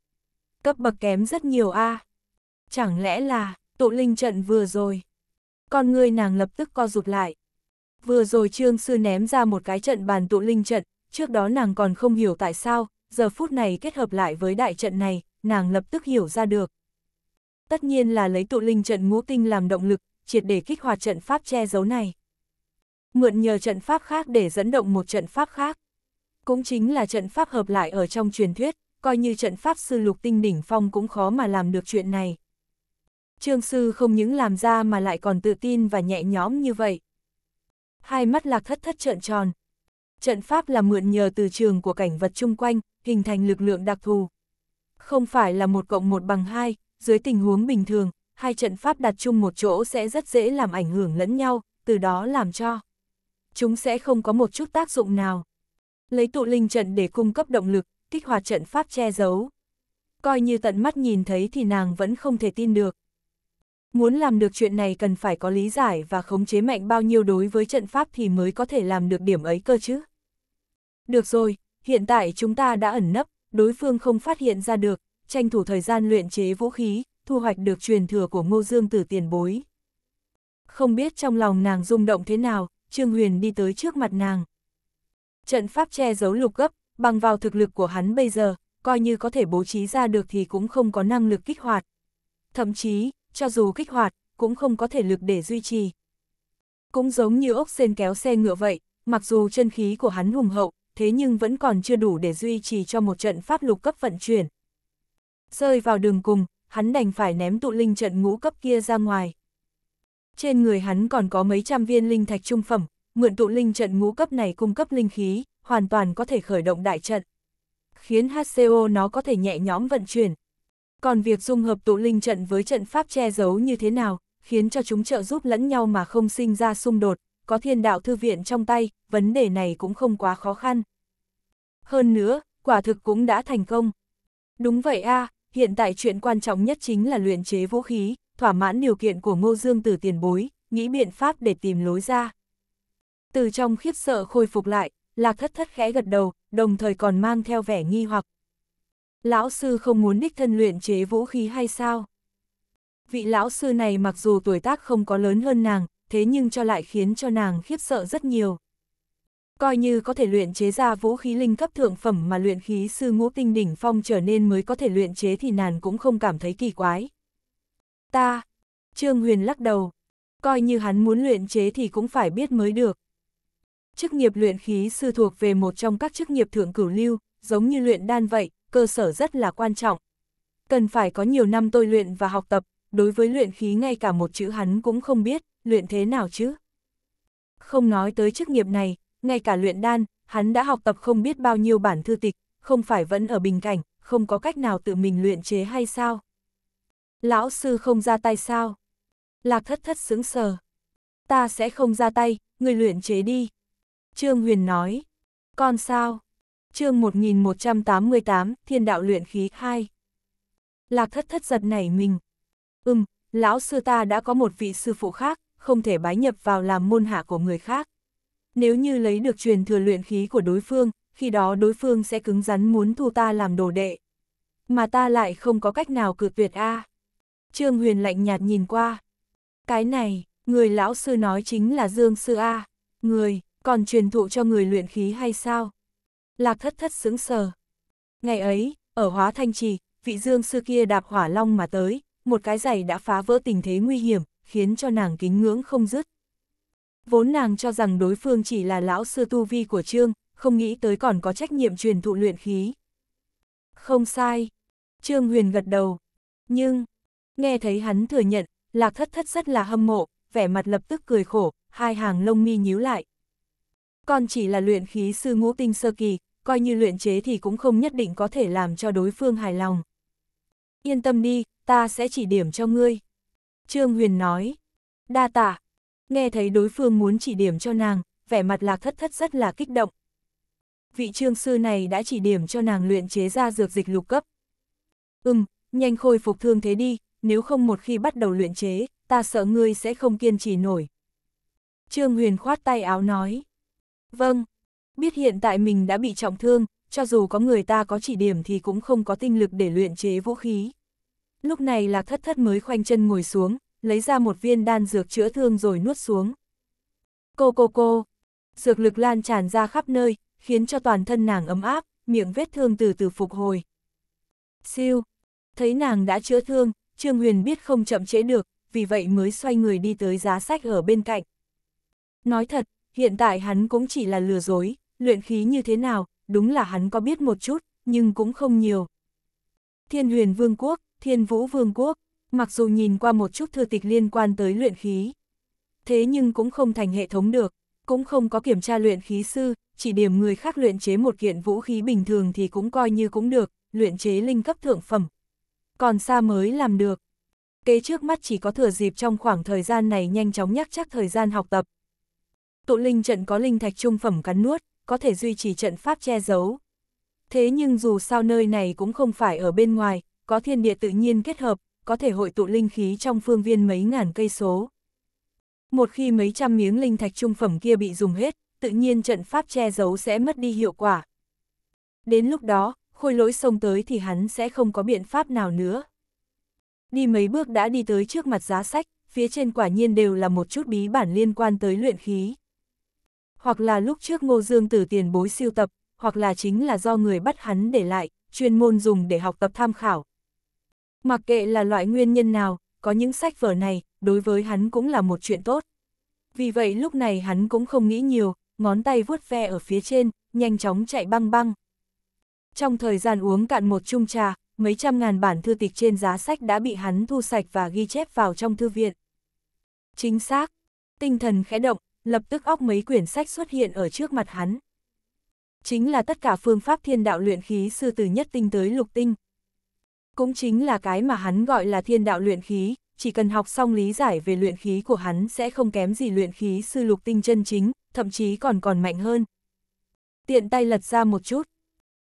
Cấp bậc kém rất nhiều a à. Chẳng lẽ là, tụ linh trận vừa rồi. Con người nàng lập tức co rụt lại. Vừa rồi trương sư ném ra một cái trận bàn tụ linh trận, trước đó nàng còn không hiểu tại sao, giờ phút này kết hợp lại với đại trận này, nàng lập tức hiểu ra được. Tất nhiên là lấy tụ linh trận ngũ tinh làm động lực, triệt để kích hoạt trận pháp che giấu này. Mượn nhờ trận pháp khác để dẫn động một trận pháp khác. Cũng chính là trận pháp hợp lại ở trong truyền thuyết, coi như trận pháp sư lục tinh đỉnh phong cũng khó mà làm được chuyện này. Trương sư không những làm ra mà lại còn tự tin và nhẹ nhõm như vậy. Hai mắt lạc thất thất trợn tròn. Trận pháp là mượn nhờ từ trường của cảnh vật chung quanh, hình thành lực lượng đặc thù không phải là một cộng một bằng hai dưới tình huống bình thường, hai trận pháp đặt chung một chỗ sẽ rất dễ làm ảnh hưởng lẫn nhau, từ đó làm cho chúng sẽ không có một chút tác dụng nào. Lấy tụ linh trận để cung cấp động lực, kích hoạt trận pháp che giấu. Coi như tận mắt nhìn thấy thì nàng vẫn không thể tin được. Muốn làm được chuyện này cần phải có lý giải và khống chế mạnh bao nhiêu đối với trận pháp thì mới có thể làm được điểm ấy cơ chứ. Được rồi, hiện tại chúng ta đã ẩn nấp, đối phương không phát hiện ra được, tranh thủ thời gian luyện chế vũ khí, thu hoạch được truyền thừa của Ngô Dương từ tiền bối. Không biết trong lòng nàng rung động thế nào, Trương Huyền đi tới trước mặt nàng. Trận pháp che giấu lục gấp, bằng vào thực lực của hắn bây giờ, coi như có thể bố trí ra được thì cũng không có năng lực kích hoạt. Thậm chí, cho dù kích hoạt, cũng không có thể lực để duy trì. Cũng giống như ốc sen kéo xe ngựa vậy, mặc dù chân khí của hắn hùng hậu, thế nhưng vẫn còn chưa đủ để duy trì cho một trận pháp lục cấp vận chuyển. Rơi vào đường cùng, hắn đành phải ném tụ linh trận ngũ cấp kia ra ngoài. Trên người hắn còn có mấy trăm viên linh thạch trung phẩm, mượn tụ linh trận ngũ cấp này cung cấp linh khí, hoàn toàn có thể khởi động đại trận. Khiến HCO nó có thể nhẹ nhõm vận chuyển. Còn việc dung hợp tụ linh trận với trận pháp che giấu như thế nào, khiến cho chúng trợ giúp lẫn nhau mà không sinh ra xung đột, có thiên đạo thư viện trong tay, vấn đề này cũng không quá khó khăn. Hơn nữa, quả thực cũng đã thành công. Đúng vậy a hiện tại chuyện quan trọng nhất chính là luyện chế vũ khí, thỏa mãn điều kiện của Ngô Dương từ tiền bối, nghĩ biện pháp để tìm lối ra. Từ trong khiếp sợ khôi phục lại, Lạc Thất Thất khẽ gật đầu, đồng thời còn mang theo vẻ nghi hoặc. Lão sư không muốn đích thân luyện chế vũ khí hay sao? Vị lão sư này mặc dù tuổi tác không có lớn hơn nàng, thế nhưng cho lại khiến cho nàng khiếp sợ rất nhiều. Coi như có thể luyện chế ra vũ khí linh cấp thượng phẩm mà luyện khí sư ngũ tinh đỉnh phong trở nên mới có thể luyện chế thì nàng cũng không cảm thấy kỳ quái. Ta, Trương Huyền lắc đầu, coi như hắn muốn luyện chế thì cũng phải biết mới được. Chức nghiệp luyện khí sư thuộc về một trong các chức nghiệp thượng cửu lưu, giống như luyện đan vậy, cơ sở rất là quan trọng. Cần phải có nhiều năm tôi luyện và học tập, đối với luyện khí ngay cả một chữ hắn cũng không biết, luyện thế nào chứ. Không nói tới chức nghiệp này, ngay cả luyện đan, hắn đã học tập không biết bao nhiêu bản thư tịch, không phải vẫn ở bình cảnh, không có cách nào tự mình luyện chế hay sao. Lão sư không ra tay sao? Lạc thất thất sững sờ. Ta sẽ không ra tay, người luyện chế đi. Trương Huyền nói. Con sao? chương 1188, Thiên đạo luyện khí 2. Lạc thất thất giật nảy mình, Ừm, lão sư ta đã có một vị sư phụ khác, không thể bái nhập vào làm môn hạ của người khác. Nếu như lấy được truyền thừa luyện khí của đối phương, khi đó đối phương sẽ cứng rắn muốn thu ta làm đồ đệ. Mà ta lại không có cách nào cự tuyệt a. Trương Huyền lạnh nhạt nhìn qua. Cái này, người lão sư nói chính là Dương Sư A. Người, còn truyền thụ cho người luyện khí hay sao? Lạc thất thất sững sờ. Ngày ấy, ở Hóa Thanh Trì, vị Dương Sư kia đạp hỏa long mà tới, một cái giày đã phá vỡ tình thế nguy hiểm, khiến cho nàng kính ngưỡng không dứt. Vốn nàng cho rằng đối phương chỉ là lão sư tu vi của Trương, không nghĩ tới còn có trách nhiệm truyền thụ luyện khí. Không sai. Trương Huyền gật đầu. Nhưng, nghe thấy hắn thừa nhận, lạc thất thất rất là hâm mộ, vẻ mặt lập tức cười khổ, hai hàng lông mi nhíu lại. Còn chỉ là luyện khí sư ngũ tinh sơ kỳ, coi như luyện chế thì cũng không nhất định có thể làm cho đối phương hài lòng. Yên tâm đi, ta sẽ chỉ điểm cho ngươi. Trương Huyền nói, đa tạ, nghe thấy đối phương muốn chỉ điểm cho nàng, vẻ mặt lạc thất thất rất là kích động. Vị trương sư này đã chỉ điểm cho nàng luyện chế ra dược dịch lục cấp. Ừm, nhanh khôi phục thương thế đi, nếu không một khi bắt đầu luyện chế, ta sợ ngươi sẽ không kiên trì nổi. Trương Huyền khoát tay áo nói. Vâng, biết hiện tại mình đã bị trọng thương, cho dù có người ta có chỉ điểm thì cũng không có tinh lực để luyện chế vũ khí. Lúc này Lạc Thất Thất mới khoanh chân ngồi xuống, lấy ra một viên đan dược chữa thương rồi nuốt xuống. Cô cô cô, dược lực lan tràn ra khắp nơi, khiến cho toàn thân nàng ấm áp, miệng vết thương từ từ phục hồi. Siêu, thấy nàng đã chữa thương, Trương Huyền biết không chậm trễ được, vì vậy mới xoay người đi tới giá sách ở bên cạnh. Nói thật, hiện tại hắn cũng chỉ là lừa dối, luyện khí như thế nào, đúng là hắn có biết một chút, nhưng cũng không nhiều. Thiên huyền vương quốc, Thiên Vũ Vương quốc, mặc dù nhìn qua một chút thư tịch liên quan tới luyện khí. Thế nhưng cũng không thành hệ thống được, cũng không có kiểm tra luyện khí sư, chỉ điểm người khác luyện chế một kiện vũ khí bình thường thì cũng coi như cũng được, luyện chế linh cấp thượng phẩm. Còn xa mới làm được. Kế trước mắt chỉ có thừa dịp trong khoảng thời gian này nhanh chóng nhắc chắc thời gian học tập. Tụ linh trận có linh thạch trung phẩm cắn nuốt, có thể duy trì trận pháp che giấu. Thế nhưng dù sao nơi này cũng không phải ở bên ngoài, có thiên địa tự nhiên kết hợp, có thể hội tụ linh khí trong phương viên mấy ngàn cây số. Một khi mấy trăm miếng linh thạch trung phẩm kia bị dùng hết, tự nhiên trận pháp che giấu sẽ mất đi hiệu quả. Đến lúc đó, khôi lỗi sông tới thì hắn sẽ không có biện pháp nào nữa. Đi mấy bước đã đi tới trước mặt giá sách, phía trên quả nhiên đều là một chút bí bản liên quan tới luyện khí. Hoặc là lúc trước Ngô Dương từ tiền bối siêu tập, hoặc là chính là do người bắt hắn để lại, chuyên môn dùng để học tập tham khảo, Mặc kệ là loại nguyên nhân nào, có những sách vở này, đối với hắn cũng là một chuyện tốt. Vì vậy lúc này hắn cũng không nghĩ nhiều, ngón tay vuốt ve ở phía trên, nhanh chóng chạy băng băng. Trong thời gian uống cạn một chung trà, mấy trăm ngàn bản thư tịch trên giá sách đã bị hắn thu sạch và ghi chép vào trong thư viện. Chính xác, tinh thần khẽ động, lập tức óc mấy quyển sách xuất hiện ở trước mặt hắn. Chính là tất cả phương pháp thiên đạo luyện khí sư từ nhất tinh tới lục tinh. Cũng chính là cái mà hắn gọi là thiên đạo luyện khí, chỉ cần học xong lý giải về luyện khí của hắn sẽ không kém gì luyện khí sư lục tinh chân chính, thậm chí còn còn mạnh hơn. Tiện tay lật ra một chút.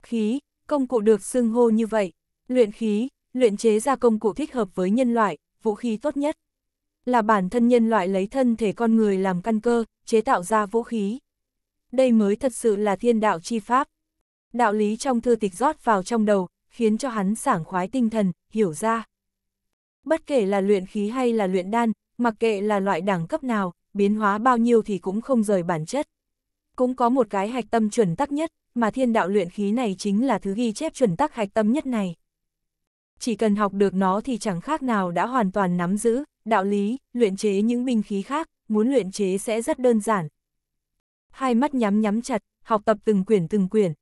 Khí, công cụ được xưng hô như vậy. Luyện khí, luyện chế ra công cụ thích hợp với nhân loại, vũ khí tốt nhất. Là bản thân nhân loại lấy thân thể con người làm căn cơ, chế tạo ra vũ khí. Đây mới thật sự là thiên đạo chi pháp. Đạo lý trong thư tịch rót vào trong đầu, khiến cho hắn sảng khoái tinh thần, hiểu ra. Bất kể là luyện khí hay là luyện đan, mặc kệ là loại đẳng cấp nào, biến hóa bao nhiêu thì cũng không rời bản chất. Cũng có một cái hạch tâm chuẩn tắc nhất, mà thiên đạo luyện khí này chính là thứ ghi chép chuẩn tắc hạch tâm nhất này. Chỉ cần học được nó thì chẳng khác nào đã hoàn toàn nắm giữ, đạo lý, luyện chế những binh khí khác, muốn luyện chế sẽ rất đơn giản. Hai mắt nhắm nhắm chặt, học tập từng quyển từng quyển.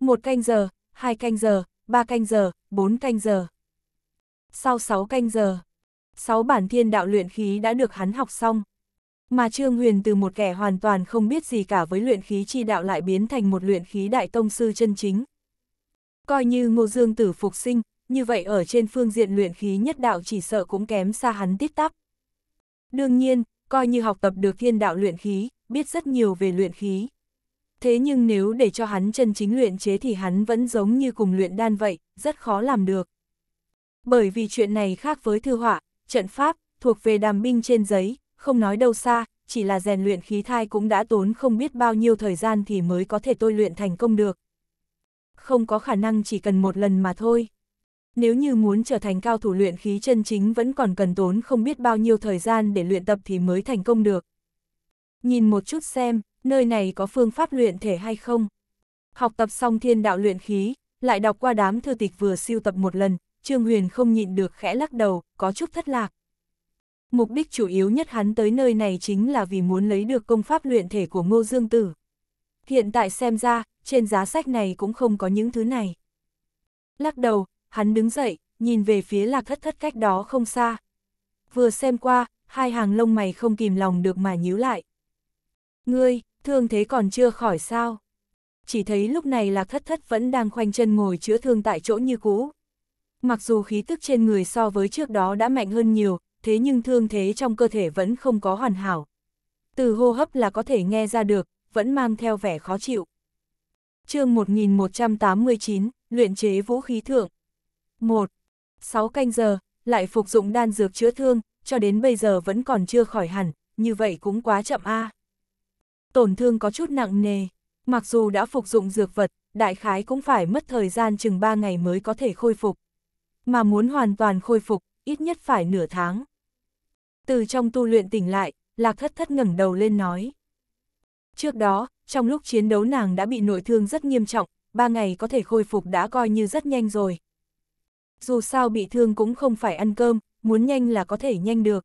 Một canh giờ, 2 canh giờ, 3 canh giờ, 4 canh giờ. Sau 6 canh giờ, 6 bản thiên đạo luyện khí đã được hắn học xong. Mà Trương Huyền từ một kẻ hoàn toàn không biết gì cả với luyện khí chi đạo lại biến thành một luyện khí đại tông sư chân chính. Coi như Ngô Dương tử phục sinh, như vậy ở trên phương diện luyện khí nhất đạo chỉ sợ cũng kém xa hắn tít tắp. Đương nhiên, coi như học tập được thiên đạo luyện khí, biết rất nhiều về luyện khí. Thế nhưng nếu để cho hắn chân chính luyện chế thì hắn vẫn giống như cùng luyện đan vậy, rất khó làm được. Bởi vì chuyện này khác với thư họa, trận pháp, thuộc về đàm binh trên giấy, không nói đâu xa, chỉ là rèn luyện khí thai cũng đã tốn không biết bao nhiêu thời gian thì mới có thể tôi luyện thành công được. Không có khả năng chỉ cần một lần mà thôi. Nếu như muốn trở thành cao thủ luyện khí chân chính vẫn còn cần tốn không biết bao nhiêu thời gian để luyện tập thì mới thành công được. Nhìn một chút xem, nơi này có phương pháp luyện thể hay không? Học tập xong thiên đạo luyện khí, lại đọc qua đám thư tịch vừa siêu tập một lần, Trương Huyền không nhịn được khẽ lắc đầu, có chút thất lạc. Mục đích chủ yếu nhất hắn tới nơi này chính là vì muốn lấy được công pháp luyện thể của Ngô Dương Tử. Hiện tại xem ra, trên giá sách này cũng không có những thứ này. Lắc đầu, hắn đứng dậy, nhìn về phía lạc thất thất cách đó không xa. Vừa xem qua, hai hàng lông mày không kìm lòng được mà nhíu lại. Ngươi, thương thế còn chưa khỏi sao? Chỉ thấy lúc này Lạc Thất Thất vẫn đang khoanh chân ngồi chữa thương tại chỗ như cũ. Mặc dù khí tức trên người so với trước đó đã mạnh hơn nhiều, thế nhưng thương thế trong cơ thể vẫn không có hoàn hảo. Từ hô hấp là có thể nghe ra được, vẫn mang theo vẻ khó chịu. chương 1189, luyện chế vũ khí thượng. 1. 6 canh giờ, lại phục dụng đan dược chữa thương, cho đến bây giờ vẫn còn chưa khỏi hẳn, như vậy cũng quá chậm a à tổn thương có chút nặng nề. Mặc dù đã phục dụng dược vật, đại khái cũng phải mất thời gian chừng 3 ngày mới có thể khôi phục. Mà muốn hoàn toàn khôi phục, ít nhất phải nửa tháng. Từ trong tu luyện tỉnh lại, Lạc Thất Thất ngẩng đầu lên nói. Trước đó, trong lúc chiến đấu nàng đã bị nội thương rất nghiêm trọng, 3 ngày có thể khôi phục đã coi như rất nhanh rồi. Dù sao bị thương cũng không phải ăn cơm, muốn nhanh là có thể nhanh được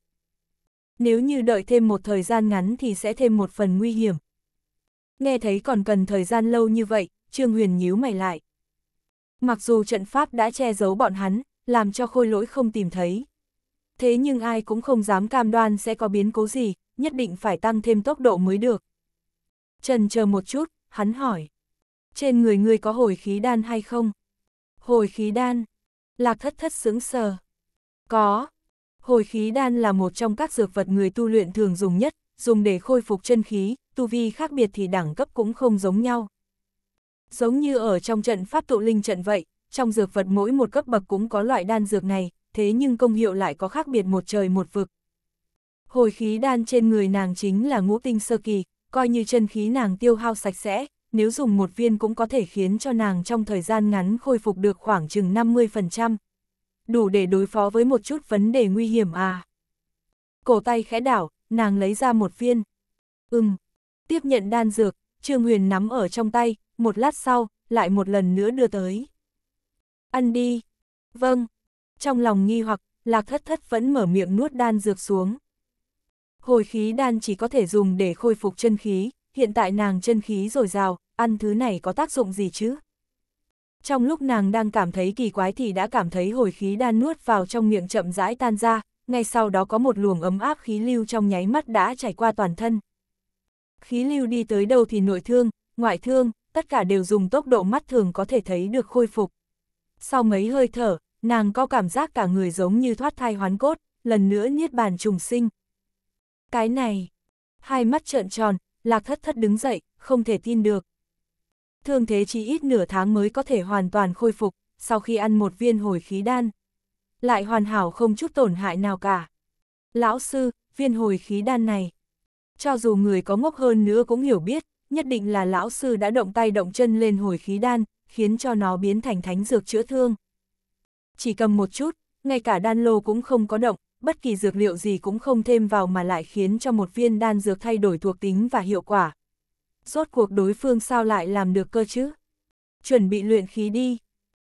nếu như đợi thêm một thời gian ngắn thì sẽ thêm một phần nguy hiểm. Nghe thấy còn cần thời gian lâu như vậy, Trương Huyền nhíu mày lại. Mặc dù trận pháp đã che giấu bọn hắn, làm cho khôi lỗi không tìm thấy. Thế nhưng ai cũng không dám cam đoan sẽ có biến cố gì, nhất định phải tăng thêm tốc độ mới được. Trần chờ một chút, hắn hỏi. Trên người ngươi có hồi khí đan hay không? Hồi khí đan. Lạc thất thất sướng sờ. Có, Hồi khí đan là một trong các dược vật người tu luyện thường dùng nhất, dùng để khôi phục chân khí, tu vi khác biệt thì đẳng cấp cũng không giống nhau. Giống như ở trong trận pháp tụ linh trận vậy, trong dược vật mỗi một cấp bậc cũng có loại đan dược này, thế nhưng công hiệu lại có khác biệt một trời một vực. Hồi khí đan trên người nàng chính là ngũ tinh sơ kỳ, coi như chân khí nàng tiêu hao sạch sẽ, nếu dùng một viên cũng có thể khiến cho nàng trong thời gian ngắn khôi phục được khoảng chừng 50% đủ để đối phó với một chút vấn đề nguy hiểm à. Cổ tay khẽ đảo, nàng lấy ra một viên. Ừm, tiếp nhận đan dược, Trương Huyền nắm ở trong tay, một lát sau, lại một lần nữa đưa tới. Ăn đi. Vâng. Trong lòng nghi hoặc, Lạc Thất Thất vẫn mở miệng nuốt đan dược xuống. Hồi khí đan chỉ có thể dùng để khôi phục chân khí, hiện tại nàng chân khí rồi rào, ăn thứ này có tác dụng gì chứ? Trong lúc nàng đang cảm thấy kỳ quái thì đã cảm thấy hồi khí đan nuốt vào trong miệng chậm rãi tan ra, ngay sau đó có một luồng ấm áp khí lưu trong nháy mắt đã chảy qua toàn thân. Khí lưu đi tới đâu thì nội thương, ngoại thương, tất cả đều dùng tốc độ mắt thường có thể thấy được khôi phục. Sau mấy hơi thở, nàng có cảm giác cả người giống như thoát thai hoán cốt, lần nữa niết bàn trùng sinh. Cái này, hai mắt trợn tròn, lạc thất thất đứng dậy, không thể tin được thương thế chỉ ít nửa tháng mới có thể hoàn toàn khôi phục, sau khi ăn một viên hồi khí đan. Lại hoàn hảo không chút tổn hại nào cả. Lão sư, viên hồi khí đan này. Cho dù người có ngốc hơn nữa cũng hiểu biết, nhất định là lão sư đã động tay động chân lên hồi khí đan, khiến cho nó biến thành thánh dược chữa thương. Chỉ cầm một chút, ngay cả đan lô cũng không có động, bất kỳ dược liệu gì cũng không thêm vào mà lại khiến cho một viên đan dược thay đổi thuộc tính và hiệu quả, rốt cuộc đối phương sao lại làm được cơ chứ? Chuẩn bị luyện khí đi.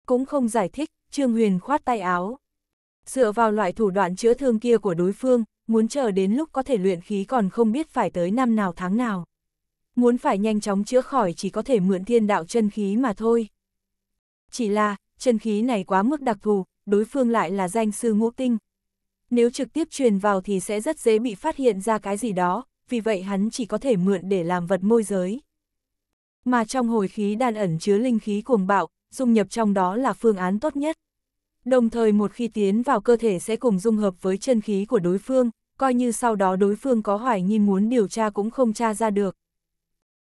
Cũng không giải thích, Trương Huyền khoát tay áo. Dựa vào loại thủ đoạn chữa thương kia của đối phương, muốn chờ đến lúc có thể luyện khí còn không biết phải tới năm nào tháng nào. Muốn phải nhanh chóng chữa khỏi chỉ có thể mượn thiên đạo chân khí mà thôi. Chỉ là, chân khí này quá mức đặc thù, đối phương lại là danh sư ngũ tinh. Nếu trực tiếp truyền vào thì sẽ rất dễ bị phát hiện ra cái gì đó, vì vậy hắn chỉ có thể mượn để làm vật môi giới. Mà trong hồi khí đan ẩn chứa linh khí cuồng bạo, dung nhập trong đó là phương án tốt nhất. Đồng thời một khi tiến vào cơ thể sẽ cùng dung hợp với chân khí của đối phương, coi như sau đó đối phương có hoài nghi muốn điều tra cũng không tra ra được.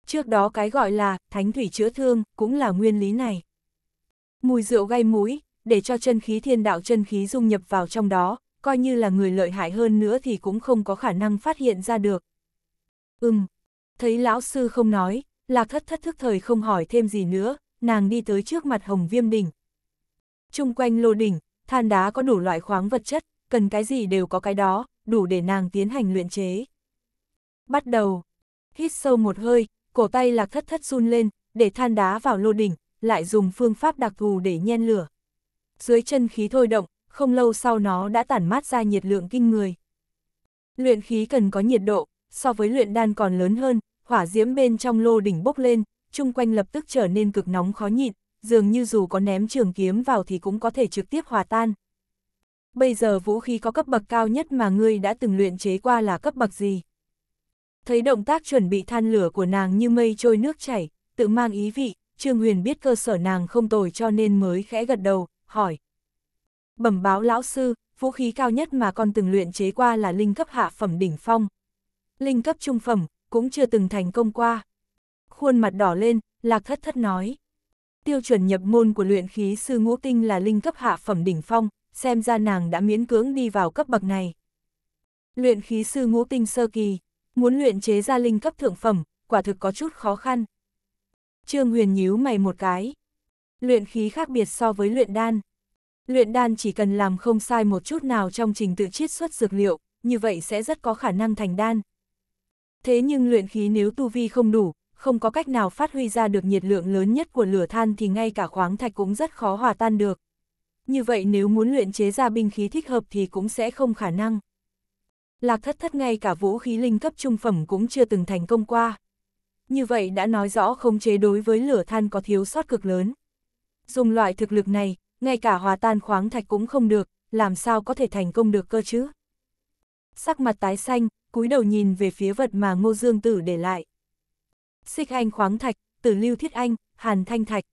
Trước đó cái gọi là thánh thủy chữa thương cũng là nguyên lý này. Mùi rượu gây mũi, để cho chân khí thiên đạo chân khí dung nhập vào trong đó, coi như là người lợi hại hơn nữa thì cũng không có khả năng phát hiện ra được. Ừm, thấy lão sư không nói, lạc thất thất thức thời không hỏi thêm gì nữa, nàng đi tới trước mặt hồng viêm đỉnh. Trung quanh lô đỉnh, than đá có đủ loại khoáng vật chất, cần cái gì đều có cái đó, đủ để nàng tiến hành luyện chế. Bắt đầu, hít sâu một hơi, cổ tay lạc thất thất run lên, để than đá vào lô đỉnh, lại dùng phương pháp đặc thù để nhen lửa. Dưới chân khí thôi động, không lâu sau nó đã tản mát ra nhiệt lượng kinh người. Luyện khí cần có nhiệt độ, so với luyện đan còn lớn hơn, hỏa diễm bên trong lô đỉnh bốc lên, chung quanh lập tức trở nên cực nóng khó nhịn, dường như dù có ném trường kiếm vào thì cũng có thể trực tiếp hòa tan. Bây giờ vũ khí có cấp bậc cao nhất mà ngươi đã từng luyện chế qua là cấp bậc gì? Thấy động tác chuẩn bị than lửa của nàng như mây trôi nước chảy, tự mang ý vị, Trương Huyền biết cơ sở nàng không tồi cho nên mới khẽ gật đầu, hỏi. Bẩm báo lão sư, vũ khí cao nhất mà con từng luyện chế qua là linh cấp hạ phẩm đỉnh phong linh cấp trung phẩm, cũng chưa từng thành công qua. Khuôn mặt đỏ lên, lạc thất thất nói. Tiêu chuẩn nhập môn của luyện khí sư ngũ tinh là linh cấp hạ phẩm đỉnh phong, xem ra nàng đã miễn cưỡng đi vào cấp bậc này. Luyện khí sư ngũ tinh sơ kỳ, muốn luyện chế ra linh cấp thượng phẩm, quả thực có chút khó khăn. Trương Huyền nhíu mày một cái. Luyện khí khác biệt so với luyện đan. Luyện đan chỉ cần làm không sai một chút nào trong trình tự chiết xuất dược liệu, như vậy sẽ rất có khả năng thành đan, Thế nhưng luyện khí nếu tu vi không đủ, không có cách nào phát huy ra được nhiệt lượng lớn nhất của lửa than thì ngay cả khoáng thạch cũng rất khó hòa tan được. Như vậy nếu muốn luyện chế ra binh khí thích hợp thì cũng sẽ không khả năng. Lạc thất thất ngay cả vũ khí linh cấp trung phẩm cũng chưa từng thành công qua. Như vậy đã nói rõ không chế đối với lửa than có thiếu sót cực lớn. Dùng loại thực lực này, ngay cả hòa tan khoáng thạch cũng không được, làm sao có thể thành công được cơ chứ? Sắc mặt tái xanh, cúi đầu nhìn về phía vật mà Ngô Dương Tử để lại. Xích Anh khoáng thạch, Tử Lưu Thiết Anh, Hàn Thanh thạch.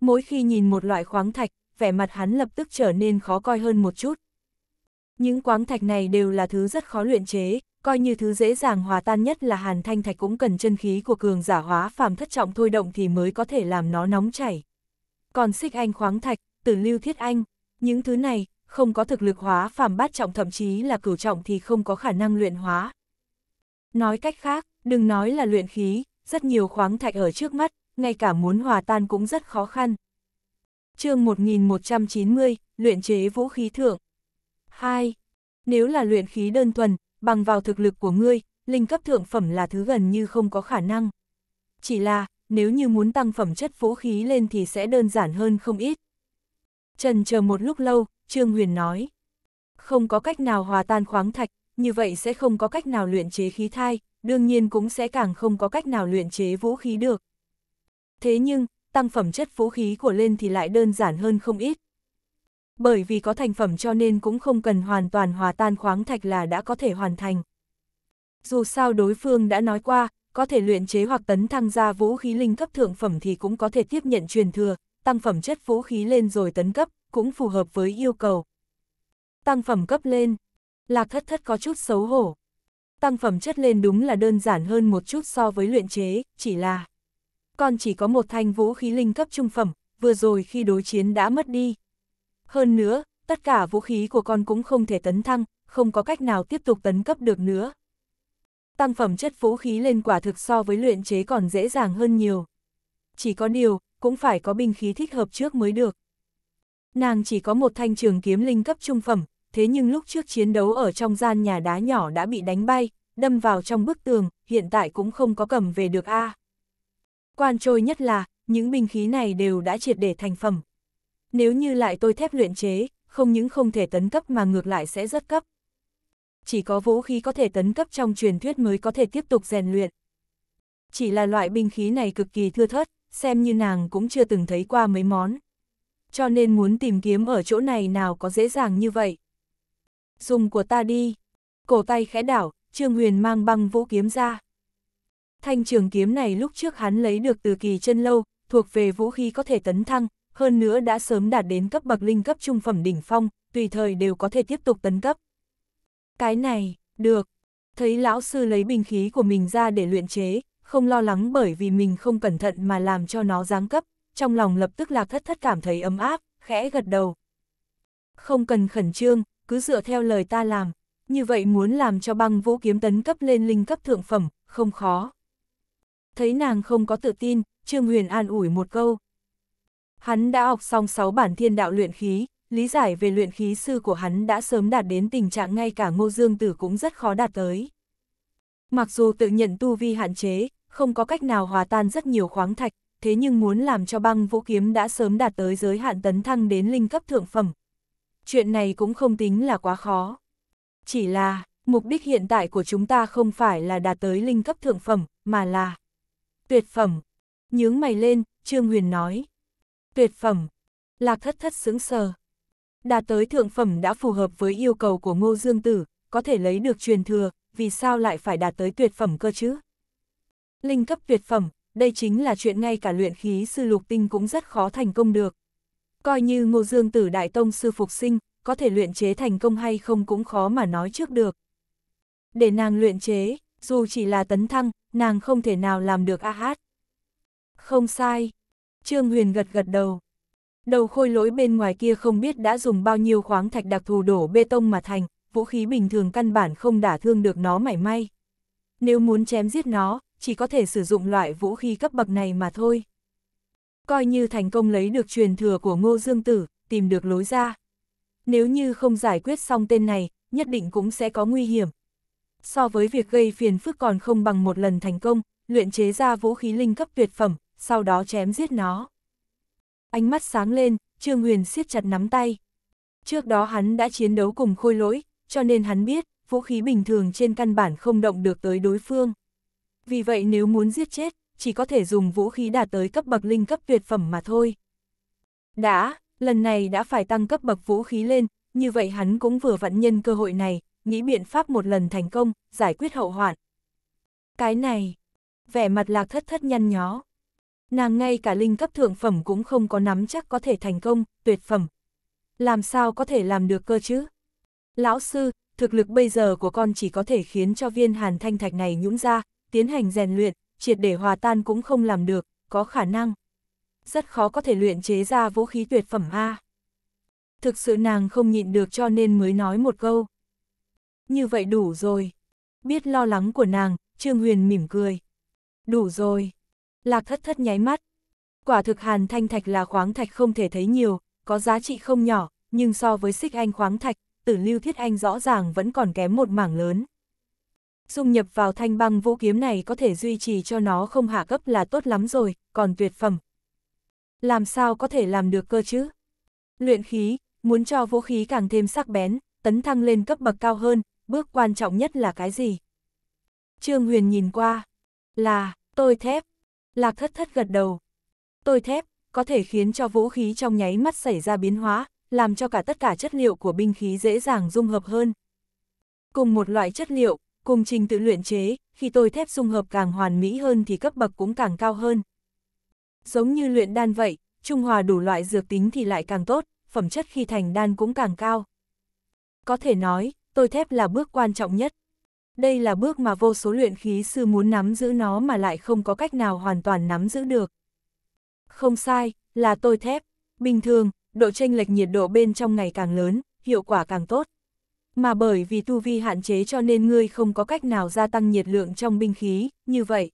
Mỗi khi nhìn một loại khoáng thạch, vẻ mặt hắn lập tức trở nên khó coi hơn một chút. Những khoáng thạch này đều là thứ rất khó luyện chế, coi như thứ dễ dàng hòa tan nhất là Hàn Thanh thạch cũng cần chân khí của cường giả hóa phàm thất trọng thôi động thì mới có thể làm nó nóng chảy. Còn Xích Anh khoáng thạch, Tử Lưu Thiết Anh, những thứ này không có thực lực hóa phàm bát trọng thậm chí là cửu trọng thì không có khả năng luyện hóa. Nói cách khác, đừng nói là luyện khí, rất nhiều khoáng thạch ở trước mắt, ngay cả muốn hòa tan cũng rất khó khăn. chương 1190, luyện chế vũ khí thượng. 2. Nếu là luyện khí đơn thuần, bằng vào thực lực của ngươi, linh cấp thượng phẩm là thứ gần như không có khả năng. Chỉ là, nếu như muốn tăng phẩm chất vũ khí lên thì sẽ đơn giản hơn không ít. Trần chờ một lúc lâu, Trương Huyền nói. Không có cách nào hòa tan khoáng thạch, như vậy sẽ không có cách nào luyện chế khí thai, đương nhiên cũng sẽ càng không có cách nào luyện chế vũ khí được. Thế nhưng, tăng phẩm chất vũ khí của lên thì lại đơn giản hơn không ít. Bởi vì có thành phẩm cho nên cũng không cần hoàn toàn hòa tan khoáng thạch là đã có thể hoàn thành. Dù sao đối phương đã nói qua, có thể luyện chế hoặc tấn thăng ra vũ khí linh cấp thượng phẩm thì cũng có thể tiếp nhận truyền thừa, tăng phẩm chất vũ khí lên rồi tấn cấp, cũng phù hợp với yêu cầu. Tăng phẩm cấp lên. Lạc thất thất có chút xấu hổ. Tăng phẩm chất lên đúng là đơn giản hơn một chút so với luyện chế, chỉ là... con chỉ có một thanh vũ khí linh cấp trung phẩm, vừa rồi khi đối chiến đã mất đi. Hơn nữa, tất cả vũ khí của con cũng không thể tấn thăng, không có cách nào tiếp tục tấn cấp được nữa. Tăng phẩm chất vũ khí lên quả thực so với luyện chế còn dễ dàng hơn nhiều. Chỉ có điều, cũng phải có binh khí thích hợp trước mới được nàng chỉ có một thanh trường kiếm linh cấp trung phẩm, thế nhưng lúc trước chiến đấu ở trong gian nhà đá nhỏ đã bị đánh bay, đâm vào trong bức tường, hiện tại cũng không có cầm về được a. Quan trôi nhất là, những binh khí này đều đã triệt để thành phẩm. Nếu như lại tôi thép luyện chế, không những không thể tấn cấp mà ngược lại sẽ rất cấp. Chỉ có vũ khí có thể tấn cấp trong truyền thuyết mới có thể tiếp tục rèn luyện. Chỉ là loại binh khí này cực kỳ thưa thớt, xem như nàng cũng chưa từng thấy qua mấy món cho nên muốn tìm kiếm ở chỗ này nào có dễ dàng như vậy. Dùng của ta đi. Cổ tay khẽ đảo, Trương Huyền mang băng vũ kiếm ra. Thanh trường kiếm này lúc trước hắn lấy được từ kỳ chân lâu, thuộc về vũ khí có thể tấn thăng, hơn nữa đã sớm đạt đến cấp bậc linh cấp trung phẩm đỉnh phong, tùy thời đều có thể tiếp tục tấn cấp. Cái này, được. Thấy lão sư lấy bình khí của mình ra để luyện chế, không lo lắng bởi vì mình không cẩn thận mà làm cho nó giáng cấp, trong lòng lập tức lạc thất thất cảm thấy ấm áp, khẽ gật đầu. Không cần khẩn trương, cứ dựa theo lời ta làm, như vậy muốn làm cho băng vũ kiếm tấn cấp lên linh cấp thượng phẩm, không khó. Thấy nàng không có tự tin, Trương Huyền an ủi một câu. Hắn đã học xong 6 bản thiên đạo luyện khí, lý giải về luyện khí sư của hắn đã sớm đạt đến tình trạng ngay cả ngô dương tử cũng rất khó đạt tới. Mặc dù tự nhận tu vi hạn chế, không có cách nào hòa tan rất nhiều khoáng thạch, thế nhưng muốn làm cho băng vũ kiếm đã sớm đạt tới giới hạn tấn thăng đến linh cấp thượng phẩm. Chuyện này cũng không tính là quá khó. Chỉ là, mục đích hiện tại của chúng ta không phải là đạt tới linh cấp thượng phẩm, mà là tuyệt phẩm. Nhướng mày lên, Trương Huyền nói. Tuyệt phẩm. Lạc thất thất sững sờ. Đạt tới thượng phẩm đã phù hợp với yêu cầu của Ngô Dương Tử, có thể lấy được truyền thừa, vì sao lại phải đạt tới tuyệt phẩm cơ chứ? Linh cấp tuyệt phẩm, đây chính là chuyện ngay cả luyện khí sư lục tinh cũng rất khó thành công được. Coi như ngô dương tử đại tông sư phục sinh, có thể luyện chế thành công hay không cũng khó mà nói trước được. Để nàng luyện chế, dù chỉ là tấn thăng, nàng không thể nào làm được a hát. Không sai. Trương Huyền gật gật đầu. Đầu khôi lỗi bên ngoài kia không biết đã dùng bao nhiêu khoáng thạch đặc thù đổ bê tông mà thành, vũ khí bình thường căn bản không đả thương được nó mảy may. Nếu muốn chém giết nó, chỉ có thể sử dụng loại vũ khí cấp bậc này mà thôi. Coi như thành công lấy được truyền thừa của Ngô Dương Tử, tìm được lối ra. Nếu như không giải quyết xong tên này, nhất định cũng sẽ có nguy hiểm. So với việc gây phiền phức còn không bằng một lần thành công, luyện chế ra vũ khí linh cấp tuyệt phẩm, sau đó chém giết nó. Ánh mắt sáng lên, Trương Huyền siết chặt nắm tay. Trước đó hắn đã chiến đấu cùng khôi lỗi, cho nên hắn biết, vũ khí bình thường trên căn bản không động được tới đối phương vì vậy nếu muốn giết chết, chỉ có thể dùng vũ khí đạt tới cấp bậc linh cấp tuyệt phẩm mà thôi. Đã, lần này đã phải tăng cấp bậc vũ khí lên, như vậy hắn cũng vừa vận nhân cơ hội này, nghĩ biện pháp một lần thành công, giải quyết hậu hoạn. Cái này, vẻ mặt lạc thất thất nhăn nhó. Nàng ngay cả linh cấp thượng phẩm cũng không có nắm chắc có thể thành công, tuyệt phẩm. Làm sao có thể làm được cơ chứ? Lão sư, thực lực bây giờ của con chỉ có thể khiến cho viên hàn thanh thạch này nhũng ra, tiến hành rèn luyện, triệt để hòa tan cũng không làm được, có khả năng. Rất khó có thể luyện chế ra vũ khí tuyệt phẩm A. Thực sự nàng không nhịn được cho nên mới nói một câu. Như vậy đủ rồi. Biết lo lắng của nàng, Trương Huyền mỉm cười. Đủ rồi. Lạc thất thất nháy mắt. Quả thực hàn thanh thạch là khoáng thạch không thể thấy nhiều, có giá trị không nhỏ, nhưng so với xích anh khoáng thạch, tử lưu thiết anh rõ ràng vẫn còn kém một mảng lớn. Dung nhập vào thanh băng vũ kiếm này có thể duy trì cho nó không hạ cấp là tốt lắm rồi, còn tuyệt phẩm. Làm sao có thể làm được cơ chứ? Luyện khí, muốn cho vũ khí càng thêm sắc bén, tấn thăng lên cấp bậc cao hơn, bước quan trọng nhất là cái gì? Trương Huyền nhìn qua, là, tôi thép. Lạc thất thất gật đầu. Tôi thép, có thể khiến cho vũ khí trong nháy mắt xảy ra biến hóa, làm cho cả tất cả chất liệu của binh khí dễ dàng dung hợp hơn. Cùng một loại chất liệu, Cùng trình tự luyện chế, khi tôi thép dung hợp càng hoàn mỹ hơn thì cấp bậc cũng càng cao hơn. Giống như luyện đan vậy, trung hòa đủ loại dược tính thì lại càng tốt, phẩm chất khi thành đan cũng càng cao. Có thể nói, tôi thép là bước quan trọng nhất. Đây là bước mà vô số luyện khí sư muốn nắm giữ nó mà lại không có cách nào hoàn toàn nắm giữ được. Không sai, là tôi thép. Bình thường, độ chênh lệch nhiệt độ bên trong ngày càng lớn, hiệu quả càng tốt mà bởi vì tu vi hạn chế cho nên ngươi không có cách nào gia tăng nhiệt lượng trong binh khí, như vậy.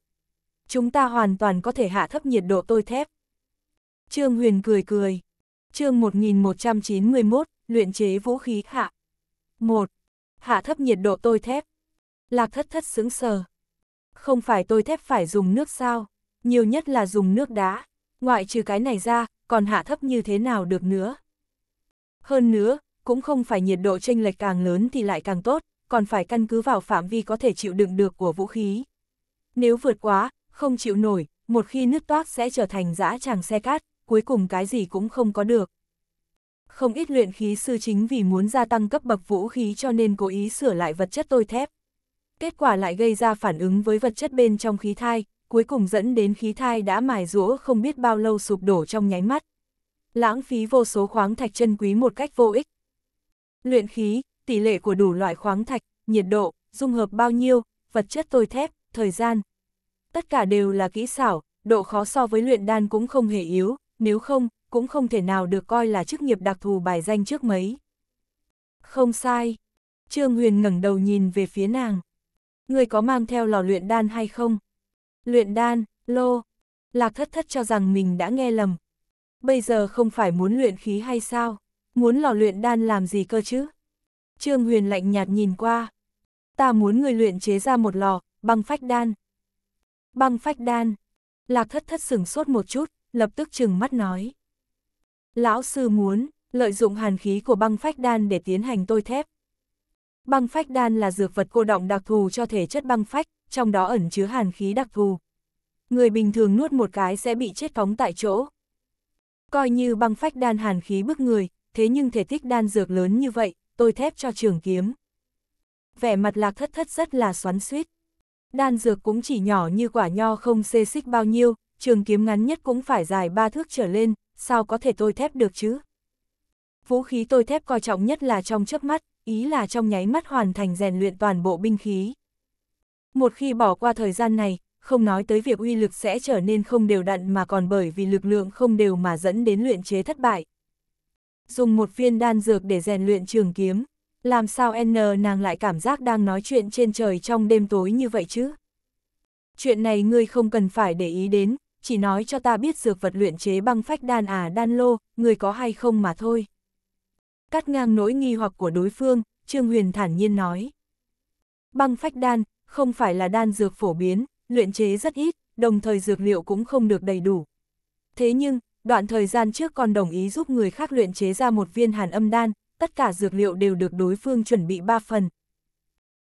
Chúng ta hoàn toàn có thể hạ thấp nhiệt độ tôi thép. Trương Huyền cười cười. Chương 1191, luyện chế vũ khí hạ. 1. Hạ thấp nhiệt độ tôi thép. Lạc thất thất sững sờ. Không phải tôi thép phải dùng nước sao, nhiều nhất là dùng nước đá. Ngoại trừ cái này ra, còn hạ thấp như thế nào được nữa. Hơn nữa, cũng không phải nhiệt độ tranh lệch càng lớn thì lại càng tốt, còn phải căn cứ vào phạm vi có thể chịu đựng được của vũ khí. Nếu vượt quá, không chịu nổi, một khi nứt toác sẽ trở thành dã tràng xe cát, cuối cùng cái gì cũng không có được. Không ít luyện khí sư chính vì muốn gia tăng cấp bậc vũ khí cho nên cố ý sửa lại vật chất tôi thép. Kết quả lại gây ra phản ứng với vật chất bên trong khí thai, cuối cùng dẫn đến khí thai đã mài rũa không biết bao lâu sụp đổ trong nháy mắt. Lãng phí vô số khoáng thạch chân quý một cách vô ích, Luyện khí, tỷ lệ của đủ loại khoáng thạch, nhiệt độ, dung hợp bao nhiêu, vật chất tôi thép, thời gian. Tất cả đều là kỹ xảo, độ khó so với luyện đan cũng không hề yếu, nếu không, cũng không thể nào được coi là chức nghiệp đặc thù bài danh trước mấy. Không sai. Trương Huyền ngẩng đầu nhìn về phía nàng. Người có mang theo lò luyện đan hay không? Luyện đan, lô. Lạc thất thất cho rằng mình đã nghe lầm. Bây giờ không phải muốn luyện khí hay sao? Muốn lò luyện đan làm gì cơ chứ? Trương Huyền lạnh nhạt nhìn qua. Ta muốn người luyện chế ra một lò, băng phách đan. Băng phách đan. Lạc thất thất sửng sốt một chút, lập tức chừng mắt nói. Lão sư muốn, lợi dụng hàn khí của băng phách đan để tiến hành tôi thép. Băng phách đan là dược vật cô động đặc thù cho thể chất băng phách, trong đó ẩn chứa hàn khí đặc thù. Người bình thường nuốt một cái sẽ bị chết phóng tại chỗ. Coi như băng phách đan hàn khí bức người, thế nhưng thể tích đan dược lớn như vậy, tôi thép cho trường kiếm. Vẻ mặt lạc thất thất rất là xoắn suýt. Đan dược cũng chỉ nhỏ như quả nho không xê xích bao nhiêu, trường kiếm ngắn nhất cũng phải dài ba thước trở lên, sao có thể tôi thép được chứ? Vũ khí tôi thép coi trọng nhất là trong chớp mắt, ý là trong nháy mắt hoàn thành rèn luyện toàn bộ binh khí. Một khi bỏ qua thời gian này, không nói tới việc uy lực sẽ trở nên không đều đặn mà còn bởi vì lực lượng không đều mà dẫn đến luyện chế thất bại, dùng một viên đan dược để rèn luyện trường kiếm. Làm sao N nàng lại cảm giác đang nói chuyện trên trời trong đêm tối như vậy chứ? Chuyện này ngươi không cần phải để ý đến, chỉ nói cho ta biết dược vật luyện chế băng phách đan à đan lô, người có hay không mà thôi. Cắt ngang nỗi nghi hoặc của đối phương, Trương Huyền thản nhiên nói. Băng phách đan, không phải là đan dược phổ biến, luyện chế rất ít, đồng thời dược liệu cũng không được đầy đủ. Thế nhưng, đoạn thời gian trước còn đồng ý giúp người khác luyện chế ra một viên hàn âm đan, tất cả dược liệu đều được đối phương chuẩn bị ba phần.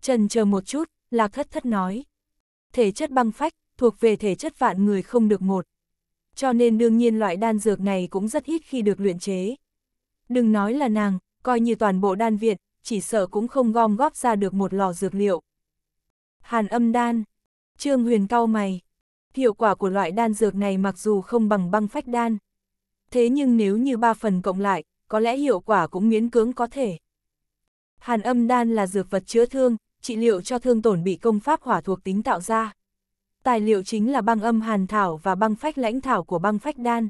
Trần chờ một chút, Lạc Thất Thất nói. Thể chất băng phách, thuộc về thể chất vạn người không được một. Cho nên đương nhiên loại đan dược này cũng rất ít khi được luyện chế. Đừng nói là nàng, coi như toàn bộ đan viện, chỉ sợ cũng không gom góp ra được một lò dược liệu. Hàn âm đan. Trương Huyền cau mày. Hiệu quả của loại đan dược này mặc dù không bằng băng phách đan. Thế nhưng nếu như ba phần cộng lại, có lẽ hiệu quả cũng miễn cưỡng có thể. Hàn âm đan là dược vật chữa thương, trị liệu cho thương tổn bị công pháp hỏa thuộc tính tạo ra. Tài liệu chính là băng âm hàn thảo và băng phách lãnh thảo của băng phách đan.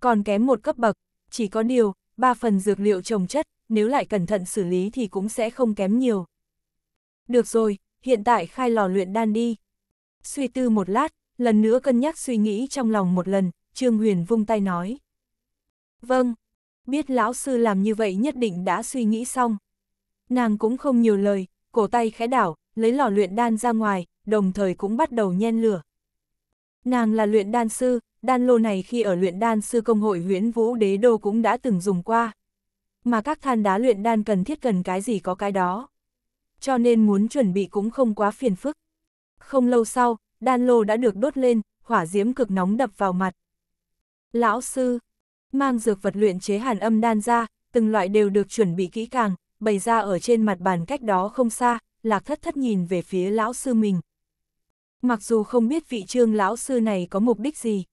Còn kém một cấp bậc, chỉ có điều, ba phần dược liệu trồng chất, nếu lại cẩn thận xử lý thì cũng sẽ không kém nhiều. Được rồi, hiện tại khai lò luyện đan đi. Suy tư một lát, lần nữa cân nhắc suy nghĩ trong lòng một lần, Trương Huyền vung tay nói. Vâng, biết lão sư làm như vậy nhất định đã suy nghĩ xong. Nàng cũng không nhiều lời, cổ tay khẽ đảo, lấy lò luyện đan ra ngoài, đồng thời cũng bắt đầu nhen lửa. Nàng là luyện đan sư, đan lô này khi ở luyện đan sư công hội huyễn vũ đế đô cũng đã từng dùng qua. Mà các than đá luyện đan cần thiết cần cái gì có cái đó. Cho nên muốn chuẩn bị cũng không quá phiền phức. Không lâu sau, đan lô đã được đốt lên, hỏa diễm cực nóng đập vào mặt. Lão sư, mang dược vật luyện chế hàn âm đan ra, từng loại đều được chuẩn bị kỹ càng, bày ra ở trên mặt bàn cách đó không xa, lạc thất thất nhìn về phía lão sư mình. Mặc dù không biết vị trương lão sư này có mục đích gì,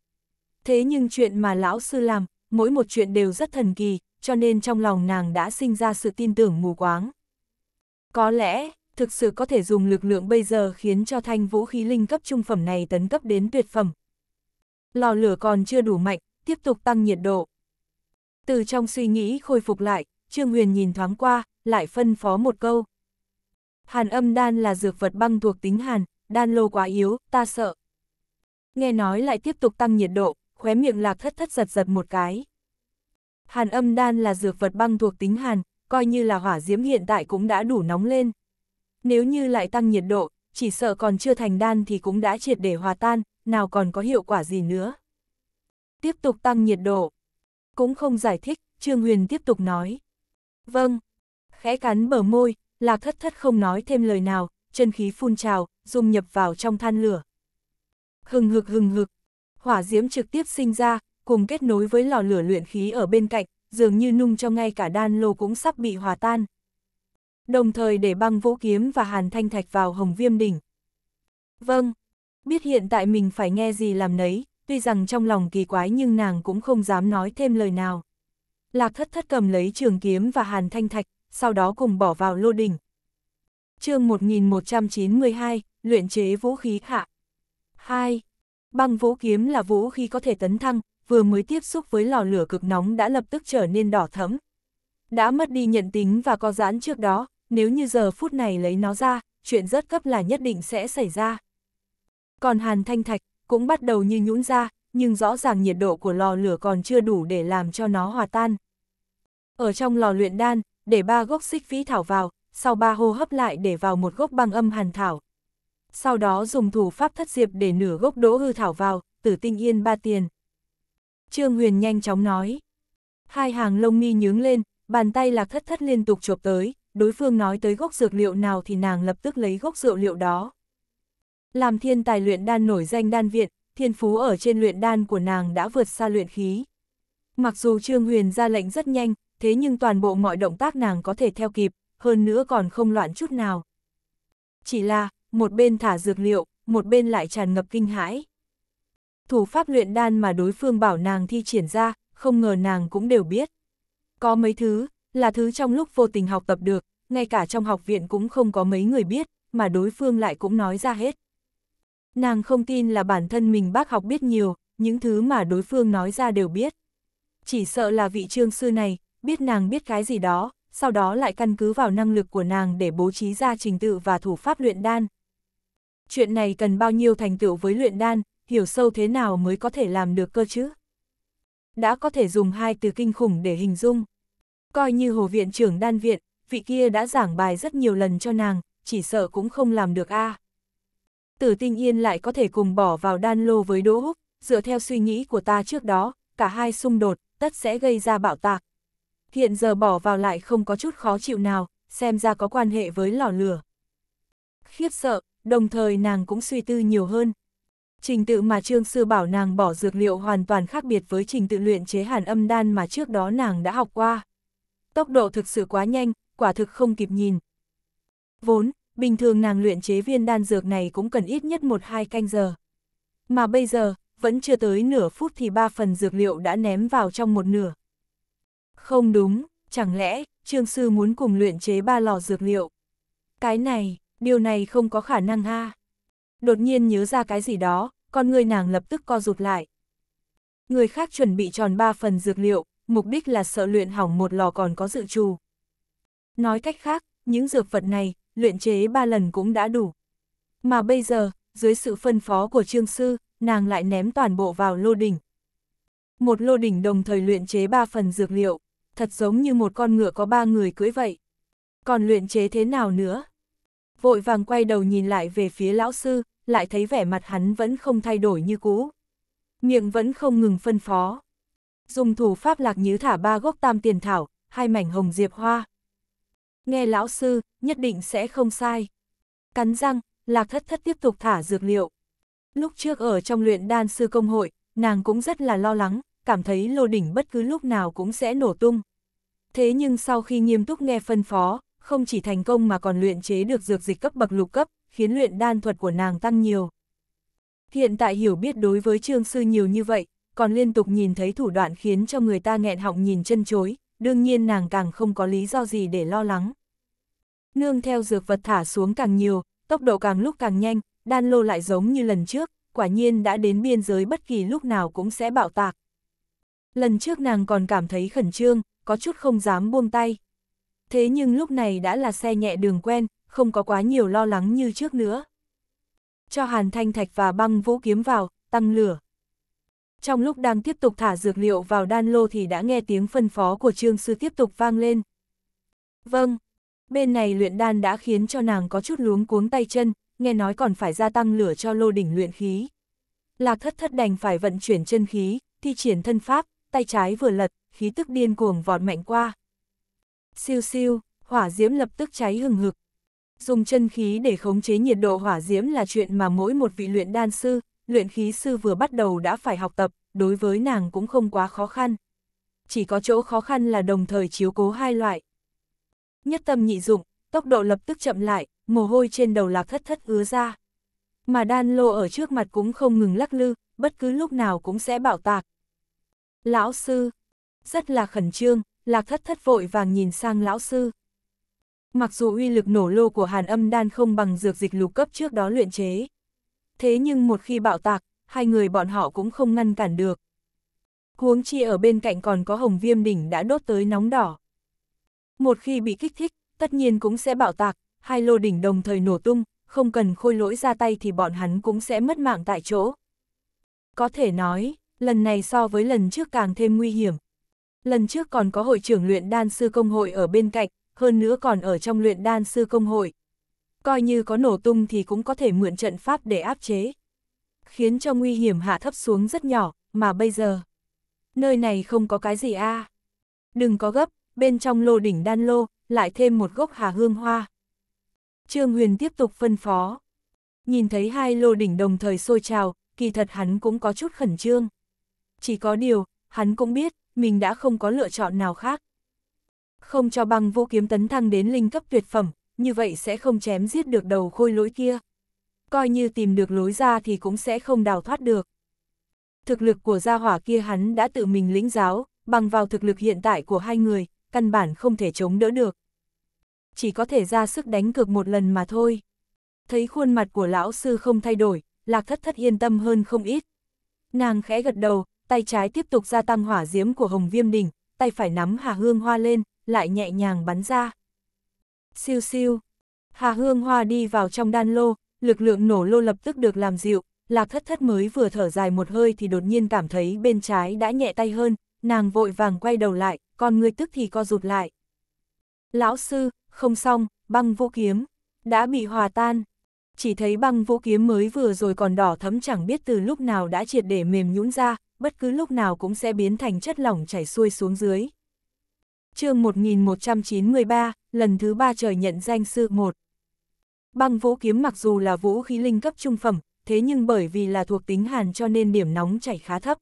thế nhưng chuyện mà lão sư làm, mỗi một chuyện đều rất thần kỳ, cho nên trong lòng nàng đã sinh ra sự tin tưởng mù quáng. Có lẽ, thực sự có thể dùng lực lượng bây giờ khiến cho thanh vũ khí linh cấp trung phẩm này tấn cấp đến tuyệt phẩm. Lò lửa còn chưa đủ mạnh, tiếp tục tăng nhiệt độ. Từ trong suy nghĩ khôi phục lại, Trương Huyền nhìn thoáng qua, lại phân phó một câu. Hàn âm đan là dược vật băng thuộc tính hàn, đan lô quá yếu, ta sợ. Nghe nói lại tiếp tục tăng nhiệt độ, khóe miệng lạc thất thất giật giật một cái. Hàn âm đan là dược vật băng thuộc tính hàn, coi như là hỏa diễm hiện tại cũng đã đủ nóng lên. Nếu như lại tăng nhiệt độ, chỉ sợ còn chưa thành đan thì cũng đã triệt để hòa tan, nào còn có hiệu quả gì nữa. Tiếp tục tăng nhiệt độ. Cũng không giải thích, Trương Huyền tiếp tục nói. Vâng. Khẽ cắn bờ môi, Lạc Thất Thất không nói thêm lời nào, chân khí phun trào, dung nhập vào trong than lửa. Hừng hực hừng hực, hỏa diễm trực tiếp sinh ra, cùng kết nối với lò lửa luyện khí ở bên cạnh, dường như nung cho ngay cả đan lô cũng sắp bị hòa tan đồng thời để băng vũ kiếm và hàn thanh thạch vào hồng viêm đỉnh. Vâng, biết hiện tại mình phải nghe gì làm nấy, tuy rằng trong lòng kỳ quái nhưng nàng cũng không dám nói thêm lời nào. Lạc thất thất cầm lấy trường kiếm và hàn thanh thạch, sau đó cùng bỏ vào lô đỉnh. chương 1192, luyện chế vũ khí hạ. 2. Băng vũ kiếm là vũ khí có thể tấn thăng, vừa mới tiếp xúc với lò lửa cực nóng đã lập tức trở nên đỏ thẫm. Đã mất đi nhận tính và có giãn trước đó, nếu như giờ phút này lấy nó ra, chuyện rất cấp là nhất định sẽ xảy ra. Còn hàn thanh thạch, cũng bắt đầu như nhũn ra, nhưng rõ ràng nhiệt độ của lò lửa còn chưa đủ để làm cho nó hòa tan. Ở trong lò luyện đan, để ba gốc xích vĩ thảo vào, sau ba hô hấp lại để vào một gốc băng âm hàn thảo. Sau đó dùng thủ pháp thất diệp để nửa gốc đỗ hư thảo vào, tử tinh yên ba tiền. Trương Huyền nhanh chóng nói. Hai hàng lông mi nhướng lên, bàn tay lạc thất thất liên tục chộp tới, đối phương nói tới gốc dược liệu nào thì nàng lập tức lấy gốc dược liệu đó. Làm thiên tài luyện đan nổi danh đan viện, thiên phú ở trên luyện đan của nàng đã vượt xa luyện khí. Mặc dù Trương Huyền ra lệnh rất nhanh, thế nhưng toàn bộ mọi động tác nàng có thể theo kịp, hơn nữa còn không loạn chút nào. Chỉ là, một bên thả dược liệu, một bên lại tràn ngập kinh hãi. Thủ pháp luyện đan mà đối phương bảo nàng thi triển ra, không ngờ nàng cũng đều biết. Có mấy thứ, là thứ trong lúc vô tình học tập được, ngay cả trong học viện cũng không có mấy người biết, mà đối phương lại cũng nói ra hết. Nàng không tin là bản thân mình bác học biết nhiều, những thứ mà đối phương nói ra đều biết. Chỉ sợ là vị trương sư này, biết nàng biết cái gì đó, sau đó lại căn cứ vào năng lực của nàng để bố trí ra trình tự và thủ pháp luyện đan. Chuyện này cần bao nhiêu thành tựu với luyện đan, hiểu sâu thế nào mới có thể làm được cơ chứ? Đã có thể dùng hai từ kinh khủng để hình dung. Coi như hồ viện trưởng đan viện, vị kia đã giảng bài rất nhiều lần cho nàng, chỉ sợ cũng không làm được a. À. Tử tinh yên lại có thể cùng bỏ vào đan lô với Đỗ Húc, dựa theo suy nghĩ của ta trước đó, cả hai xung đột, tất sẽ gây ra bạo tạc. Hiện giờ bỏ vào lại không có chút khó chịu nào, xem ra có quan hệ với lò lửa. Khiếp sợ, đồng thời nàng cũng suy tư nhiều hơn. Trình tự mà Trương Sư bảo nàng bỏ dược liệu hoàn toàn khác biệt với trình tự luyện chế hàn âm đan mà trước đó nàng đã học qua tốc độ thực sự quá nhanh, quả thực không kịp nhìn. Vốn, bình thường nàng luyện chế viên đan dược này cũng cần ít nhất một hai canh giờ. Mà bây giờ, vẫn chưa tới nửa phút thì ba phần dược liệu đã ném vào trong một nửa. Không đúng, chẳng lẽ, trương sư muốn cùng luyện chế ba lò dược liệu. Cái này, điều này không có khả năng ha. Đột nhiên nhớ ra cái gì đó, con người nàng lập tức co rụt lại. Người khác chuẩn bị tròn ba phần dược liệu, mục đích là sợ luyện hỏng một lò còn có dự trù. Nói cách khác, những dược vật này, luyện chế ba lần cũng đã đủ. Mà bây giờ, dưới sự phân phó của trương sư, nàng lại ném toàn bộ vào lô đỉnh. Một lô đỉnh đồng thời luyện chế ba phần dược liệu, thật giống như một con ngựa có ba người cưỡi vậy. Còn luyện chế thế nào nữa? Vội vàng quay đầu nhìn lại về phía lão sư, lại thấy vẻ mặt hắn vẫn không thay đổi như cũ. Miệng vẫn không ngừng phân phó dùng thủ pháp lạc như thả ba gốc tam tiền thảo, hai mảnh hồng diệp hoa. Nghe lão sư, nhất định sẽ không sai. Cắn răng, lạc thất thất tiếp tục thả dược liệu. Lúc trước ở trong luyện đan sư công hội, nàng cũng rất là lo lắng, cảm thấy lô đỉnh bất cứ lúc nào cũng sẽ nổ tung. Thế nhưng sau khi nghiêm túc nghe phân phó, không chỉ thành công mà còn luyện chế được dược dịch cấp bậc lục cấp, khiến luyện đan thuật của nàng tăng nhiều. Hiện tại hiểu biết đối với trương sư nhiều như vậy, còn liên tục nhìn thấy thủ đoạn khiến cho người ta nghẹn họng nhìn chân chối, đương nhiên nàng càng không có lý do gì để lo lắng. Nương theo dược vật thả xuống càng nhiều, tốc độ càng lúc càng nhanh, đan lô lại giống như lần trước, quả nhiên đã đến biên giới bất kỳ lúc nào cũng sẽ bạo tạc. Lần trước nàng còn cảm thấy khẩn trương, có chút không dám buông tay. Thế nhưng lúc này đã là xe nhẹ đường quen, không có quá nhiều lo lắng như trước nữa. Cho Hàn Thanh Thạch và băng vũ kiếm vào, tăng lửa. Trong lúc đang tiếp tục thả dược liệu vào đan lô thì đã nghe tiếng phân phó của trương sư tiếp tục vang lên. Vâng, bên này luyện đan đã khiến cho nàng có chút luống cuống tay chân, nghe nói còn phải gia tăng lửa cho lô đỉnh luyện khí. Lạc thất thất đành phải vận chuyển chân khí, thi triển thân pháp, tay trái vừa lật, khí tức điên cuồng vọt mạnh qua. Siêu siêu, hỏa diễm lập tức cháy hừng hực. Dùng chân khí để khống chế nhiệt độ hỏa diễm là chuyện mà mỗi một vị luyện đan sư, luyện khí sư vừa bắt đầu đã phải học tập, đối với nàng cũng không quá khó khăn. Chỉ có chỗ khó khăn là đồng thời chiếu cố hai loại. Nhất tâm nhị dụng, tốc độ lập tức chậm lại, mồ hôi trên đầu lạc thất thất ứa ra. Mà đan lô ở trước mặt cũng không ngừng lắc lư, bất cứ lúc nào cũng sẽ bảo tạc. Lão sư, rất là khẩn trương, lạc thất thất vội vàng nhìn sang lão sư. Mặc dù uy lực nổ lô của hàn âm đan không bằng dược dịch lục cấp trước đó luyện chế, thế nhưng một khi bạo tạc, hai người bọn họ cũng không ngăn cản được. Huống chi ở bên cạnh còn có hồng viêm đỉnh đã đốt tới nóng đỏ. Một khi bị kích thích, tất nhiên cũng sẽ bạo tạc, hai lô đỉnh đồng thời nổ tung, không cần khôi lỗi ra tay thì bọn hắn cũng sẽ mất mạng tại chỗ. Có thể nói, lần này so với lần trước càng thêm nguy hiểm. Lần trước còn có hội trưởng luyện đan sư công hội ở bên cạnh, hơn nữa còn ở trong luyện đan sư công hội, coi như có nổ tung thì cũng có thể mượn trận pháp để áp chế. Khiến cho nguy hiểm hạ thấp xuống rất nhỏ, mà bây giờ... Nơi này không có cái gì a à. Đừng có gấp, bên trong lô đỉnh đan lô, lại thêm một gốc hà hương hoa. Trương Huyền tiếp tục phân phó. Nhìn thấy hai lô đỉnh đồng thời sôi trào, kỳ thật hắn cũng có chút khẩn trương. Chỉ có điều, hắn cũng biết, mình đã không có lựa chọn nào khác. Không cho băng vũ kiếm tấn thăng đến linh cấp tuyệt phẩm, như vậy sẽ không chém giết được đầu khôi lỗi kia. Coi như tìm được lối ra thì cũng sẽ không đào thoát được. Thực lực của gia hỏa kia hắn đã tự mình lĩnh giáo, bằng vào thực lực hiện tại của hai người, căn bản không thể chống đỡ được. Chỉ có thể ra sức đánh cược một lần mà thôi. Thấy khuôn mặt của lão sư không thay đổi, lạc thất thất yên tâm hơn không ít. Nàng khẽ gật đầu, tay trái tiếp tục gia tăng hỏa diễm của hồng viêm đỉnh, tay phải nắm hà hương hoa lên, lại nhẹ nhàng bắn ra siêu siêu. Hà hương hoa đi vào trong đan lô, lực lượng nổ lô lập tức được làm dịu, lạc thất thất mới vừa thở dài một hơi thì đột nhiên cảm thấy bên trái đã nhẹ tay hơn, nàng vội vàng quay đầu lại, còn người tức thì co rụt lại. Lão sư, không xong, băng vũ kiếm, đã bị hòa tan. Chỉ thấy băng vũ kiếm mới vừa rồi còn đỏ thấm chẳng biết từ lúc nào đã triệt để mềm nhũn ra, bất cứ lúc nào cũng sẽ biến thành chất lỏng chảy xuôi xuống dưới chương 1193, lần thứ ba trời nhận danh sư một Băng vũ kiếm mặc dù là vũ khí linh cấp trung phẩm, thế nhưng bởi vì là thuộc tính hàn cho nên điểm nóng chảy khá thấp.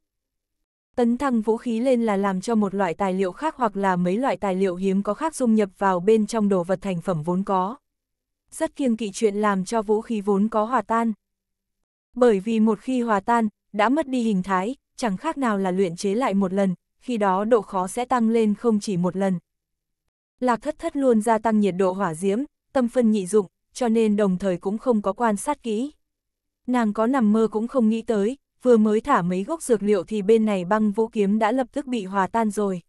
Tấn thăng vũ khí lên là làm cho một loại tài liệu khác hoặc là mấy loại tài liệu hiếm có khác dung nhập vào bên trong đồ vật thành phẩm vốn có. Rất kiêng kỵ chuyện làm cho vũ khí vốn có hòa tan. Bởi vì một khi hòa tan, đã mất đi hình thái, chẳng khác nào là luyện chế lại một lần, khi đó độ khó sẽ tăng lên không chỉ một lần. Lạc thất thất luôn gia tăng nhiệt độ hỏa diễm, tâm phân nhị dụng, cho nên đồng thời cũng không có quan sát kỹ. Nàng có nằm mơ cũng không nghĩ tới, vừa mới thả mấy gốc dược liệu thì bên này băng vũ kiếm đã lập tức bị hòa tan rồi.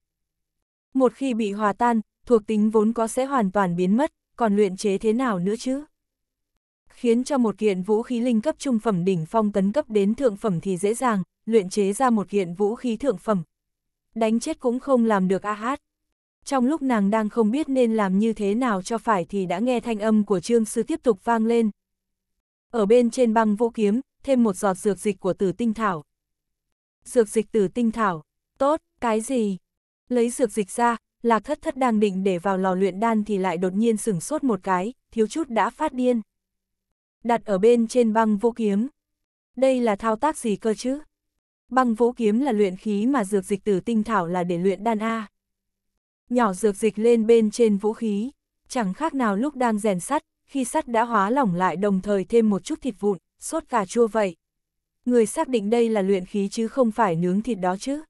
Một khi bị hòa tan, thuộc tính vốn có sẽ hoàn toàn biến mất, còn luyện chế thế nào nữa chứ? Khiến cho một kiện vũ khí linh cấp trung phẩm đỉnh phong tấn cấp đến thượng phẩm thì dễ dàng, luyện chế ra một kiện vũ khí thượng phẩm, đánh chết cũng không làm được a hát. Trong lúc nàng đang không biết nên làm như thế nào cho phải thì đã nghe thanh âm của trương sư tiếp tục vang lên. Ở bên trên băng vô kiếm, thêm một giọt dược dịch của tử tinh thảo. Dược dịch tử tinh thảo, tốt, cái gì? Lấy dược dịch ra, lạc thất thất đang định để vào lò luyện đan thì lại đột nhiên sửng sốt một cái, thiếu chút đã phát điên. Đặt ở bên trên băng vô kiếm. Đây là thao tác gì cơ chứ? Băng vũ kiếm là luyện khí mà dược dịch tử tinh thảo là để luyện đan A. Nhỏ dược dịch lên bên trên vũ khí, chẳng khác nào lúc đang rèn sắt, khi sắt đã hóa lỏng lại đồng thời thêm một chút thịt vụn, sốt cà chua vậy. Người xác định đây là luyện khí chứ không phải nướng thịt đó chứ.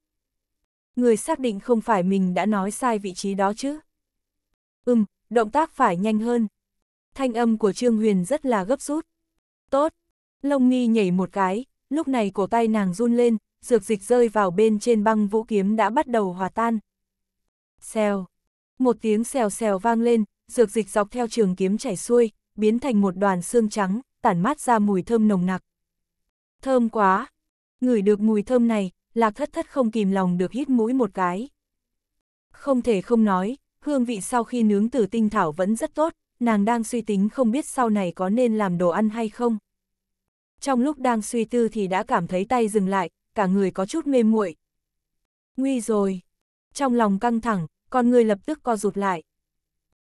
Người xác định không phải mình đã nói sai vị trí đó chứ. Ừm, động tác phải nhanh hơn. Thanh âm của Trương Huyền rất là gấp rút. Tốt. Lông nghi nhảy một cái, lúc này cổ tay nàng run lên, dược dịch rơi vào bên trên băng vũ kiếm đã bắt đầu hòa tan. Xèo. Một tiếng xèo xèo vang lên, dược dịch dọc theo trường kiếm chảy xuôi, biến thành một đoàn xương trắng, tản mát ra mùi thơm nồng nặc. Thơm quá! Ngửi được mùi thơm này, lạc thất thất không kìm lòng được hít mũi một cái. Không thể không nói, hương vị sau khi nướng từ tinh thảo vẫn rất tốt, nàng đang suy tính không biết sau này có nên làm đồ ăn hay không. Trong lúc đang suy tư thì đã cảm thấy tay dừng lại, cả người có chút mê muội. Nguy rồi. Trong lòng căng thẳng, con người lập tức co rụt lại.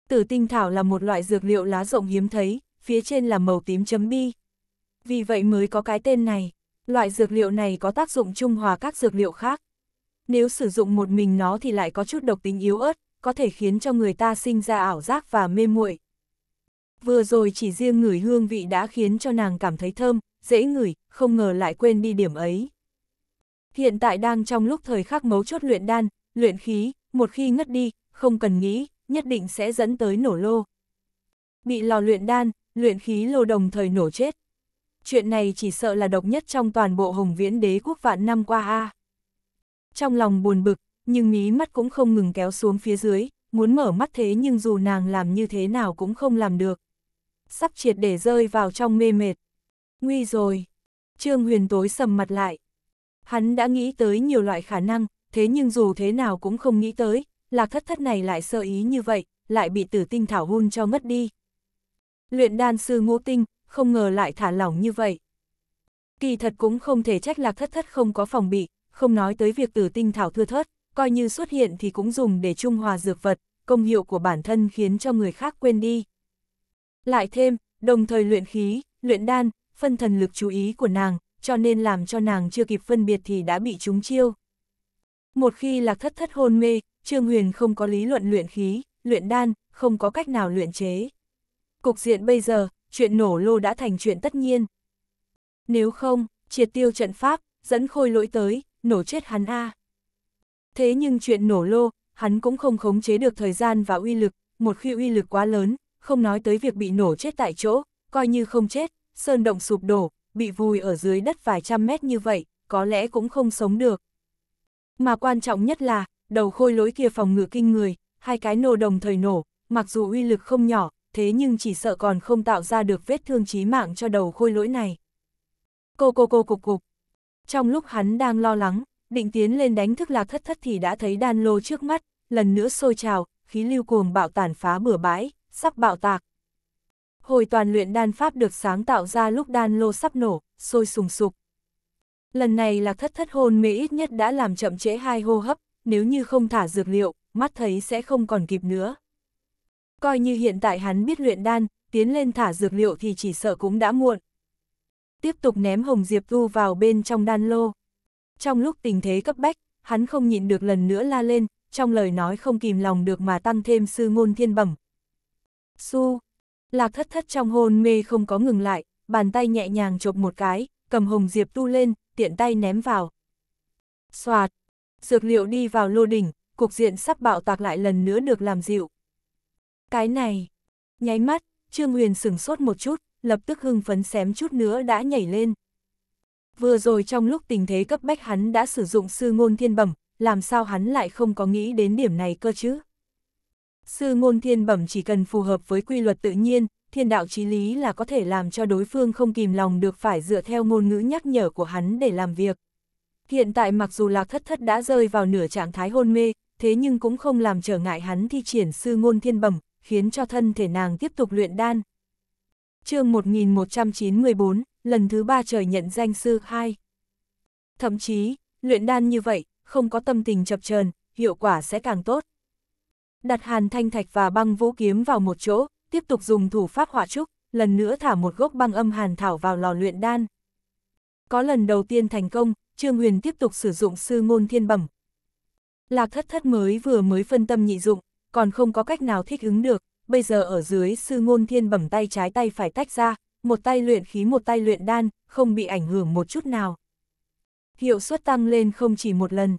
Tử tinh thảo là một loại dược liệu lá rộng hiếm thấy, phía trên là màu tím chấm bi. Vì vậy mới có cái tên này. Loại dược liệu này có tác dụng trung hòa các dược liệu khác. Nếu sử dụng một mình nó thì lại có chút độc tính yếu ớt, có thể khiến cho người ta sinh ra ảo giác và mê muội. Vừa rồi chỉ riêng ngửi hương vị đã khiến cho nàng cảm thấy thơm, dễ ngửi, không ngờ lại quên đi điểm ấy. Hiện tại đang trong lúc thời khắc mấu chốt luyện đan, luyện khí, một khi ngất đi, không cần nghĩ, nhất định sẽ dẫn tới nổ lô. Bị lò luyện đan, luyện khí lô đồng thời nổ chết. Chuyện này chỉ sợ là độc nhất trong toàn bộ hồng viễn đế quốc vạn năm qua a Trong lòng buồn bực, nhưng mí mắt cũng không ngừng kéo xuống phía dưới, muốn mở mắt thế nhưng dù nàng làm như thế nào cũng không làm được. Sắp triệt để rơi vào trong mê mệt. Nguy rồi. Trương Huyền tối sầm mặt lại, Hắn đã nghĩ tới nhiều loại khả năng, thế nhưng dù thế nào cũng không nghĩ tới, lạc thất thất này lại sơ ý như vậy, lại bị tử tinh thảo hôn cho mất đi. Luyện đan sư ngũ tinh, không ngờ lại thả lỏng như vậy. Kỳ thật cũng không thể trách lạc thất thất không có phòng bị, không nói tới việc tử tinh thảo thưa thớt, coi như xuất hiện thì cũng dùng để trung hòa dược vật, công hiệu của bản thân khiến cho người khác quên đi. Lại thêm, đồng thời luyện khí, luyện đan, phân thần lực chú ý của nàng, cho nên làm cho nàng chưa kịp phân biệt thì đã bị trúng chiêu. Một khi lạc thất thất hôn mê, Trương Huyền không có lý luận luyện khí, luyện đan, không có cách nào luyện chế. Cục diện bây giờ, chuyện nổ lô đã thành chuyện tất nhiên. Nếu không, triệt tiêu trận pháp, dẫn khôi lỗi tới, nổ chết hắn A. Thế nhưng chuyện nổ lô, hắn cũng không khống chế được thời gian và uy lực, một khi uy lực quá lớn, không nói tới việc bị nổ chết tại chỗ, coi như không chết, sơn động sụp đổ, bị vùi ở dưới đất vài trăm mét như vậy, có lẽ cũng không sống được. Mà quan trọng nhất là, đầu khôi lỗi kia phòng ngự kinh người, hai cái nô đồng thời nổ, mặc dù uy lực không nhỏ, thế nhưng chỉ sợ còn không tạo ra được vết thương chí mạng cho đầu khôi lỗi này. Cô cô cô cục cục. Trong lúc hắn đang lo lắng, định tiến lên đánh thức lạc thất thất thì đã thấy đan lô trước mắt, lần nữa sôi trào, khí lưu cuồng bạo tàn phá bừa bãi, sắp bạo tạc, hồi toàn luyện đan pháp được sáng tạo ra lúc đan lô sắp nổ, sôi sùng sục. Lần này lạc thất thất hôn mê ít nhất đã làm chậm trễ hai hô hấp, nếu như không thả dược liệu, mắt thấy sẽ không còn kịp nữa. Coi như hiện tại hắn biết luyện đan, tiến lên thả dược liệu thì chỉ sợ cũng đã muộn. Tiếp tục ném Hồng Diệp Thu vào bên trong đan lô. Trong lúc tình thế cấp bách, hắn không nhịn được lần nữa la lên, trong lời nói không kìm lòng được mà tăng thêm sư ngôn thiên bẩm. Su, Lạc thất thất trong hôn mê không có ngừng lại, bàn tay nhẹ nhàng chộp một cái, cầm hồng diệp tu lên, tiện tay ném vào. Xoạt, dược liệu đi vào lô đỉnh, cục diện sắp bạo tạc lại lần nữa được làm dịu. Cái này, nháy mắt, Trương Huyền sửng sốt một chút, lập tức hưng phấn xém chút nữa đã nhảy lên. Vừa rồi trong lúc tình thế cấp bách hắn đã sử dụng sư ngôn thiên bẩm, làm sao hắn lại không có nghĩ đến điểm này cơ chứ? Sư ngôn thiên bẩm chỉ cần phù hợp với quy luật tự nhiên, thiên đạo chí lý là có thể làm cho đối phương không kìm lòng được phải dựa theo ngôn ngữ nhắc nhở của hắn để làm việc. Hiện tại mặc dù lạc thất thất đã rơi vào nửa trạng thái hôn mê, thế nhưng cũng không làm trở ngại hắn thi triển sư ngôn thiên bẩm, khiến cho thân thể nàng tiếp tục luyện đan. chương 1194, lần thứ ba trời nhận danh sư 2. Thậm chí, luyện đan như vậy, không có tâm tình chập chờn hiệu quả sẽ càng tốt, đặt hàn thanh thạch và băng vũ kiếm vào một chỗ, tiếp tục dùng thủ pháp hỏa trúc, lần nữa thả một gốc băng âm hàn thảo vào lò luyện đan. Có lần đầu tiên thành công, Trương Huyền tiếp tục sử dụng sư ngôn thiên bẩm. Lạc thất thất mới vừa mới phân tâm nhị dụng, còn không có cách nào thích ứng được, bây giờ ở dưới sư ngôn thiên bẩm tay trái tay phải tách ra, một tay luyện khí một tay luyện đan, không bị ảnh hưởng một chút nào. Hiệu suất tăng lên không chỉ một lần.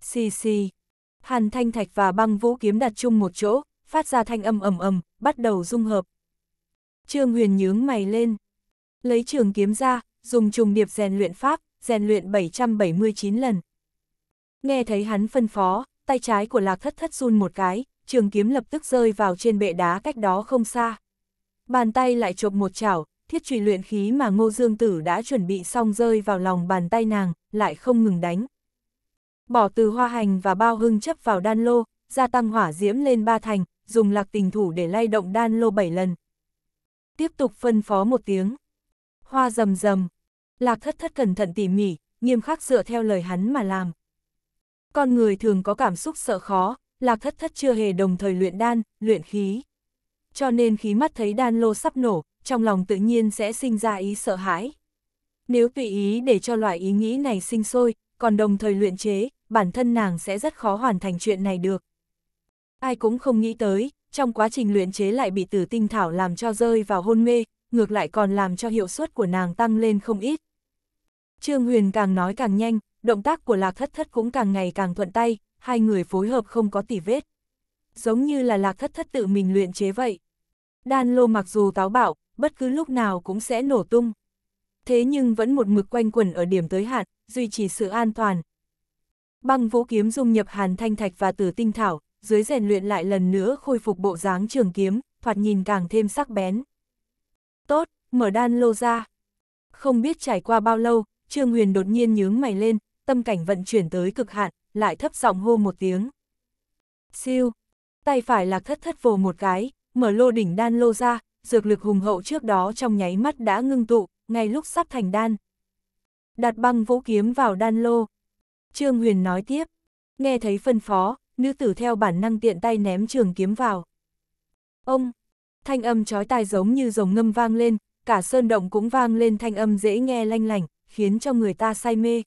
Xì xì, Hàn Thanh Thạch và băng vũ kiếm đặt chung một chỗ, phát ra thanh âm ầm ầm, bắt đầu dung hợp. Trương Huyền nhướng mày lên, lấy trường kiếm ra, dùng trùng điệp rèn luyện pháp, rèn luyện 779 lần. Nghe thấy hắn phân phó, tay trái của Lạc Thất Thất run một cái, trường kiếm lập tức rơi vào trên bệ đá cách đó không xa. Bàn tay lại chộp một chảo, thiết trùy luyện khí mà Ngô Dương Tử đã chuẩn bị xong rơi vào lòng bàn tay nàng, lại không ngừng đánh. Bỏ từ hoa hành và bao hưng chấp vào đan lô, gia tăng hỏa diễm lên ba thành, dùng lạc tình thủ để lay động đan lô bảy lần. Tiếp tục phân phó một tiếng. Hoa rầm rầm. Lạc thất thất cẩn thận tỉ mỉ, nghiêm khắc dựa theo lời hắn mà làm. Con người thường có cảm xúc sợ khó, lạc thất thất chưa hề đồng thời luyện đan, luyện khí. Cho nên khí mắt thấy đan lô sắp nổ, trong lòng tự nhiên sẽ sinh ra ý sợ hãi. Nếu tùy ý để cho loại ý nghĩ này sinh sôi, còn đồng thời luyện chế, bản thân nàng sẽ rất khó hoàn thành chuyện này được. Ai cũng không nghĩ tới, trong quá trình luyện chế lại bị tử tinh thảo làm cho rơi vào hôn mê, ngược lại còn làm cho hiệu suất của nàng tăng lên không ít. Trương Huyền càng nói càng nhanh, động tác của Lạc Thất Thất cũng càng ngày càng thuận tay, hai người phối hợp không có tỉ vết. Giống như là Lạc Thất Thất tự mình luyện chế vậy. Đan lô mặc dù táo bạo, bất cứ lúc nào cũng sẽ nổ tung. Thế nhưng vẫn một mực quanh quẩn ở điểm tới hạn, duy trì sự an toàn. Băng vũ kiếm dung nhập hàn thanh thạch và tử tinh thảo, dưới rèn luyện lại lần nữa khôi phục bộ dáng trường kiếm, thoạt nhìn càng thêm sắc bén. Tốt, mở đan lô ra. Không biết trải qua bao lâu, Trương Huyền đột nhiên nhướng mày lên, tâm cảnh vận chuyển tới cực hạn, lại thấp giọng hô một tiếng. Siêu, tay phải lạc thất thất vồ một cái, mở lô đỉnh đan lô ra, dược lực hùng hậu trước đó trong nháy mắt đã ngưng tụ, ngay lúc sắp thành đan đặt băng vũ kiếm vào đan lô. Trương Huyền nói tiếp, nghe thấy phân phó, nữ tử theo bản năng tiện tay ném trường kiếm vào. Ông, thanh âm chói tai giống như rồng ngâm vang lên, cả sơn động cũng vang lên thanh âm dễ nghe lanh lành, khiến cho người ta say mê.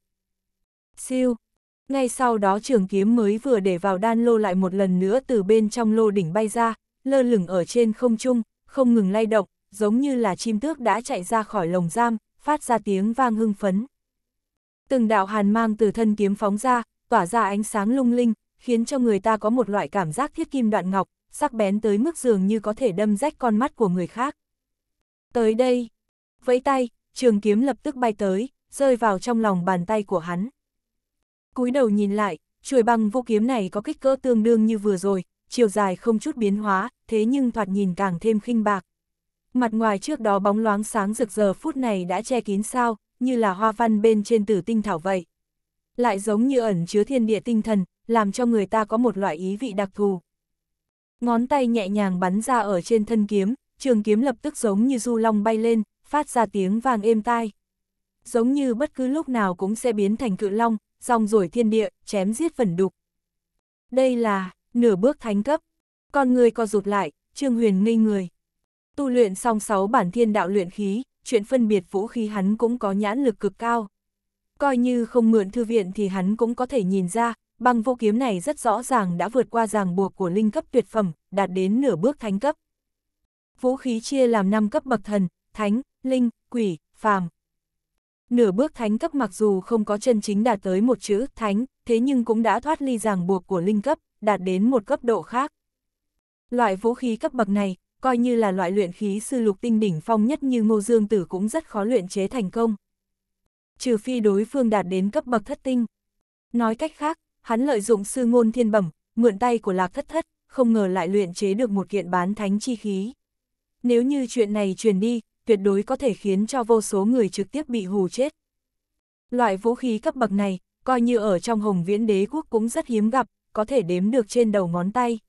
Siêu, ngay sau đó trường kiếm mới vừa để vào đan lô lại một lần nữa từ bên trong lô đỉnh bay ra, lơ lửng ở trên không trung, không ngừng lay động, giống như là chim tước đã chạy ra khỏi lồng giam, phát ra tiếng vang hưng phấn từng đạo hàn mang từ thân kiếm phóng ra, tỏa ra ánh sáng lung linh, khiến cho người ta có một loại cảm giác thiết kim đoạn ngọc, sắc bén tới mức dường như có thể đâm rách con mắt của người khác. Tới đây, vẫy tay, trường kiếm lập tức bay tới, rơi vào trong lòng bàn tay của hắn. cúi đầu nhìn lại, chuôi băng vô kiếm này có kích cỡ tương đương như vừa rồi, chiều dài không chút biến hóa, thế nhưng thoạt nhìn càng thêm khinh bạc. Mặt ngoài trước đó bóng loáng sáng rực giờ phút này đã che kín sao, như là hoa văn bên trên tử tinh thảo vậy. Lại giống như ẩn chứa thiên địa tinh thần, làm cho người ta có một loại ý vị đặc thù. Ngón tay nhẹ nhàng bắn ra ở trên thân kiếm, trường kiếm lập tức giống như du long bay lên, phát ra tiếng vàng êm tai. Giống như bất cứ lúc nào cũng sẽ biến thành cự long, dòng rồi thiên địa, chém giết phần đục. Đây là, nửa bước thánh cấp. Con người co rụt lại, Trương Huyền ngây người. Tu luyện xong sáu bản thiên đạo luyện khí, chuyện phân biệt vũ khí hắn cũng có nhãn lực cực cao. Coi như không mượn thư viện thì hắn cũng có thể nhìn ra, băng vô kiếm này rất rõ ràng đã vượt qua ràng buộc của linh cấp tuyệt phẩm, đạt đến nửa bước thánh cấp. Vũ khí chia làm 5 cấp bậc thần, thánh, linh, quỷ, phàm. Nửa bước thánh cấp mặc dù không có chân chính đạt tới một chữ thánh, thế nhưng cũng đã thoát ly ràng buộc của linh cấp, đạt đến một cấp độ khác. Loại vũ khí cấp bậc này, coi như là loại luyện khí sư lục tinh đỉnh phong nhất như Ngô Dương Tử cũng rất khó luyện chế thành công. Trừ phi đối phương đạt đến cấp bậc thất tinh. Nói cách khác, hắn lợi dụng sư ngôn thiên bẩm, mượn tay của lạc thất thất, không ngờ lại luyện chế được một kiện bán thánh chi khí. Nếu như chuyện này truyền đi, tuyệt đối có thể khiến cho vô số người trực tiếp bị hù chết. Loại vũ khí cấp bậc này, coi như ở trong Hồng Viễn Đế Quốc cũng rất hiếm gặp, có thể đếm được trên đầu ngón tay.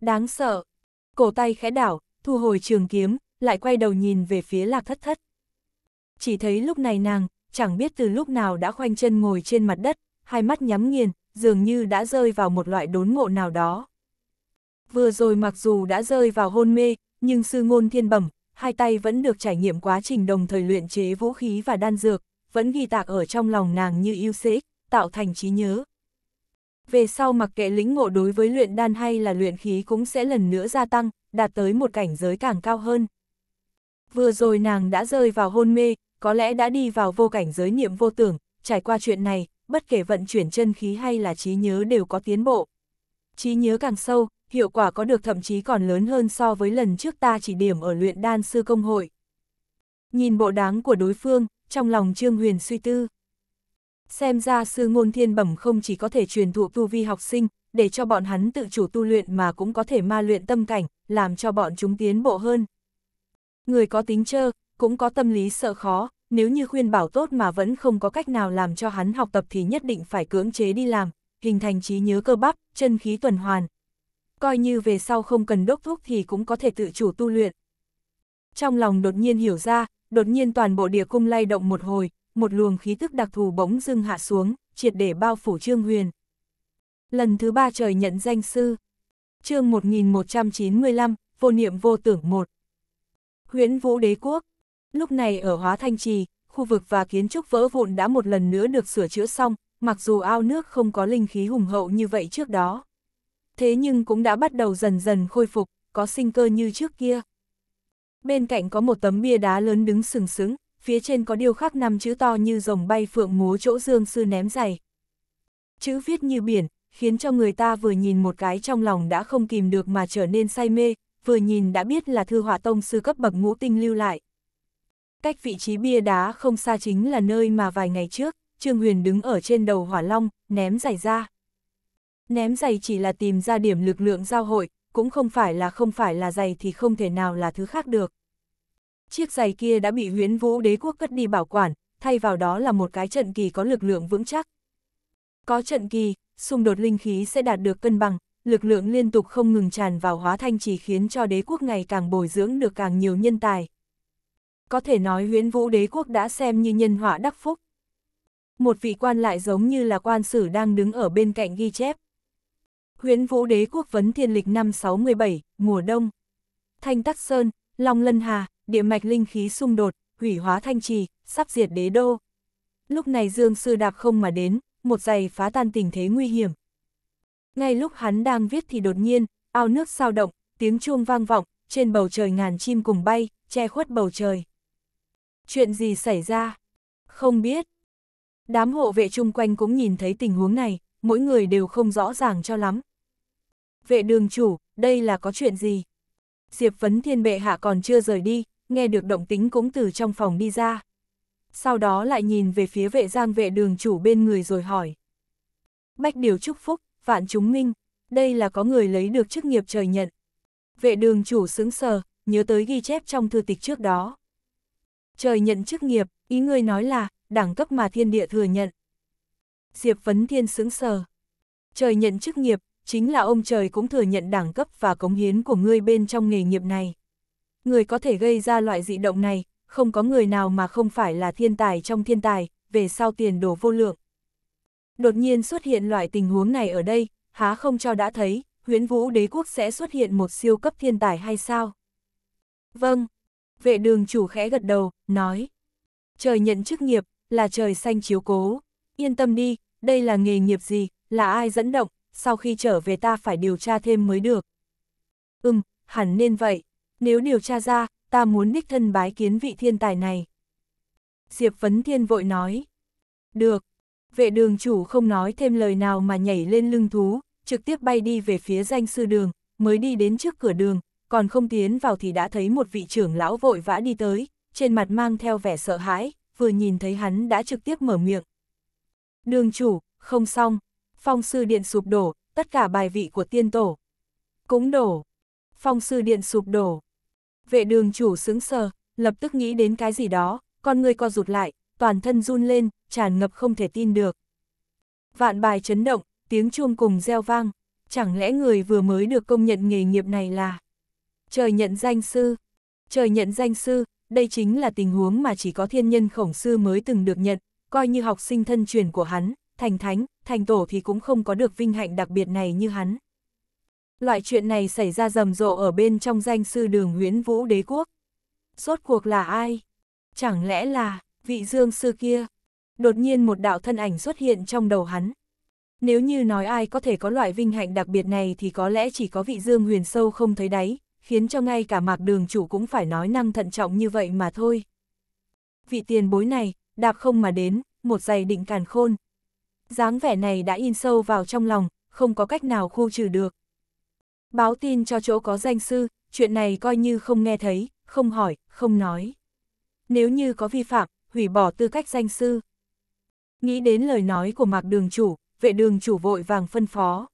Đáng sợ, cổ tay khẽ đảo, thu hồi trường kiếm, lại quay đầu nhìn về phía lạc thất thất. Chỉ thấy lúc này nàng, chẳng biết từ lúc nào đã khoanh chân ngồi trên mặt đất, hai mắt nhắm nghiền, dường như đã rơi vào một loại đốn ngộ nào đó. Vừa rồi mặc dù đã rơi vào hôn mê, nhưng sư ngôn thiên bẩm, hai tay vẫn được trải nghiệm quá trình đồng thời luyện chế vũ khí và đan dược, vẫn ghi tạc ở trong lòng nàng như yêu xế, tạo thành trí nhớ, về sau mặc kệ lĩnh ngộ đối với luyện đan hay là luyện khí cũng sẽ lần nữa gia tăng, đạt tới một cảnh giới càng cao hơn. Vừa rồi nàng đã rơi vào hôn mê, có lẽ đã đi vào vô cảnh giới niệm vô tưởng, trải qua chuyện này, bất kể vận chuyển chân khí hay là trí nhớ đều có tiến bộ. Trí nhớ càng sâu, hiệu quả có được thậm chí còn lớn hơn so với lần trước ta chỉ điểm ở luyện đan sư công hội. Nhìn bộ đáng của đối phương, trong lòng Trương Huyền suy tư. Xem ra sư ngôn thiên bẩm không chỉ có thể truyền thụ tu vi học sinh, để cho bọn hắn tự chủ tu luyện mà cũng có thể ma luyện tâm cảnh, làm cho bọn chúng tiến bộ hơn. Người có tính trơ, cũng có tâm lý sợ khó, nếu như khuyên bảo tốt mà vẫn không có cách nào làm cho hắn học tập thì nhất định phải cưỡng chế đi làm, hình thành trí nhớ cơ bắp, chân khí tuần hoàn. Coi như về sau không cần đốc thúc thì cũng có thể tự chủ tu luyện. Trong lòng đột nhiên hiểu ra, đột nhiên toàn bộ địa cung lay động một hồi, một luồng khí tức đặc thù bỗng dưng hạ xuống, triệt để bao phủ Trương Huyền. Lần thứ ba trời nhận danh sư. chương 1195, vô niệm vô tưởng một Huyễn Vũ Đế Quốc. Lúc này ở Hóa Thanh Trì, khu vực và kiến trúc vỡ vụn đã một lần nữa được sửa chữa xong, mặc dù ao nước không có linh khí hùng hậu như vậy trước đó. Thế nhưng cũng đã bắt đầu dần dần khôi phục, có sinh cơ như trước kia. Bên cạnh có một tấm bia đá lớn đứng sừng sững, phía trên có điều khắc năm chữ to như rồng bay phượng múa chỗ dương sư ném giày. Chữ viết như biển, khiến cho người ta vừa nhìn một cái trong lòng đã không kìm được mà trở nên say mê, vừa nhìn đã biết là thư hỏa tông sư cấp bậc ngũ tinh lưu lại. Cách vị trí bia đá không xa chính là nơi mà vài ngày trước, Trương Huyền đứng ở trên đầu hỏa long, ném giày ra. Ném giày chỉ là tìm ra điểm lực lượng giao hội, cũng không phải là không phải là giày thì không thể nào là thứ khác được. Chiếc giày kia đã bị huyến vũ đế quốc cất đi bảo quản, thay vào đó là một cái trận kỳ có lực lượng vững chắc. Có trận kỳ, xung đột linh khí sẽ đạt được cân bằng, lực lượng liên tục không ngừng tràn vào hóa thanh chỉ khiến cho đế quốc ngày càng bồi dưỡng được càng nhiều nhân tài. Có thể nói huyễn vũ đế quốc đã xem như nhân họa đắc phúc. Một vị quan lại giống như là quan sử đang đứng ở bên cạnh ghi chép. Huyễn vũ đế quốc vấn thiên lịch năm 67, mùa đông. Thanh Tắc Sơn, Long Lân Hà, địa mạch linh khí xung đột, hủy hóa thanh trì, sắp diệt đế đô. Lúc này Dương Sư đạp không mà đến, một giày phá tan tình thế nguy hiểm. Ngay lúc hắn đang viết thì đột nhiên, ao nước sao động, tiếng chuông vang vọng, trên bầu trời ngàn chim cùng bay, che khuất bầu trời. Chuyện gì xảy ra? Không biết. Đám hộ vệ chung quanh cũng nhìn thấy tình huống này, mỗi người đều không rõ ràng cho lắm. Vệ đường chủ, đây là có chuyện gì? Diệp Vấn Thiên Bệ Hạ còn chưa rời đi, nghe được động tính cũng từ trong phòng đi ra. Sau đó lại nhìn về phía vệ giang vệ đường chủ bên người rồi hỏi. Bách điều chúc phúc, vạn chúng minh, đây là có người lấy được chức nghiệp trời nhận. Vệ đường chủ xứng sờ, nhớ tới ghi chép trong thư tịch trước đó. Trời nhận chức nghiệp, ý người nói là, đẳng cấp mà thiên địa thừa nhận. Diệp Vấn Thiên xứng sờ. Trời nhận chức nghiệp, chính là ông trời cũng thừa nhận đẳng cấp và cống hiến của ngươi bên trong nghề nghiệp này người có thể gây ra loại dị động này, không có người nào mà không phải là thiên tài trong thiên tài, về sau tiền đồ vô lượng. Đột nhiên xuất hiện loại tình huống này ở đây, há không cho đã thấy, huyến vũ đế quốc sẽ xuất hiện một siêu cấp thiên tài hay sao? Vâng, vệ đường chủ khẽ gật đầu, nói. Trời nhận chức nghiệp, là trời xanh chiếu cố. Yên tâm đi, đây là nghề nghiệp gì, là ai dẫn động, sau khi trở về ta phải điều tra thêm mới được. Ừm, hẳn nên vậy nếu điều tra ra, ta muốn đích thân bái kiến vị thiên tài này. Diệp Vấn Thiên vội nói. Được. Vệ đường chủ không nói thêm lời nào mà nhảy lên lưng thú, trực tiếp bay đi về phía danh sư đường, mới đi đến trước cửa đường, còn không tiến vào thì đã thấy một vị trưởng lão vội vã đi tới, trên mặt mang theo vẻ sợ hãi, vừa nhìn thấy hắn đã trực tiếp mở miệng. Đường chủ, không xong, phong sư điện sụp đổ, tất cả bài vị của tiên tổ. Cũng đổ, phong sư điện sụp đổ, vệ đường chủ sững sờ, lập tức nghĩ đến cái gì đó, con người co rụt lại, toàn thân run lên, tràn ngập không thể tin được. Vạn bài chấn động, tiếng chuông cùng reo vang, chẳng lẽ người vừa mới được công nhận nghề nghiệp này là trời nhận danh sư. Trời nhận danh sư, đây chính là tình huống mà chỉ có thiên nhân khổng sư mới từng được nhận, coi như học sinh thân truyền của hắn, thành thánh, thành tổ thì cũng không có được vinh hạnh đặc biệt này như hắn. Loại chuyện này xảy ra rầm rộ ở bên trong danh sư đường huyến vũ đế quốc. Rốt cuộc là ai? Chẳng lẽ là, vị dương sư kia? Đột nhiên một đạo thân ảnh xuất hiện trong đầu hắn. Nếu như nói ai có thể có loại vinh hạnh đặc biệt này thì có lẽ chỉ có vị dương huyền sâu không thấy đáy, khiến cho ngay cả mạc đường chủ cũng phải nói năng thận trọng như vậy mà thôi. Vị tiền bối này, đạp không mà đến, một giày định càn khôn. dáng vẻ này đã in sâu vào trong lòng, không có cách nào khu trừ được. Báo tin cho chỗ có danh sư, chuyện này coi như không nghe thấy, không hỏi, không nói. Nếu như có vi phạm, hủy bỏ tư cách danh sư. Nghĩ đến lời nói của mạc đường chủ, vệ đường chủ vội vàng phân phó.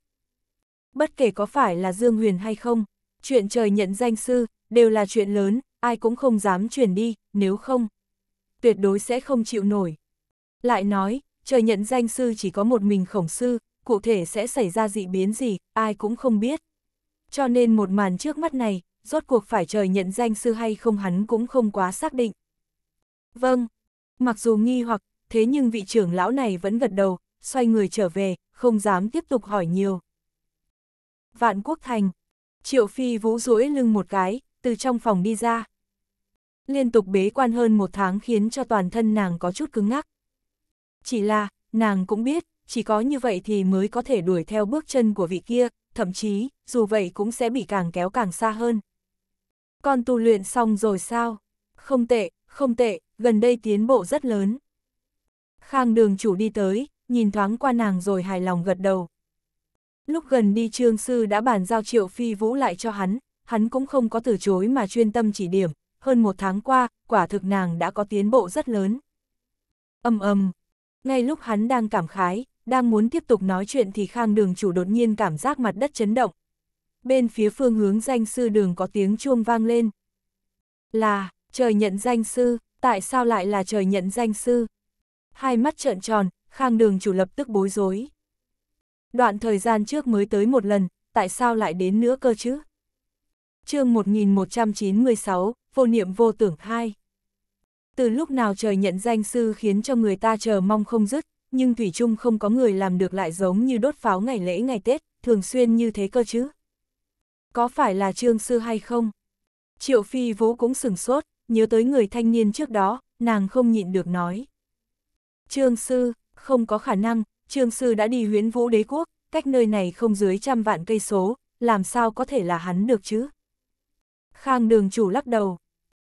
Bất kể có phải là Dương Huyền hay không, chuyện trời nhận danh sư, đều là chuyện lớn, ai cũng không dám truyền đi, nếu không, tuyệt đối sẽ không chịu nổi. Lại nói, trời nhận danh sư chỉ có một mình khổng sư, cụ thể sẽ xảy ra dị biến gì, ai cũng không biết. Cho nên một màn trước mắt này, rốt cuộc phải trời nhận danh sư hay không hắn cũng không quá xác định. Vâng, mặc dù nghi hoặc, thế nhưng vị trưởng lão này vẫn gật đầu, xoay người trở về, không dám tiếp tục hỏi nhiều. Vạn Quốc Thành, Triệu Phi vũ rũi lưng một cái, từ trong phòng đi ra. Liên tục bế quan hơn một tháng khiến cho toàn thân nàng có chút cứng ngắc. Chỉ là, nàng cũng biết, chỉ có như vậy thì mới có thể đuổi theo bước chân của vị kia, thậm chí, dù vậy cũng sẽ bị càng kéo càng xa hơn. Con tu luyện xong rồi sao? Không tệ, không tệ, gần đây tiến bộ rất lớn. Khang đường chủ đi tới, nhìn thoáng qua nàng rồi hài lòng gật đầu. Lúc gần đi trương sư đã bàn giao triệu phi vũ lại cho hắn, hắn cũng không có từ chối mà chuyên tâm chỉ điểm, hơn một tháng qua, quả thực nàng đã có tiến bộ rất lớn. Âm âm, ngay lúc hắn đang cảm khái, đang muốn tiếp tục nói chuyện thì khang đường chủ đột nhiên cảm giác mặt đất chấn động. Bên phía phương hướng danh sư đường có tiếng chuông vang lên. Là, trời nhận danh sư, tại sao lại là trời nhận danh sư? Hai mắt trợn tròn, khang đường chủ lập tức bối rối. Đoạn thời gian trước mới tới một lần, tại sao lại đến nữa cơ chứ? chương 1196, vô niệm vô tưởng 2 Từ lúc nào trời nhận danh sư khiến cho người ta chờ mong không dứt, nhưng Thủy chung không có người làm được lại giống như đốt pháo ngày lễ ngày Tết, thường xuyên như thế cơ chứ. Có phải là Trương Sư hay không? Triệu Phi Vũ cũng sừng sốt, nhớ tới người thanh niên trước đó, nàng không nhịn được nói. Trương Sư, không có khả năng, Trương Sư đã đi huyến vũ đế quốc, cách nơi này không dưới trăm vạn cây số, làm sao có thể là hắn được chứ? Khang đường chủ lắc đầu.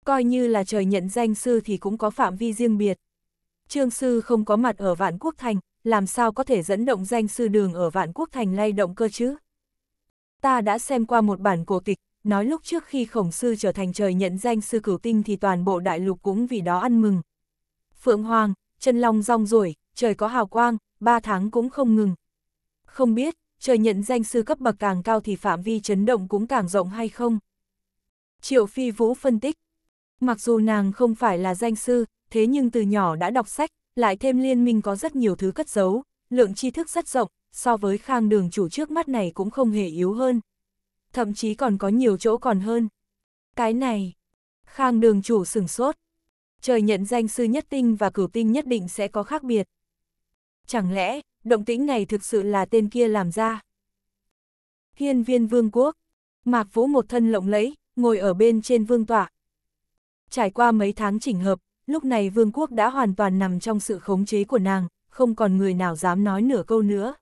Coi như là trời nhận danh sư thì cũng có phạm vi riêng biệt. Trương Sư không có mặt ở Vạn Quốc Thành, làm sao có thể dẫn động danh sư đường ở Vạn Quốc Thành lay động cơ chứ? Ta đã xem qua một bản cổ tịch, nói lúc trước khi khổng sư trở thành trời nhận danh sư cửu tinh thì toàn bộ đại lục cũng vì đó ăn mừng. Phượng Hoàng, chân long rong ruổi, trời có hào quang, ba tháng cũng không ngừng. Không biết, trời nhận danh sư cấp bậc càng cao thì phạm vi chấn động cũng càng rộng hay không? Triệu Phi Vũ phân tích. Mặc dù nàng không phải là danh sư, thế nhưng từ nhỏ đã đọc sách, lại thêm liên minh có rất nhiều thứ cất giấu, lượng tri thức rất rộng, so với khang đường chủ trước mắt này cũng không hề yếu hơn. Thậm chí còn có nhiều chỗ còn hơn. Cái này, khang đường chủ sửng sốt. Trời nhận danh sư nhất tinh và cửu tinh nhất định sẽ có khác biệt. Chẳng lẽ, động tĩnh này thực sự là tên kia làm ra? Hiên viên vương quốc, Mạc Vũ một thân lộng lẫy, ngồi ở bên trên vương tọa. Trải qua mấy tháng chỉnh hợp, lúc này vương quốc đã hoàn toàn nằm trong sự khống chế của nàng, không còn người nào dám nói nửa câu nữa.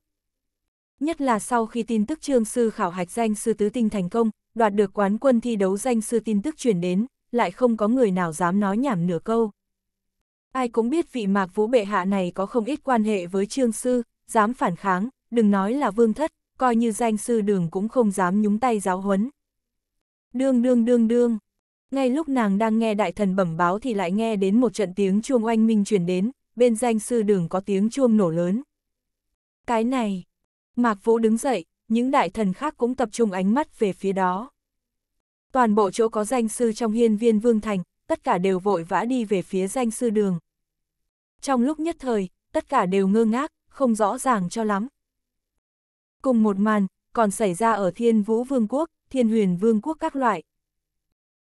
Nhất là sau khi tin tức trương sư khảo hạch danh sư tứ tinh thành công, đoạt được quán quân thi đấu danh sư tin tức truyền đến, lại không có người nào dám nói nhảm nửa câu. Ai cũng biết vị mạc vũ bệ hạ này có không ít quan hệ với trương sư, dám phản kháng, đừng nói là vương thất, coi như danh sư đường cũng không dám nhúng tay giáo huấn. Đương đương đương đương. Ngay lúc nàng đang nghe đại thần bẩm báo thì lại nghe đến một trận tiếng chuông oanh minh truyền đến, bên danh sư đường có tiếng chuông nổ lớn. Cái này, Mạc Vũ đứng dậy, những đại thần khác cũng tập trung ánh mắt về phía đó. Toàn bộ chỗ có danh sư trong hiên viên Vương Thành, tất cả đều vội vã đi về phía danh sư đường. Trong lúc nhất thời, tất cả đều ngơ ngác, không rõ ràng cho lắm. Cùng một màn, còn xảy ra ở Thiên Vũ Vương Quốc, Thiên Huyền Vương Quốc các loại.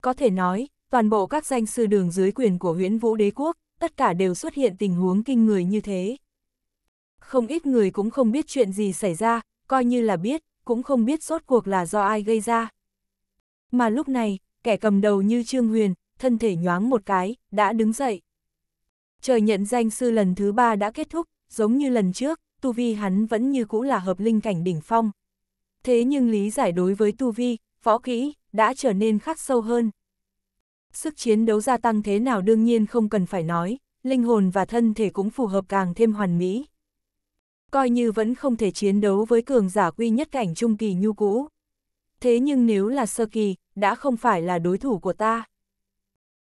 Có thể nói, toàn bộ các danh sư đường dưới quyền của huyễn vũ đế quốc, tất cả đều xuất hiện tình huống kinh người như thế. Không ít người cũng không biết chuyện gì xảy ra, coi như là biết, cũng không biết rốt cuộc là do ai gây ra. Mà lúc này, kẻ cầm đầu như Trương Huyền, thân thể nhoáng một cái, đã đứng dậy. Trời nhận danh sư lần thứ ba đã kết thúc, giống như lần trước, tu vi hắn vẫn như cũ là hợp linh cảnh đỉnh phong. Thế nhưng lý giải đối với tu vi, võ kỹ, đã trở nên khắc sâu hơn. Sức chiến đấu gia tăng thế nào đương nhiên không cần phải nói, linh hồn và thân thể cũng phù hợp càng thêm hoàn mỹ. Coi như vẫn không thể chiến đấu với cường giả quy nhất cảnh trung kỳ nhu cũ. Thế nhưng nếu là sơ kỳ, đã không phải là đối thủ của ta.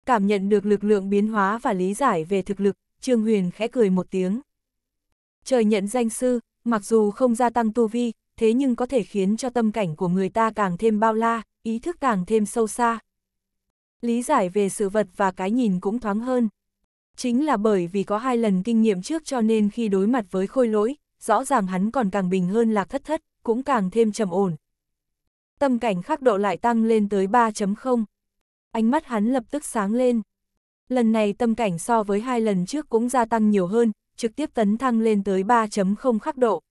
Cảm nhận được lực lượng biến hóa và lý giải về thực lực, Trương Huyền khẽ cười một tiếng. Trời nhận danh sư, mặc dù không gia tăng tu vi, thế nhưng có thể khiến cho tâm cảnh của người ta càng thêm bao la, ý thức càng thêm sâu xa. Lý giải về sự vật và cái nhìn cũng thoáng hơn. Chính là bởi vì có hai lần kinh nghiệm trước cho nên khi đối mặt với khôi lỗi, rõ ràng hắn còn càng bình hơn lạc thất thất, cũng càng thêm trầm ổn. Tâm cảnh khắc độ lại tăng lên tới 3.0. Ánh mắt hắn lập tức sáng lên. Lần này tâm cảnh so với hai lần trước cũng gia tăng nhiều hơn, trực tiếp tấn thăng lên tới 3.0 khắc độ.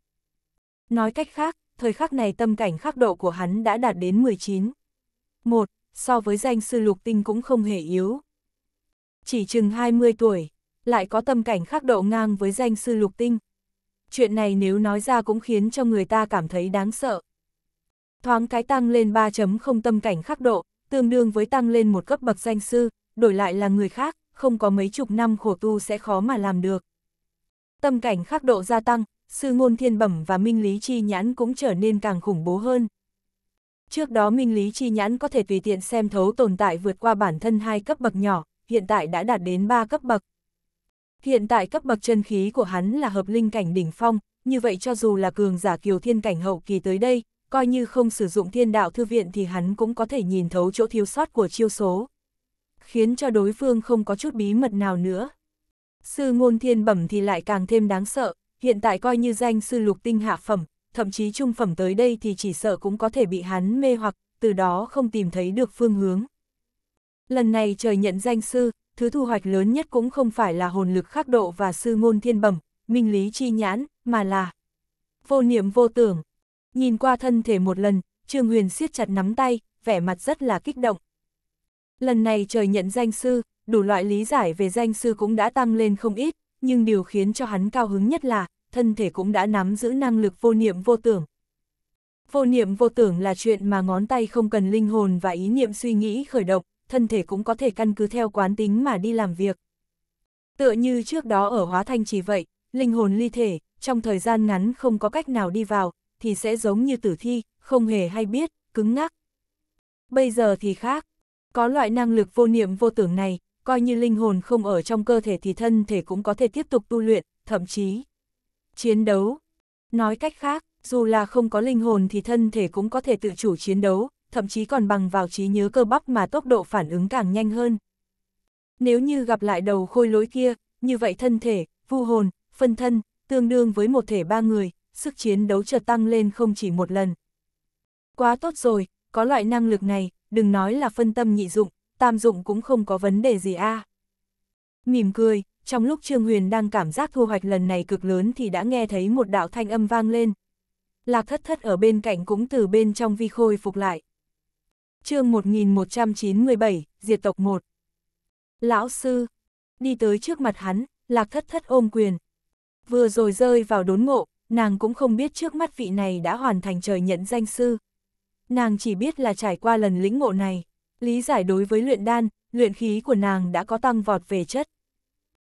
Nói cách khác, thời khắc này tâm cảnh khắc độ của hắn đã đạt đến 19 một so với danh sư lục tinh cũng không hề yếu. Chỉ chừng 20 tuổi, lại có tâm cảnh khác độ ngang với danh sư lục tinh. Chuyện này nếu nói ra cũng khiến cho người ta cảm thấy đáng sợ. Thoáng cái tăng lên 3.0 tâm cảnh khắc độ, tương đương với tăng lên một cấp bậc danh sư, đổi lại là người khác, không có mấy chục năm khổ tu sẽ khó mà làm được. Tâm cảnh khắc độ gia tăng, sư ngôn thiên bẩm và minh lý chi nhãn cũng trở nên càng khủng bố hơn. Trước đó minh lý chi nhãn có thể tùy tiện xem thấu tồn tại vượt qua bản thân hai cấp bậc nhỏ, hiện tại đã đạt đến 3 cấp bậc. Hiện tại cấp bậc chân khí của hắn là hợp linh cảnh đỉnh phong, như vậy cho dù là cường giả kiều thiên cảnh hậu kỳ tới đây, coi như không sử dụng thiên đạo thư viện thì hắn cũng có thể nhìn thấu chỗ thiếu sót của chiêu số. Khiến cho đối phương không có chút bí mật nào nữa. Sư ngôn thiên bẩm thì lại càng thêm đáng sợ, hiện tại coi như danh sư lục tinh hạ phẩm, thậm chí trung phẩm tới đây thì chỉ sợ cũng có thể bị hắn mê hoặc, từ đó không tìm thấy được phương hướng. Lần này trời nhận danh sư, thứ thu hoạch lớn nhất cũng không phải là hồn lực khắc độ và sư ngôn thiên bẩm, minh lý chi nhãn, mà là vô niệm vô tưởng. Nhìn qua thân thể một lần, Trương Huyền siết chặt nắm tay, vẻ mặt rất là kích động. Lần này trời nhận danh sư, đủ loại lý giải về danh sư cũng đã tăng lên không ít, nhưng điều khiến cho hắn cao hứng nhất là thân thể cũng đã nắm giữ năng lực vô niệm vô tưởng. Vô niệm vô tưởng là chuyện mà ngón tay không cần linh hồn và ý niệm suy nghĩ khởi động, thân thể cũng có thể căn cứ theo quán tính mà đi làm việc. Tựa như trước đó ở hóa thanh chỉ vậy, linh hồn ly thể, trong thời gian ngắn không có cách nào đi vào, thì sẽ giống như tử thi, không hề hay biết, cứng ngắc. Bây giờ thì khác, có loại năng lực vô niệm vô tưởng này, coi như linh hồn không ở trong cơ thể thì thân thể cũng có thể tiếp tục tu luyện, thậm chí Chiến đấu. Nói cách khác, dù là không có linh hồn thì thân thể cũng có thể tự chủ chiến đấu, thậm chí còn bằng vào trí nhớ cơ bắp mà tốc độ phản ứng càng nhanh hơn. Nếu như gặp lại đầu khôi lối kia, như vậy thân thể, vu hồn, phân thân, tương đương với một thể ba người, sức chiến đấu chợt tăng lên không chỉ một lần. Quá tốt rồi, có loại năng lực này, đừng nói là phân tâm nhị dụng, tam dụng cũng không có vấn đề gì a. À. Mỉm cười, trong lúc Trương Huyền đang cảm giác thu hoạch lần này cực lớn thì đã nghe thấy một đạo thanh âm vang lên. Lạc thất thất ở bên cạnh cũng từ bên trong vi khôi phục lại. chương 1197, diệt tộc 1. Lão sư, đi tới trước mặt hắn, lạc thất thất ôm quyền. Vừa rồi rơi vào đốn ngộ, nàng cũng không biết trước mắt vị này đã hoàn thành trời nhận danh sư. Nàng chỉ biết là trải qua lần lĩnh ngộ này, lý giải đối với luyện đan, luyện khí của nàng đã có tăng vọt về chất.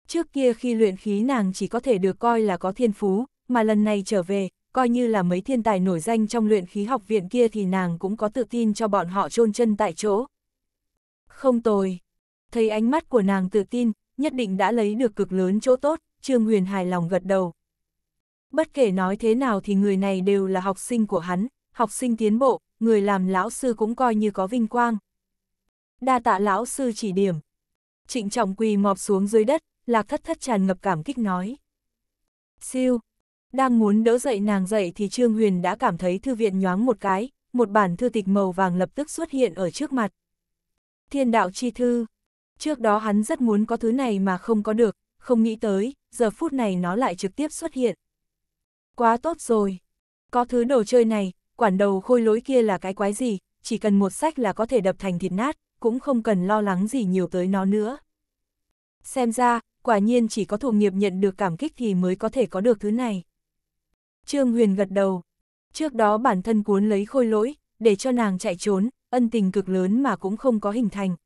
Trước kia khi luyện khí nàng chỉ có thể được coi là có thiên phú, mà lần này trở về, coi như là mấy thiên tài nổi danh trong luyện khí học viện kia thì nàng cũng có tự tin cho bọn họ chôn chân tại chỗ. Không tồi. Thấy ánh mắt của nàng tự tin, nhất định đã lấy được cực lớn chỗ tốt, Trương Huyền hài lòng gật đầu. Bất kể nói thế nào thì người này đều là học sinh của hắn, học sinh tiến bộ, người làm lão sư cũng coi như có vinh quang. Đa tạ lão sư chỉ điểm. Trịnh trọng quỳ mọp xuống dưới đất, lạc thất thất tràn ngập cảm kích nói. Siêu, đang muốn đỡ dậy nàng dậy thì Trương Huyền đã cảm thấy thư viện nhoáng một cái, một bản thư tịch màu vàng lập tức xuất hiện ở trước mặt. Thiên đạo chi thư. Trước đó hắn rất muốn có thứ này mà không có được, không nghĩ tới, giờ phút này nó lại trực tiếp xuất hiện. Quá tốt rồi. Có thứ đồ chơi này, quản đầu khôi lối kia là cái quái gì, chỉ cần một sách là có thể đập thành thịt nát, cũng không cần lo lắng gì nhiều tới nó nữa. Xem ra, quả nhiên chỉ có thổ nghiệp nhận được cảm kích thì mới có thể có được thứ này. Trương Huyền gật đầu. Trước đó bản thân cuốn lấy khôi lỗi, để cho nàng chạy trốn, ân tình cực lớn mà cũng không có hình thành.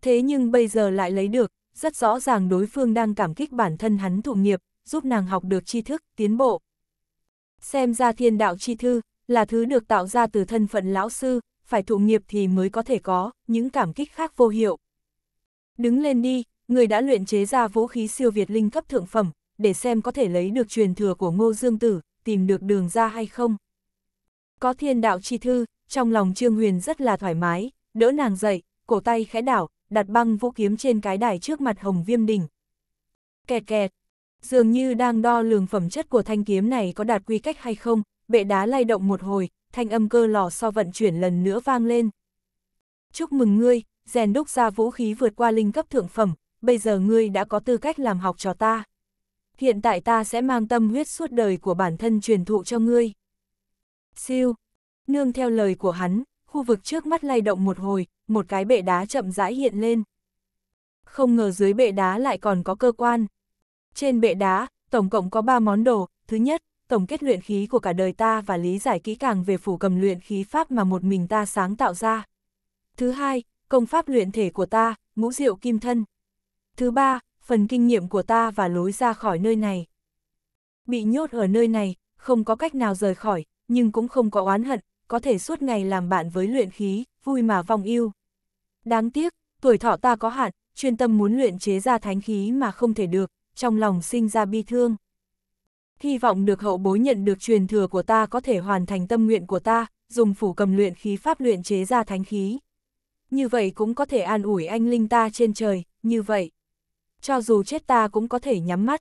Thế nhưng bây giờ lại lấy được, rất rõ ràng đối phương đang cảm kích bản thân hắn thụ nghiệp, giúp nàng học được tri thức, tiến bộ. Xem ra thiên đạo chi thư, là thứ được tạo ra từ thân phận lão sư, phải thụ nghiệp thì mới có thể có, những cảm kích khác vô hiệu. Đứng lên đi, người đã luyện chế ra vũ khí siêu việt linh cấp thượng phẩm, để xem có thể lấy được truyền thừa của Ngô Dương Tử, tìm được đường ra hay không. Có thiên đạo chi thư, trong lòng Trương Huyền rất là thoải mái, đỡ nàng dậy, cổ tay khẽ đảo, đặt băng vũ kiếm trên cái đài trước mặt Hồng Viêm Đình. Kẹt kẹt, dường như đang đo lường phẩm chất của thanh kiếm này có đạt quy cách hay không, bệ đá lay động một hồi, thanh âm cơ lò so vận chuyển lần nữa vang lên. Chúc mừng ngươi, rèn đúc ra vũ khí vượt qua linh cấp thượng phẩm, bây giờ ngươi đã có tư cách làm học trò ta. Hiện tại ta sẽ mang tâm huyết suốt đời của bản thân truyền thụ cho ngươi. Siêu, nương theo lời của hắn, khu vực trước mắt lay động một hồi, một cái bệ đá chậm rãi hiện lên. Không ngờ dưới bệ đá lại còn có cơ quan. Trên bệ đá, tổng cộng có ba món đồ, thứ nhất, tổng kết luyện khí của cả đời ta và lý giải kỹ càng về phủ cầm luyện khí pháp mà một mình ta sáng tạo ra. Thứ hai, công pháp luyện thể của ta, ngũ diệu kim thân. Thứ ba, phần kinh nghiệm của ta và lối ra khỏi nơi này. Bị nhốt ở nơi này, không có cách nào rời khỏi, nhưng cũng không có oán hận, có thể suốt ngày làm bạn với luyện khí, vui mà vong yêu. Đáng tiếc, tuổi thọ ta có hạn, chuyên tâm muốn luyện chế ra thánh khí mà không thể được, trong lòng sinh ra bi thương. Hy vọng được hậu bối nhận được truyền thừa của ta có thể hoàn thành tâm nguyện của ta, dùng phủ cầm luyện khí pháp luyện chế ra thánh khí. Như vậy cũng có thể an ủi anh linh ta trên trời, như vậy cho dù chết ta cũng có thể nhắm mắt.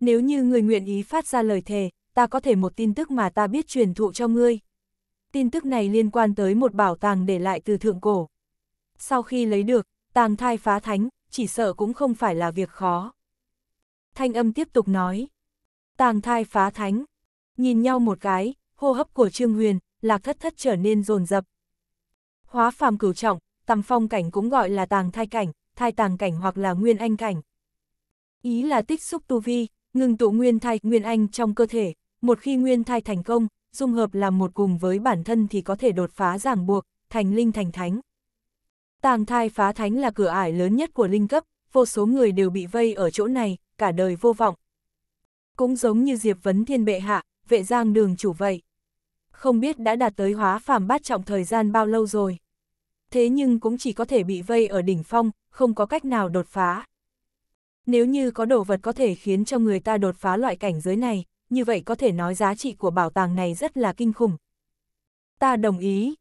Nếu như người nguyện ý phát ra lời thề, ta có thể một tin tức mà ta biết truyền thụ cho ngươi. Tin tức này liên quan tới một bảo tàng để lại từ thượng cổ. Sau khi lấy được, tàng thai phá thánh, chỉ sợ cũng không phải là việc khó. Thanh âm tiếp tục nói. Tàng thai phá thánh. Nhìn nhau một cái, hô hấp của Trương Huyền, lạc thất thất trở nên rồn rập. Hóa phàm cửu trọng, tầm phong cảnh cũng gọi là tàng thai cảnh, thai tàng cảnh hoặc là nguyên anh cảnh. Ý là tích xúc tu vi, ngừng tụ nguyên thai, nguyên anh trong cơ thể, một khi nguyên thai thành công, dung hợp làm một cùng với bản thân thì có thể đột phá ràng buộc, thành linh thành thánh. Tàng thai phá thánh là cửa ải lớn nhất của linh cấp, vô số người đều bị vây ở chỗ này, cả đời vô vọng. Cũng giống như Diệp Vấn Thiên Bệ Hạ, vệ giang đường chủ vậy. Không biết đã đạt tới hóa phàm bát trọng thời gian bao lâu rồi. Thế nhưng cũng chỉ có thể bị vây ở đỉnh phong, không có cách nào đột phá. Nếu như có đồ vật có thể khiến cho người ta đột phá loại cảnh giới này, như vậy có thể nói giá trị của bảo tàng này rất là kinh khủng. Ta đồng ý.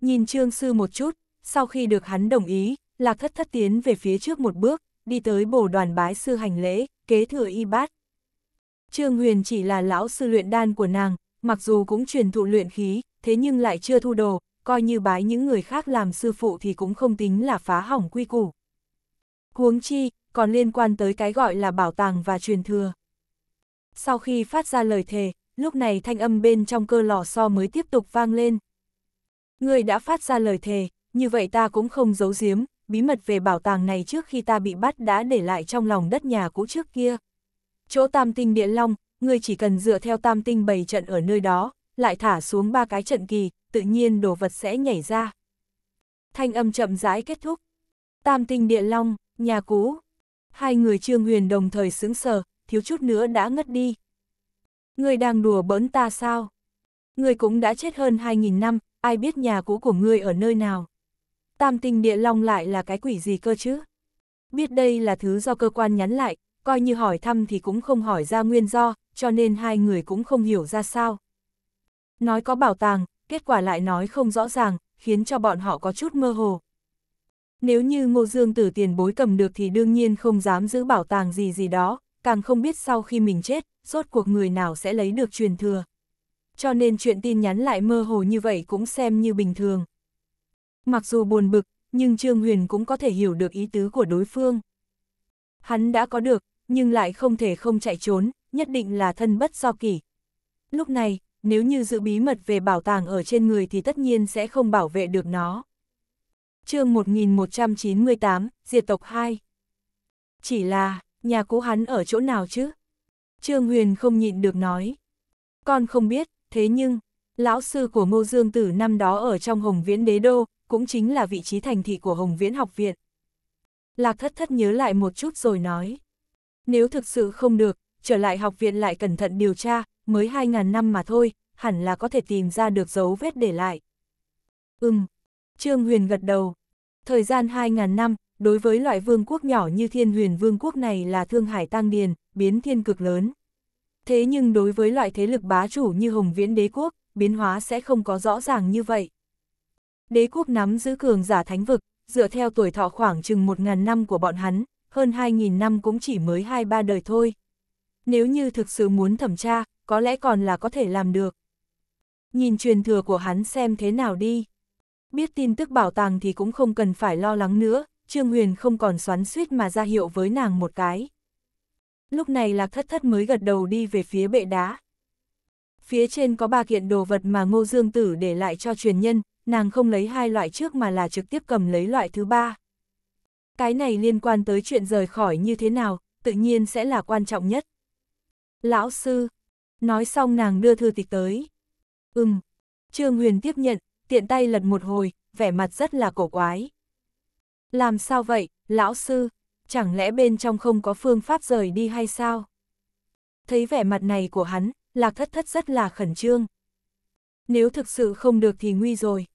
Nhìn Trương Sư một chút, sau khi được hắn đồng ý, Lạc Thất Thất tiến về phía trước một bước, đi tới bổ đoàn bái sư hành lễ, kế thừa y bát. Trương Huyền chỉ là lão sư luyện đan của nàng, mặc dù cũng truyền thụ luyện khí, thế nhưng lại chưa thu đồ, coi như bái những người khác làm sư phụ thì cũng không tính là phá hỏng quy củ. Huống chi, còn liên quan tới cái gọi là bảo tàng và truyền thừa. Sau khi phát ra lời thề, lúc này thanh âm bên trong cơ lò so mới tiếp tục vang lên. Người đã phát ra lời thề, như vậy ta cũng không giấu giếm, bí mật về bảo tàng này trước khi ta bị bắt đã để lại trong lòng đất nhà cũ trước kia. Chỗ tam tinh địa long, người chỉ cần dựa theo tam tinh bày trận ở nơi đó, lại thả xuống ba cái trận kỳ, tự nhiên đồ vật sẽ nhảy ra. Thanh âm chậm rãi kết thúc. Tam tinh địa long, nhà cũ. Hai người Trương Huyền đồng thời sững sờ, thiếu chút nữa đã ngất đi. Ngươi đang đùa bỡn ta sao? Ngươi cũng đã chết hơn 2.000 năm, ai biết nhà cũ của ngươi ở nơi nào? Tam tinh địa long lại là cái quỷ gì cơ chứ? Biết đây là thứ do cơ quan nhắn lại, coi như hỏi thăm thì cũng không hỏi ra nguyên do, cho nên hai người cũng không hiểu ra sao. Nói có bảo tàng, kết quả lại nói không rõ ràng, khiến cho bọn họ có chút mơ hồ. Nếu như Ngô Dương Tử tiền bối cầm được thì đương nhiên không dám giữ bảo tàng gì gì đó, càng không biết sau khi mình chết, rốt cuộc người nào sẽ lấy được truyền thừa. Cho nên chuyện tin nhắn lại mơ hồ như vậy cũng xem như bình thường. Mặc dù buồn bực, nhưng Trương Huyền cũng có thể hiểu được ý tứ của đối phương. Hắn đã có được, nhưng lại không thể không chạy trốn, nhất định là thân bất do kỷ. Lúc này, nếu như giữ bí mật về bảo tàng ở trên người thì tất nhiên sẽ không bảo vệ được nó chương 1198, diệt tộc 2. Chỉ là, nhà cũ hắn ở chỗ nào chứ? Trương Huyền không nhịn được nói. Con không biết, thế nhưng, lão sư của Ngô Dương Tử năm đó ở trong Hồng Viễn Đế Đô, cũng chính là vị trí thành thị của Hồng Viễn Học Viện. Lạc thất thất nhớ lại một chút rồi nói. Nếu thực sự không được, trở lại học viện lại cẩn thận điều tra, mới 2.000 năm mà thôi, hẳn là có thể tìm ra được dấu vết để lại. Ừm, Trương Huyền gật đầu. Thời gian 2.000 năm, đối với loại vương quốc nhỏ như thiên huyền vương quốc này là thương hải tăng điền, biến thiên cực lớn. Thế nhưng đối với loại thế lực bá chủ như Hồng Viễn đế quốc, biến hóa sẽ không có rõ ràng như vậy. Đế quốc nắm giữ cường giả thánh vực, dựa theo tuổi thọ khoảng chừng 1.000 năm của bọn hắn, hơn 2.000 năm cũng chỉ mới 2-3 đời thôi. Nếu như thực sự muốn thẩm tra, có lẽ còn là có thể làm được. Nhìn truyền thừa của hắn xem thế nào đi. Biết tin tức bảo tàng thì cũng không cần phải lo lắng nữa, Trương Huyền không còn xoắn suýt mà ra hiệu với nàng một cái. Lúc này Lạc Thất Thất mới gật đầu đi về phía bệ đá. Phía trên có ba kiện đồ vật mà Ngô Dương Tử để lại cho truyền nhân, nàng không lấy hai loại trước mà là trực tiếp cầm lấy loại thứ ba. Cái này liên quan tới chuyện rời khỏi như thế nào, tự nhiên sẽ là quan trọng nhất. Lão sư, nói xong nàng đưa thư tịch tới. Ừm, Trương Huyền tiếp nhận, tiện tay lật một hồi, vẻ mặt rất là cổ quái. Làm sao vậy, lão sư, chẳng lẽ bên trong không có phương pháp rời đi hay sao? Thấy vẻ mặt này của hắn, lạc thất thất rất là khẩn trương. Nếu thực sự không được thì nguy rồi.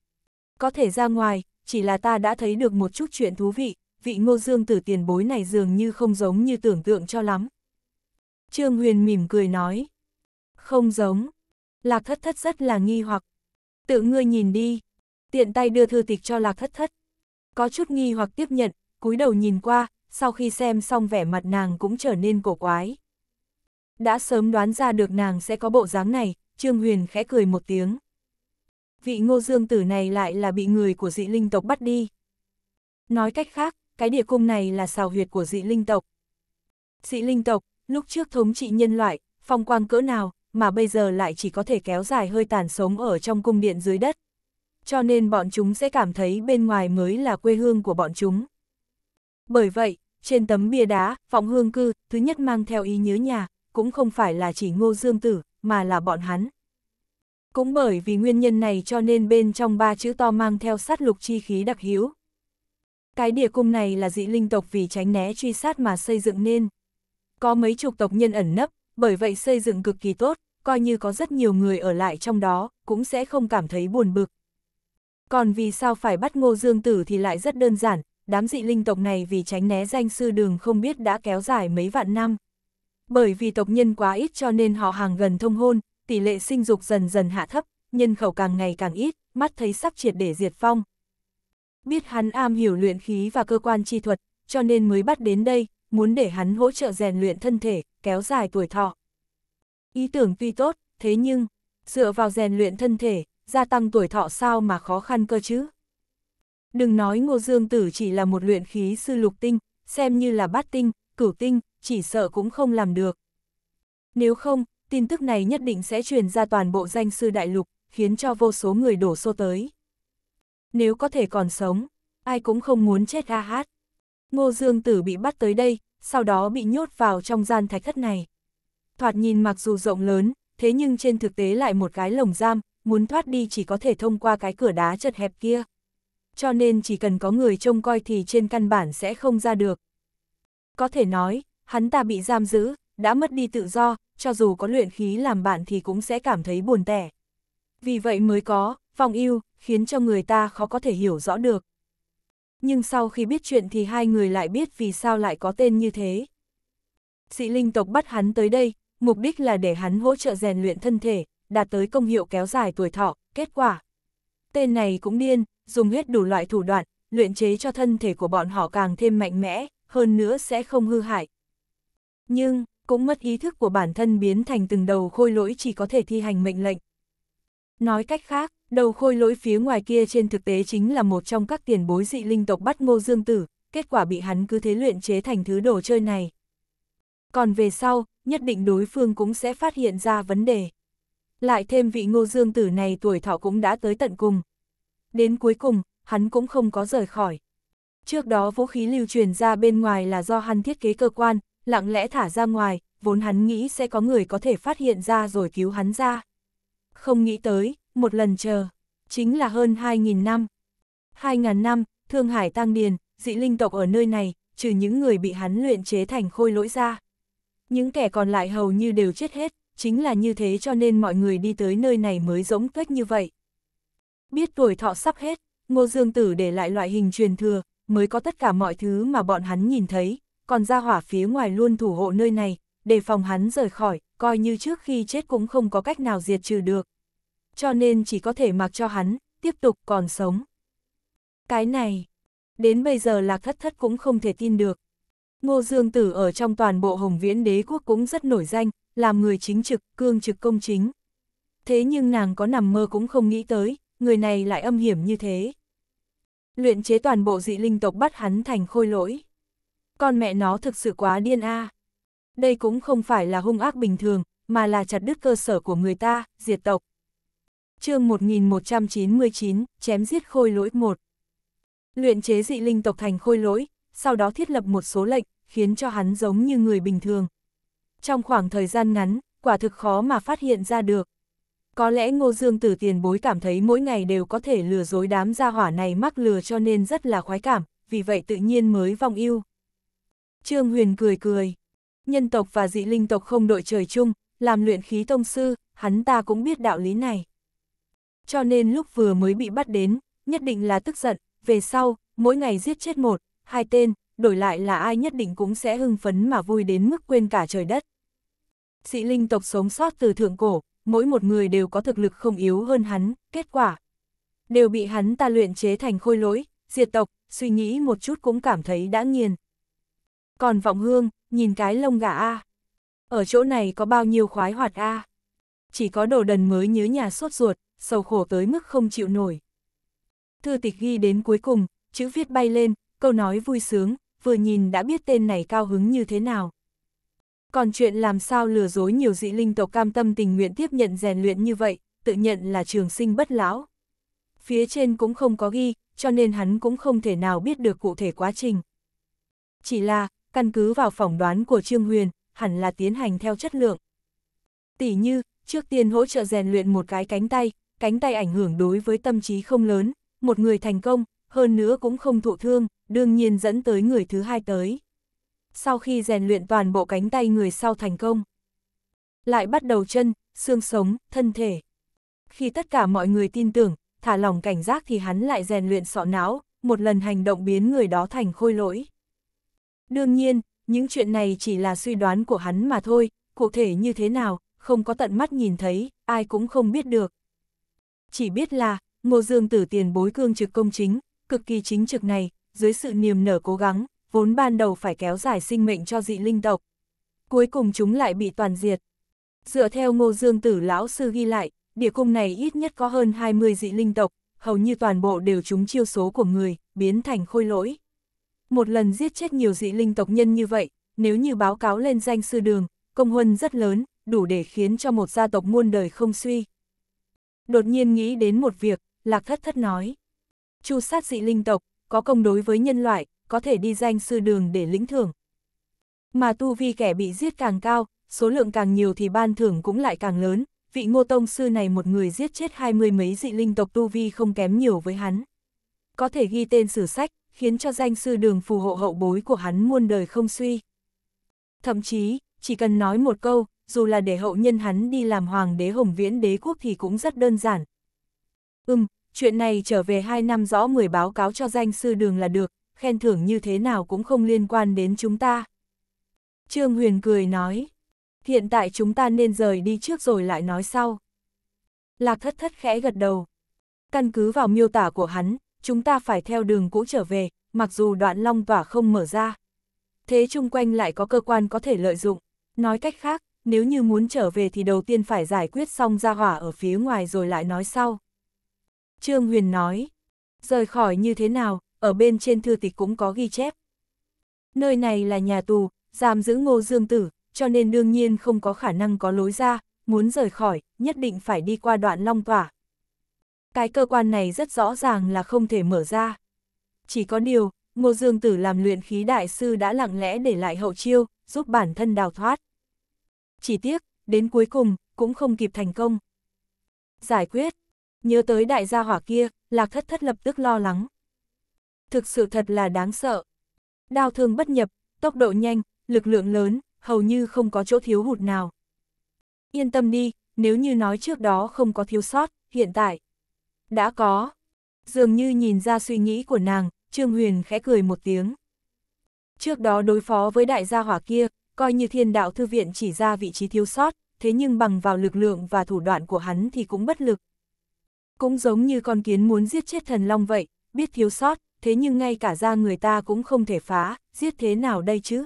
Có thể ra ngoài, chỉ là ta đã thấy được một chút chuyện thú vị, vị ngô dương tử tiền bối này dường như không giống như tưởng tượng cho lắm. Trương Huyền mỉm cười nói. Không giống. Lạc thất thất rất là nghi hoặc, Tự ngươi nhìn đi. Tiện tay đưa thư tịch cho lạc thất thất. Có chút nghi hoặc tiếp nhận, cúi đầu nhìn qua, sau khi xem xong vẻ mặt nàng cũng trở nên cổ quái. Đã sớm đoán ra được nàng sẽ có bộ dáng này, Trương Huyền khẽ cười một tiếng. Vị ngô dương tử này lại là bị người của dị linh tộc bắt đi. Nói cách khác, cái địa cung này là xào huyệt của dị linh tộc. Dị linh tộc, lúc trước thống trị nhân loại, phong quang cỡ nào, mà bây giờ lại chỉ có thể kéo dài hơi tàn sống ở trong cung điện dưới đất. Cho nên bọn chúng sẽ cảm thấy bên ngoài mới là quê hương của bọn chúng. Bởi vậy, trên tấm bia đá, vọng hương cư, thứ nhất mang theo ý nhớ nhà, cũng không phải là chỉ ngô dương tử, mà là bọn hắn. Cũng bởi vì nguyên nhân này cho nên bên trong ba chữ to mang theo sát lục chi khí đặc hữu. Cái địa cung này là dị linh tộc vì tránh né truy sát mà xây dựng nên. Có mấy chục tộc nhân ẩn nấp, bởi vậy xây dựng cực kỳ tốt, coi như có rất nhiều người ở lại trong đó, cũng sẽ không cảm thấy buồn bực. Còn vì sao phải bắt ngô dương tử thì lại rất đơn giản, đám dị linh tộc này vì tránh né danh sư đường không biết đã kéo dài mấy vạn năm. Bởi vì tộc nhân quá ít cho nên họ hàng gần thông hôn, tỷ lệ sinh dục dần dần hạ thấp, nhân khẩu càng ngày càng ít, mắt thấy sắp triệt để diệt phong. Biết hắn am hiểu luyện khí và cơ quan chi thuật, cho nên mới bắt đến đây, muốn để hắn hỗ trợ rèn luyện thân thể, kéo dài tuổi thọ. Ý tưởng tuy tốt, thế nhưng, dựa vào rèn luyện thân thể, gia tăng tuổi thọ sao mà khó khăn cơ chứ. Đừng nói Ngô Dương Tử chỉ là một luyện khí sư lục tinh, xem như là bát tinh, cửu tinh, chỉ sợ cũng không làm được. Nếu không, tin tức này nhất định sẽ truyền ra toàn bộ danh sư đại lục, khiến cho vô số người đổ xô tới. Nếu có thể còn sống, ai cũng không muốn chết a hát. Ngô Dương Tử bị bắt tới đây, sau đó bị nhốt vào trong gian thạch thất này thoạt nhìn mặc dù rộng lớn, thế nhưng trên thực tế lại một cái lồng giam, muốn thoát đi chỉ có thể thông qua cái cửa đá chật hẹp kia. Cho nên chỉ cần có người trông coi thì trên căn bản sẽ không ra được. Có thể nói, hắn ta bị giam giữ, đã mất đi tự do, cho dù có luyện khí làm bạn thì cũng sẽ cảm thấy buồn tẻ. Vì vậy mới có, vòng yêu, khiến cho người ta khó có thể hiểu rõ được. Nhưng sau khi biết chuyện thì hai người lại biết vì sao lại có tên như thế. Sĩ linh tộc bắt hắn tới đây, mục đích là để hắn hỗ trợ rèn luyện thân thể, đạt tới công hiệu kéo dài tuổi thọ, kết quả. Tên này cũng điên, dùng hết đủ loại thủ đoạn, luyện chế cho thân thể của bọn họ càng thêm mạnh mẽ, hơn nữa sẽ không hư hại. Nhưng, cũng mất ý thức của bản thân biến thành từng đầu khôi lỗi chỉ có thể thi hành mệnh lệnh. Nói cách khác, đầu khôi lỗi phía ngoài kia trên thực tế chính là một trong các tiền bối dị linh tộc bắt ngô dương tử, kết quả bị hắn cứ thế luyện chế thành thứ đồ chơi này. Còn về sau, nhất định đối phương cũng sẽ phát hiện ra vấn đề. Lại thêm vị ngô dương tử này tuổi thọ cũng đã tới tận cùng. Đến cuối cùng, hắn cũng không có rời khỏi. Trước đó vũ khí lưu truyền ra bên ngoài là do hắn thiết kế cơ quan, lặng lẽ thả ra ngoài, vốn hắn nghĩ sẽ có người có thể phát hiện ra rồi cứu hắn ra. Không nghĩ tới, một lần chờ, chính là hơn 2.000 năm. 2.000 năm, Thương Hải Tăng Điền, dị linh tộc ở nơi này, trừ những người bị hắn luyện chế thành khôi lỗi ra những kẻ còn lại hầu như đều chết hết, chính là như thế cho nên mọi người đi tới nơi này mới rỗng tuếch như vậy. Biết tuổi thọ sắp hết, Ngô Dương Tử để lại loại hình truyền thừa, mới có tất cả mọi thứ mà bọn hắn nhìn thấy, còn ra hỏa phía ngoài luôn thủ hộ nơi này, để phòng hắn rời khỏi, coi như trước khi chết cũng không có cách nào diệt trừ được. Cho nên chỉ có thể mặc cho hắn, tiếp tục còn sống. Cái này, đến bây giờ Lạc Thất Thất cũng không thể tin được, Ngô Dương Tử ở trong toàn bộ Hồng Viễn Đế Quốc cũng rất nổi danh, làm người chính trực, cương trực công chính. Thế nhưng nàng có nằm mơ cũng không nghĩ tới, người này lại âm hiểm như thế. Luyện chế toàn bộ dị linh tộc bắt hắn thành khôi lỗi. Con mẹ nó thực sự quá điên a. À. Đây cũng không phải là hung ác bình thường, mà là chặt đứt cơ sở của người ta, diệt tộc. chương 1199, chém giết khôi lỗi 1. Luyện chế dị linh tộc thành khôi lỗi, sau đó thiết lập một số lệnh, khiến cho hắn giống như người bình thường. Trong khoảng thời gian ngắn, quả thực khó mà phát hiện ra được. Có lẽ Ngô Dương Tử tiền bối cảm thấy mỗi ngày đều có thể lừa dối đám gia hỏa này mắc lừa cho nên rất là khoái cảm, vì vậy tự nhiên mới vong yêu. Trương Huyền cười cười. Nhân tộc và dị linh tộc không đội trời chung, làm luyện khí tông sư, hắn ta cũng biết đạo lý này. Cho nên lúc vừa mới bị bắt đến, nhất định là tức giận, về sau, mỗi ngày giết chết một, hai tên, đổi lại là ai nhất định cũng sẽ hưng phấn mà vui đến mức quên cả trời đất. Sĩ linh tộc sống sót từ thượng cổ, mỗi một người đều có thực lực không yếu hơn hắn, kết quả. Đều bị hắn ta luyện chế thành khôi lỗi, diệt tộc, suy nghĩ một chút cũng cảm thấy đã nghiền. Còn vọng hương, nhìn cái lông gà A. Ở chỗ này có bao nhiêu khoái hoạt A. Chỉ có đồ đần mới nhớ nhà sốt ruột, sầu khổ tới mức không chịu nổi. Thư tịch ghi đến cuối cùng, chữ viết bay lên, câu nói vui sướng, vừa nhìn đã biết tên này cao hứng như thế nào. Còn chuyện làm sao lừa dối nhiều dị linh tộc cam tâm tình nguyện tiếp nhận rèn luyện như vậy, tự nhận là trường sinh bất lão. Phía trên cũng không có ghi, cho nên hắn cũng không thể nào biết được cụ thể quá trình. Chỉ là, căn cứ vào phỏng đoán của Trương Huyền, hẳn là tiến hành theo chất lượng. Tỷ như, trước tiên hỗ trợ rèn luyện một cái cánh tay, cánh tay ảnh hưởng đối với tâm trí không lớn, một người thành công, hơn nữa cũng không thụ thương, đương nhiên dẫn tới người thứ hai tới. Sau khi rèn luyện toàn bộ cánh tay người sau thành công, lại bắt đầu chân, xương sống, thân thể. Khi tất cả mọi người tin tưởng, thả lỏng cảnh giác thì hắn lại rèn luyện sọ não, một lần hành động biến người đó thành khôi lỗi. Đương nhiên, những chuyện này chỉ là suy đoán của hắn mà thôi, cụ thể như thế nào, không có tận mắt nhìn thấy, ai cũng không biết được. Chỉ biết là, Ngô Dương Tử tiền bối cương trực công chính, cực kỳ chính trực này, dưới sự niềm nở cố gắng, vốn ban đầu phải kéo dài sinh mệnh cho dị linh tộc. Cuối cùng chúng lại bị toàn diệt. Dựa theo ngô dương tử lão sư ghi lại, địa cung này ít nhất có hơn 20 dị linh tộc, hầu như toàn bộ đều trúng chiêu số của người, biến thành khôi lỗi. Một lần giết chết nhiều dị linh tộc nhân như vậy, nếu như báo cáo lên danh sư đường, công huân rất lớn, đủ để khiến cho một gia tộc muôn đời không suy. Đột nhiên nghĩ đến một việc, Lạc Thất Thất nói chu sát dị linh tộc, có công đối với nhân loại, có thể đi danh sư đường để lĩnh thưởng. Mà tu vi kẻ bị giết càng cao, số lượng càng nhiều thì ban thưởng cũng lại càng lớn, vị ngô tông sư này một người giết chết hai mươi mấy dị linh tộc tu vi không kém nhiều với hắn. Có thể ghi tên sử sách, khiến cho danh sư đường phù hộ hậu bối của hắn muôn đời không suy. Thậm chí, chỉ cần nói một câu, dù là để hậu nhân hắn đi làm hoàng đế hồng viễn đế quốc thì cũng rất đơn giản. Ừm, chuyện này trở về hai năm rõ 10 báo cáo cho danh sư đường là được, khen thưởng như thế nào cũng không liên quan đến chúng ta. Trương Huyền cười nói, hiện tại chúng ta nên rời đi trước rồi lại nói sau. Lạc thất thất khẽ gật đầu. Căn cứ vào miêu tả của hắn, chúng ta phải theo đường cũ trở về, mặc dù đoạn long tỏa không mở ra. Thế chung quanh lại có cơ quan có thể lợi dụng. Nói cách khác, nếu như muốn trở về thì đầu tiên phải giải quyết xong ra hỏa ở phía ngoài rồi lại nói sau. Trương Huyền nói, rời khỏi như thế nào, ở bên trên thư tịch cũng có ghi chép. Nơi này là nhà tù, giam giữ ngô dương tử, cho nên đương nhiên không có khả năng có lối ra, muốn rời khỏi, nhất định phải đi qua đoạn long tỏa. Cái cơ quan này rất rõ ràng là không thể mở ra. Chỉ có điều, ngô dương tử làm luyện khí đại sư đã lặng lẽ để lại hậu chiêu, giúp bản thân đào thoát. Chỉ tiếc, đến cuối cùng, cũng không kịp thành công. Giải quyết, Nhớ tới đại gia hỏa kia, lạc thất thất lập tức lo lắng. Thực sự thật là đáng sợ. Đao thương bất nhập, tốc độ nhanh, lực lượng lớn, hầu như không có chỗ thiếu hụt nào. Yên tâm đi, nếu như nói trước đó không có thiếu sót, hiện tại. Đã có. Dường như nhìn ra suy nghĩ của nàng, Trương Huyền khẽ cười một tiếng. Trước đó đối phó với đại gia hỏa kia, coi như thiên đạo thư viện chỉ ra vị trí thiếu sót, thế nhưng bằng vào lực lượng và thủ đoạn của hắn thì cũng bất lực, cũng giống như con kiến muốn giết chết thần long vậy, biết thiếu sót, thế nhưng ngay cả ra người ta cũng không thể phá, giết thế nào đây chứ?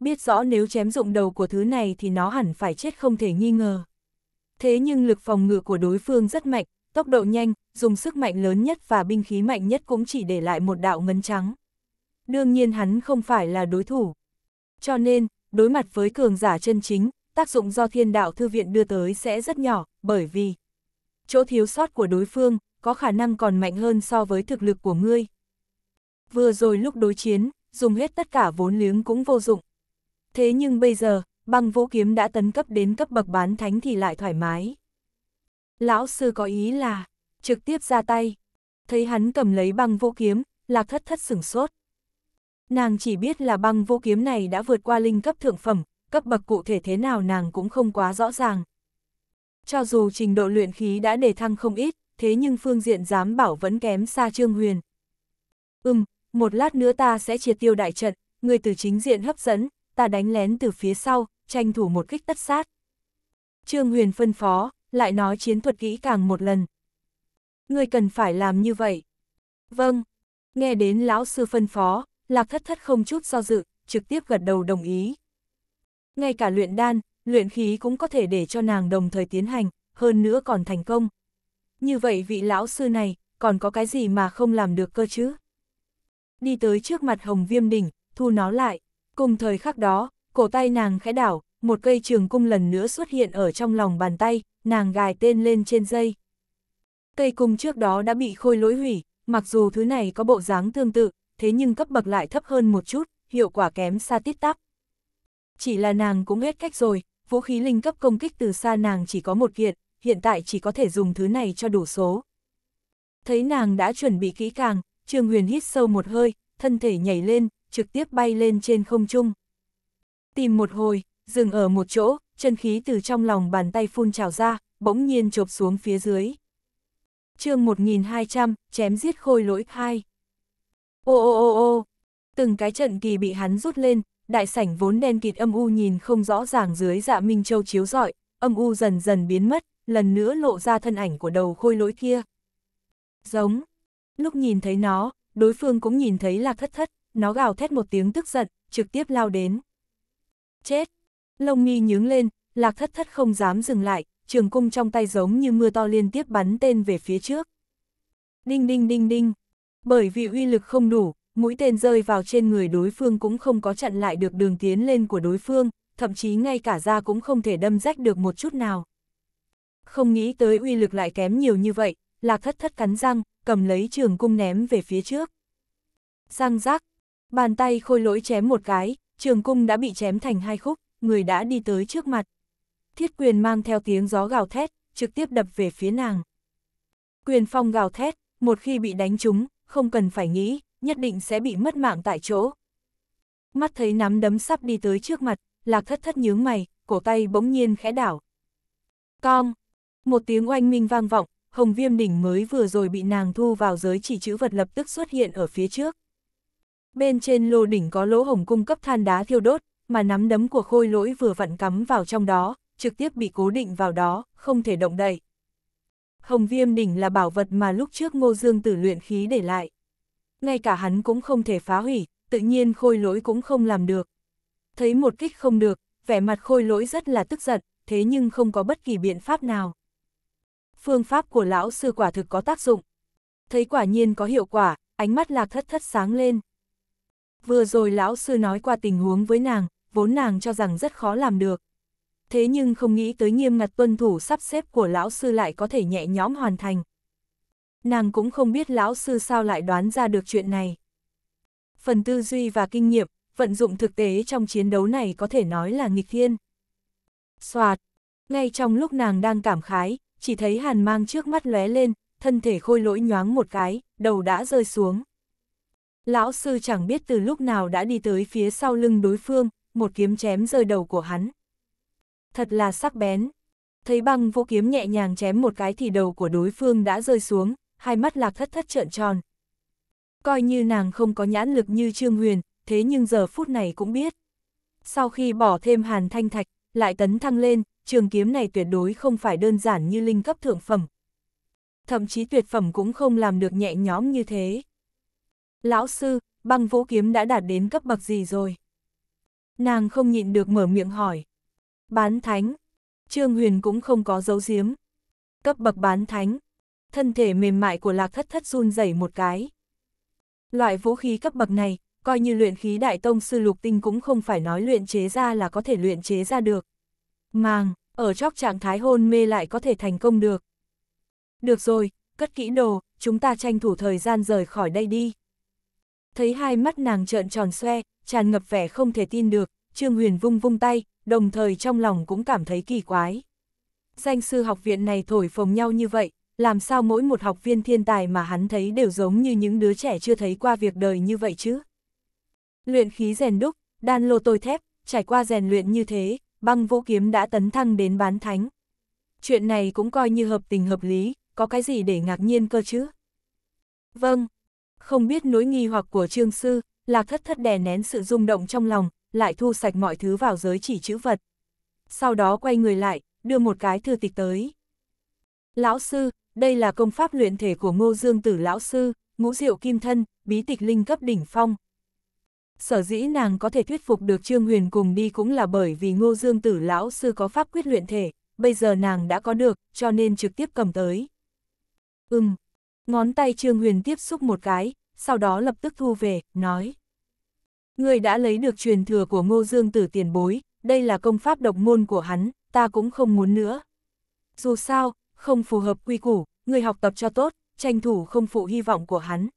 Biết rõ nếu chém dụng đầu của thứ này thì nó hẳn phải chết không thể nghi ngờ. Thế nhưng lực phòng ngự của đối phương rất mạnh, tốc độ nhanh, dùng sức mạnh lớn nhất và binh khí mạnh nhất cũng chỉ để lại một đạo ngân trắng. Đương nhiên hắn không phải là đối thủ. Cho nên, đối mặt với cường giả chân chính, tác dụng do thiên đạo thư viện đưa tới sẽ rất nhỏ, bởi vì chỗ thiếu sót của đối phương có khả năng còn mạnh hơn so với thực lực của ngươi. Vừa rồi lúc đối chiến, dùng hết tất cả vốn liếng cũng vô dụng. Thế nhưng bây giờ, băng vũ kiếm đã tấn cấp đến cấp bậc bán thánh thì lại thoải mái. Lão sư có ý là, trực tiếp ra tay. Thấy hắn cầm lấy băng vũ kiếm, lạc thất thất sửng sốt. Nàng chỉ biết là băng vũ kiếm này đã vượt qua linh cấp thượng phẩm, cấp bậc cụ thể thế nào nàng cũng không quá rõ ràng, cho dù trình độ luyện khí đã đề thăng không ít, thế nhưng phương diện dám bảo vẫn kém xa Trương Huyền. Ừm, một lát nữa ta sẽ triệt tiêu đại trận, người từ chính diện hấp dẫn, ta đánh lén từ phía sau, tranh thủ một kích tất sát. Trương Huyền phân phó, lại nói chiến thuật kỹ càng một lần. Người cần phải làm như vậy. Vâng, nghe đến lão sư phân phó, lạc thất thất không chút do dự, trực tiếp gật đầu đồng ý. Ngay cả luyện đan, luyện khí cũng có thể để cho nàng đồng thời tiến hành, hơn nữa còn thành công. Như vậy vị lão sư này, còn có cái gì mà không làm được cơ chứ? Đi tới trước mặt hồng viêm đỉnh, thu nó lại. Cùng thời khắc đó, cổ tay nàng khẽ đảo, một cây trường cung lần nữa xuất hiện ở trong lòng bàn tay, nàng gài tên lên trên dây. Cây cung trước đó đã bị khôi lỗi hủy, mặc dù thứ này có bộ dáng tương tự, thế nhưng cấp bậc lại thấp hơn một chút, hiệu quả kém xa tít tắp. Chỉ là nàng cũng hết cách rồi, vũ khí linh cấp công kích từ xa nàng chỉ có một kiện, hiện tại chỉ có thể dùng thứ này cho đủ số. Thấy nàng đã chuẩn bị kỹ càng, Trương Huyền hít sâu một hơi, thân thể nhảy lên, trực tiếp bay lên trên không trung. Tìm một hồi, dừng ở một chỗ, chân khí từ trong lòng bàn tay phun trào ra, bỗng nhiên chộp xuống phía dưới. chương 1200, chém giết khôi lỗi 2. Ô ô ô ô, từng cái trận kỳ bị hắn rút lên, đại sảnh vốn đen kịt âm u nhìn không rõ ràng dưới dạ Minh Châu chiếu rọi, âm u dần dần biến mất, lần nữa lộ ra thân ảnh của đầu khôi lỗi kia. Giống, lúc nhìn thấy nó, đối phương cũng nhìn thấy là thất thất, nó gào thét một tiếng tức giận, trực tiếp lao đến. Chết, lông mi nhướng lên, lạc thất thất không dám dừng lại, trường cung trong tay giống như mưa to liên tiếp bắn tên về phía trước. Đinh đinh đinh đinh, bởi vì uy lực không đủ, mũi tên rơi vào trên người đối phương cũng không có chặn lại được đường tiến lên của đối phương, thậm chí ngay cả da cũng không thể đâm rách được một chút nào. Không nghĩ tới uy lực lại kém nhiều như vậy, lạc thất thất cắn răng, cầm lấy trường cung ném về phía trước. Răng rác, bàn tay khôi lỗi chém một cái, trường cung đã bị chém thành hai khúc, người đã đi tới trước mặt. Thiết quyền mang theo tiếng gió gào thét, trực tiếp đập về phía nàng. Quyền phong gào thét, một khi bị đánh trúng, không cần phải nghĩ, nhất định sẽ bị mất mạng tại chỗ. Mắt thấy nắm đấm sắp đi tới trước mặt, lạc thất thất nhướng mày, cổ tay bỗng nhiên khẽ đảo. Con! Một tiếng oanh minh vang vọng, hồng viêm đỉnh mới vừa rồi bị nàng thu vào giới chỉ chữ vật lập tức xuất hiện ở phía trước. Bên trên lô đỉnh có lỗ hồng cung cấp than đá thiêu đốt, mà nắm đấm của khôi lỗi vừa vặn cắm vào trong đó, trực tiếp bị cố định vào đó, không thể động đậy. Hồng viêm đỉnh là bảo vật mà lúc trước ngô dương tử luyện khí để lại ngay cả hắn cũng không thể phá hủy, tự nhiên khôi lỗi cũng không làm được. Thấy một kích không được, vẻ mặt khôi lỗi rất là tức giận, thế nhưng không có bất kỳ biện pháp nào. Phương pháp của lão sư quả thực có tác dụng. Thấy quả nhiên có hiệu quả, ánh mắt lạc thất thất sáng lên. Vừa rồi lão sư nói qua tình huống với nàng, vốn nàng cho rằng rất khó làm được. Thế nhưng không nghĩ tới nghiêm ngặt tuân thủ sắp xếp của lão sư lại có thể nhẹ nhõm hoàn thành nàng cũng không biết lão sư sao lại đoán ra được chuyện này. Phần tư duy và kinh nghiệm, vận dụng thực tế trong chiến đấu này có thể nói là nghịch thiên. Xoạt, ngay trong lúc nàng đang cảm khái, chỉ thấy hàn mang trước mắt lóe lên, thân thể khôi lỗi nhoáng một cái, đầu đã rơi xuống. Lão sư chẳng biết từ lúc nào đã đi tới phía sau lưng đối phương, một kiếm chém rơi đầu của hắn. Thật là sắc bén. Thấy băng vô kiếm nhẹ nhàng chém một cái thì đầu của đối phương đã rơi xuống, hai mắt lạc thất thất trợn tròn. Coi như nàng không có nhãn lực như Trương Huyền, thế nhưng giờ phút này cũng biết. Sau khi bỏ thêm hàn thanh thạch, lại tấn thăng lên, trường kiếm này tuyệt đối không phải đơn giản như linh cấp thượng phẩm. Thậm chí tuyệt phẩm cũng không làm được nhẹ nhóm như thế. Lão sư, băng vũ kiếm đã đạt đến cấp bậc gì rồi? Nàng không nhịn được mở miệng hỏi. Bán thánh, Trương Huyền cũng không có dấu giếm. Cấp bậc bán thánh, thân thể mềm mại của lạc thất thất run rẩy một cái. Loại vũ khí cấp bậc này, coi như luyện khí đại tông sư lục tinh cũng không phải nói luyện chế ra là có thể luyện chế ra được. Màng, ở chóc trạng thái hôn mê lại có thể thành công được. Được rồi, cất kỹ đồ, chúng ta tranh thủ thời gian rời khỏi đây đi. Thấy hai mắt nàng trợn tròn xoe, tràn ngập vẻ không thể tin được, Trương Huyền vung vung tay, đồng thời trong lòng cũng cảm thấy kỳ quái. Danh sư học viện này thổi phồng nhau như vậy, làm sao mỗi một học viên thiên tài mà hắn thấy đều giống như những đứa trẻ chưa thấy qua việc đời như vậy chứ. Luyện khí rèn đúc, đan lô tôi thép, trải qua rèn luyện như thế, băng vũ kiếm đã tấn thăng đến bán thánh. Chuyện này cũng coi như hợp tình hợp lý, có cái gì để ngạc nhiên cơ chứ? Vâng, không biết nỗi nghi hoặc của trương sư, lạc thất thất đè nén sự rung động trong lòng, lại thu sạch mọi thứ vào giới chỉ chữ vật. Sau đó quay người lại, đưa một cái thư tịch tới. Lão sư, đây là công pháp luyện thể của Ngô Dương Tử Lão Sư, ngũ diệu kim thân, bí tịch linh cấp đỉnh phong. Sở dĩ nàng có thể thuyết phục được Trương Huyền cùng đi cũng là bởi vì Ngô Dương Tử Lão Sư có pháp quyết luyện thể, bây giờ nàng đã có được, cho nên trực tiếp cầm tới. Ừm, ngón tay Trương Huyền tiếp xúc một cái, sau đó lập tức thu về, nói. Người đã lấy được truyền thừa của Ngô Dương Tử tiền bối, đây là công pháp độc môn của hắn, ta cũng không muốn nữa. Dù sao, không phù hợp quy củ, người học tập cho tốt, tranh thủ không phụ hy vọng của hắn.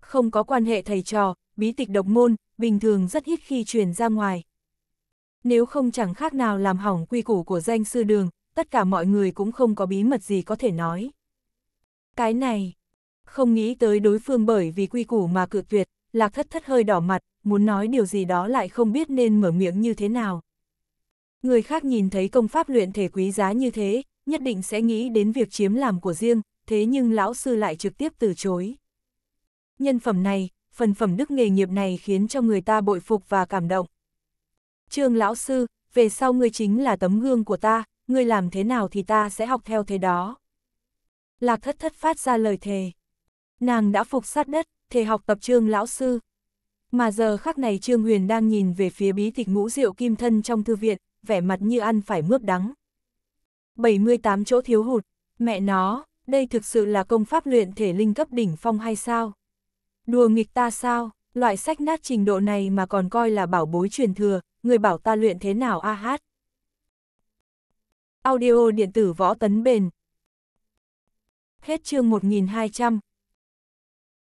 Không có quan hệ thầy trò, bí tịch độc môn, bình thường rất ít khi truyền ra ngoài. Nếu không chẳng khác nào làm hỏng quy củ của danh sư đường, tất cả mọi người cũng không có bí mật gì có thể nói. Cái này, không nghĩ tới đối phương bởi vì quy củ mà cự tuyệt, lạc thất thất hơi đỏ mặt, muốn nói điều gì đó lại không biết nên mở miệng như thế nào. Người khác nhìn thấy công pháp luyện thể quý giá như thế, nhất định sẽ nghĩ đến việc chiếm làm của riêng, thế nhưng lão sư lại trực tiếp từ chối. Nhân phẩm này, phần phẩm đức nghề nghiệp này khiến cho người ta bội phục và cảm động. Trương lão sư, về sau ngươi chính là tấm gương của ta, ngươi làm thế nào thì ta sẽ học theo thế đó. Lạc thất thất phát ra lời thề. Nàng đã phục sát đất, thề học tập trương lão sư. Mà giờ khắc này Trương Huyền đang nhìn về phía bí tịch ngũ diệu kim thân trong thư viện, vẻ mặt như ăn phải mướp đắng. 78 chỗ thiếu hụt, mẹ nó, đây thực sự là công pháp luyện thể linh cấp đỉnh phong hay sao? Đùa nghịch ta sao, loại sách nát trình độ này mà còn coi là bảo bối truyền thừa, người bảo ta luyện thế nào a hát? Audio điện tử võ tấn bền Hết chương 1200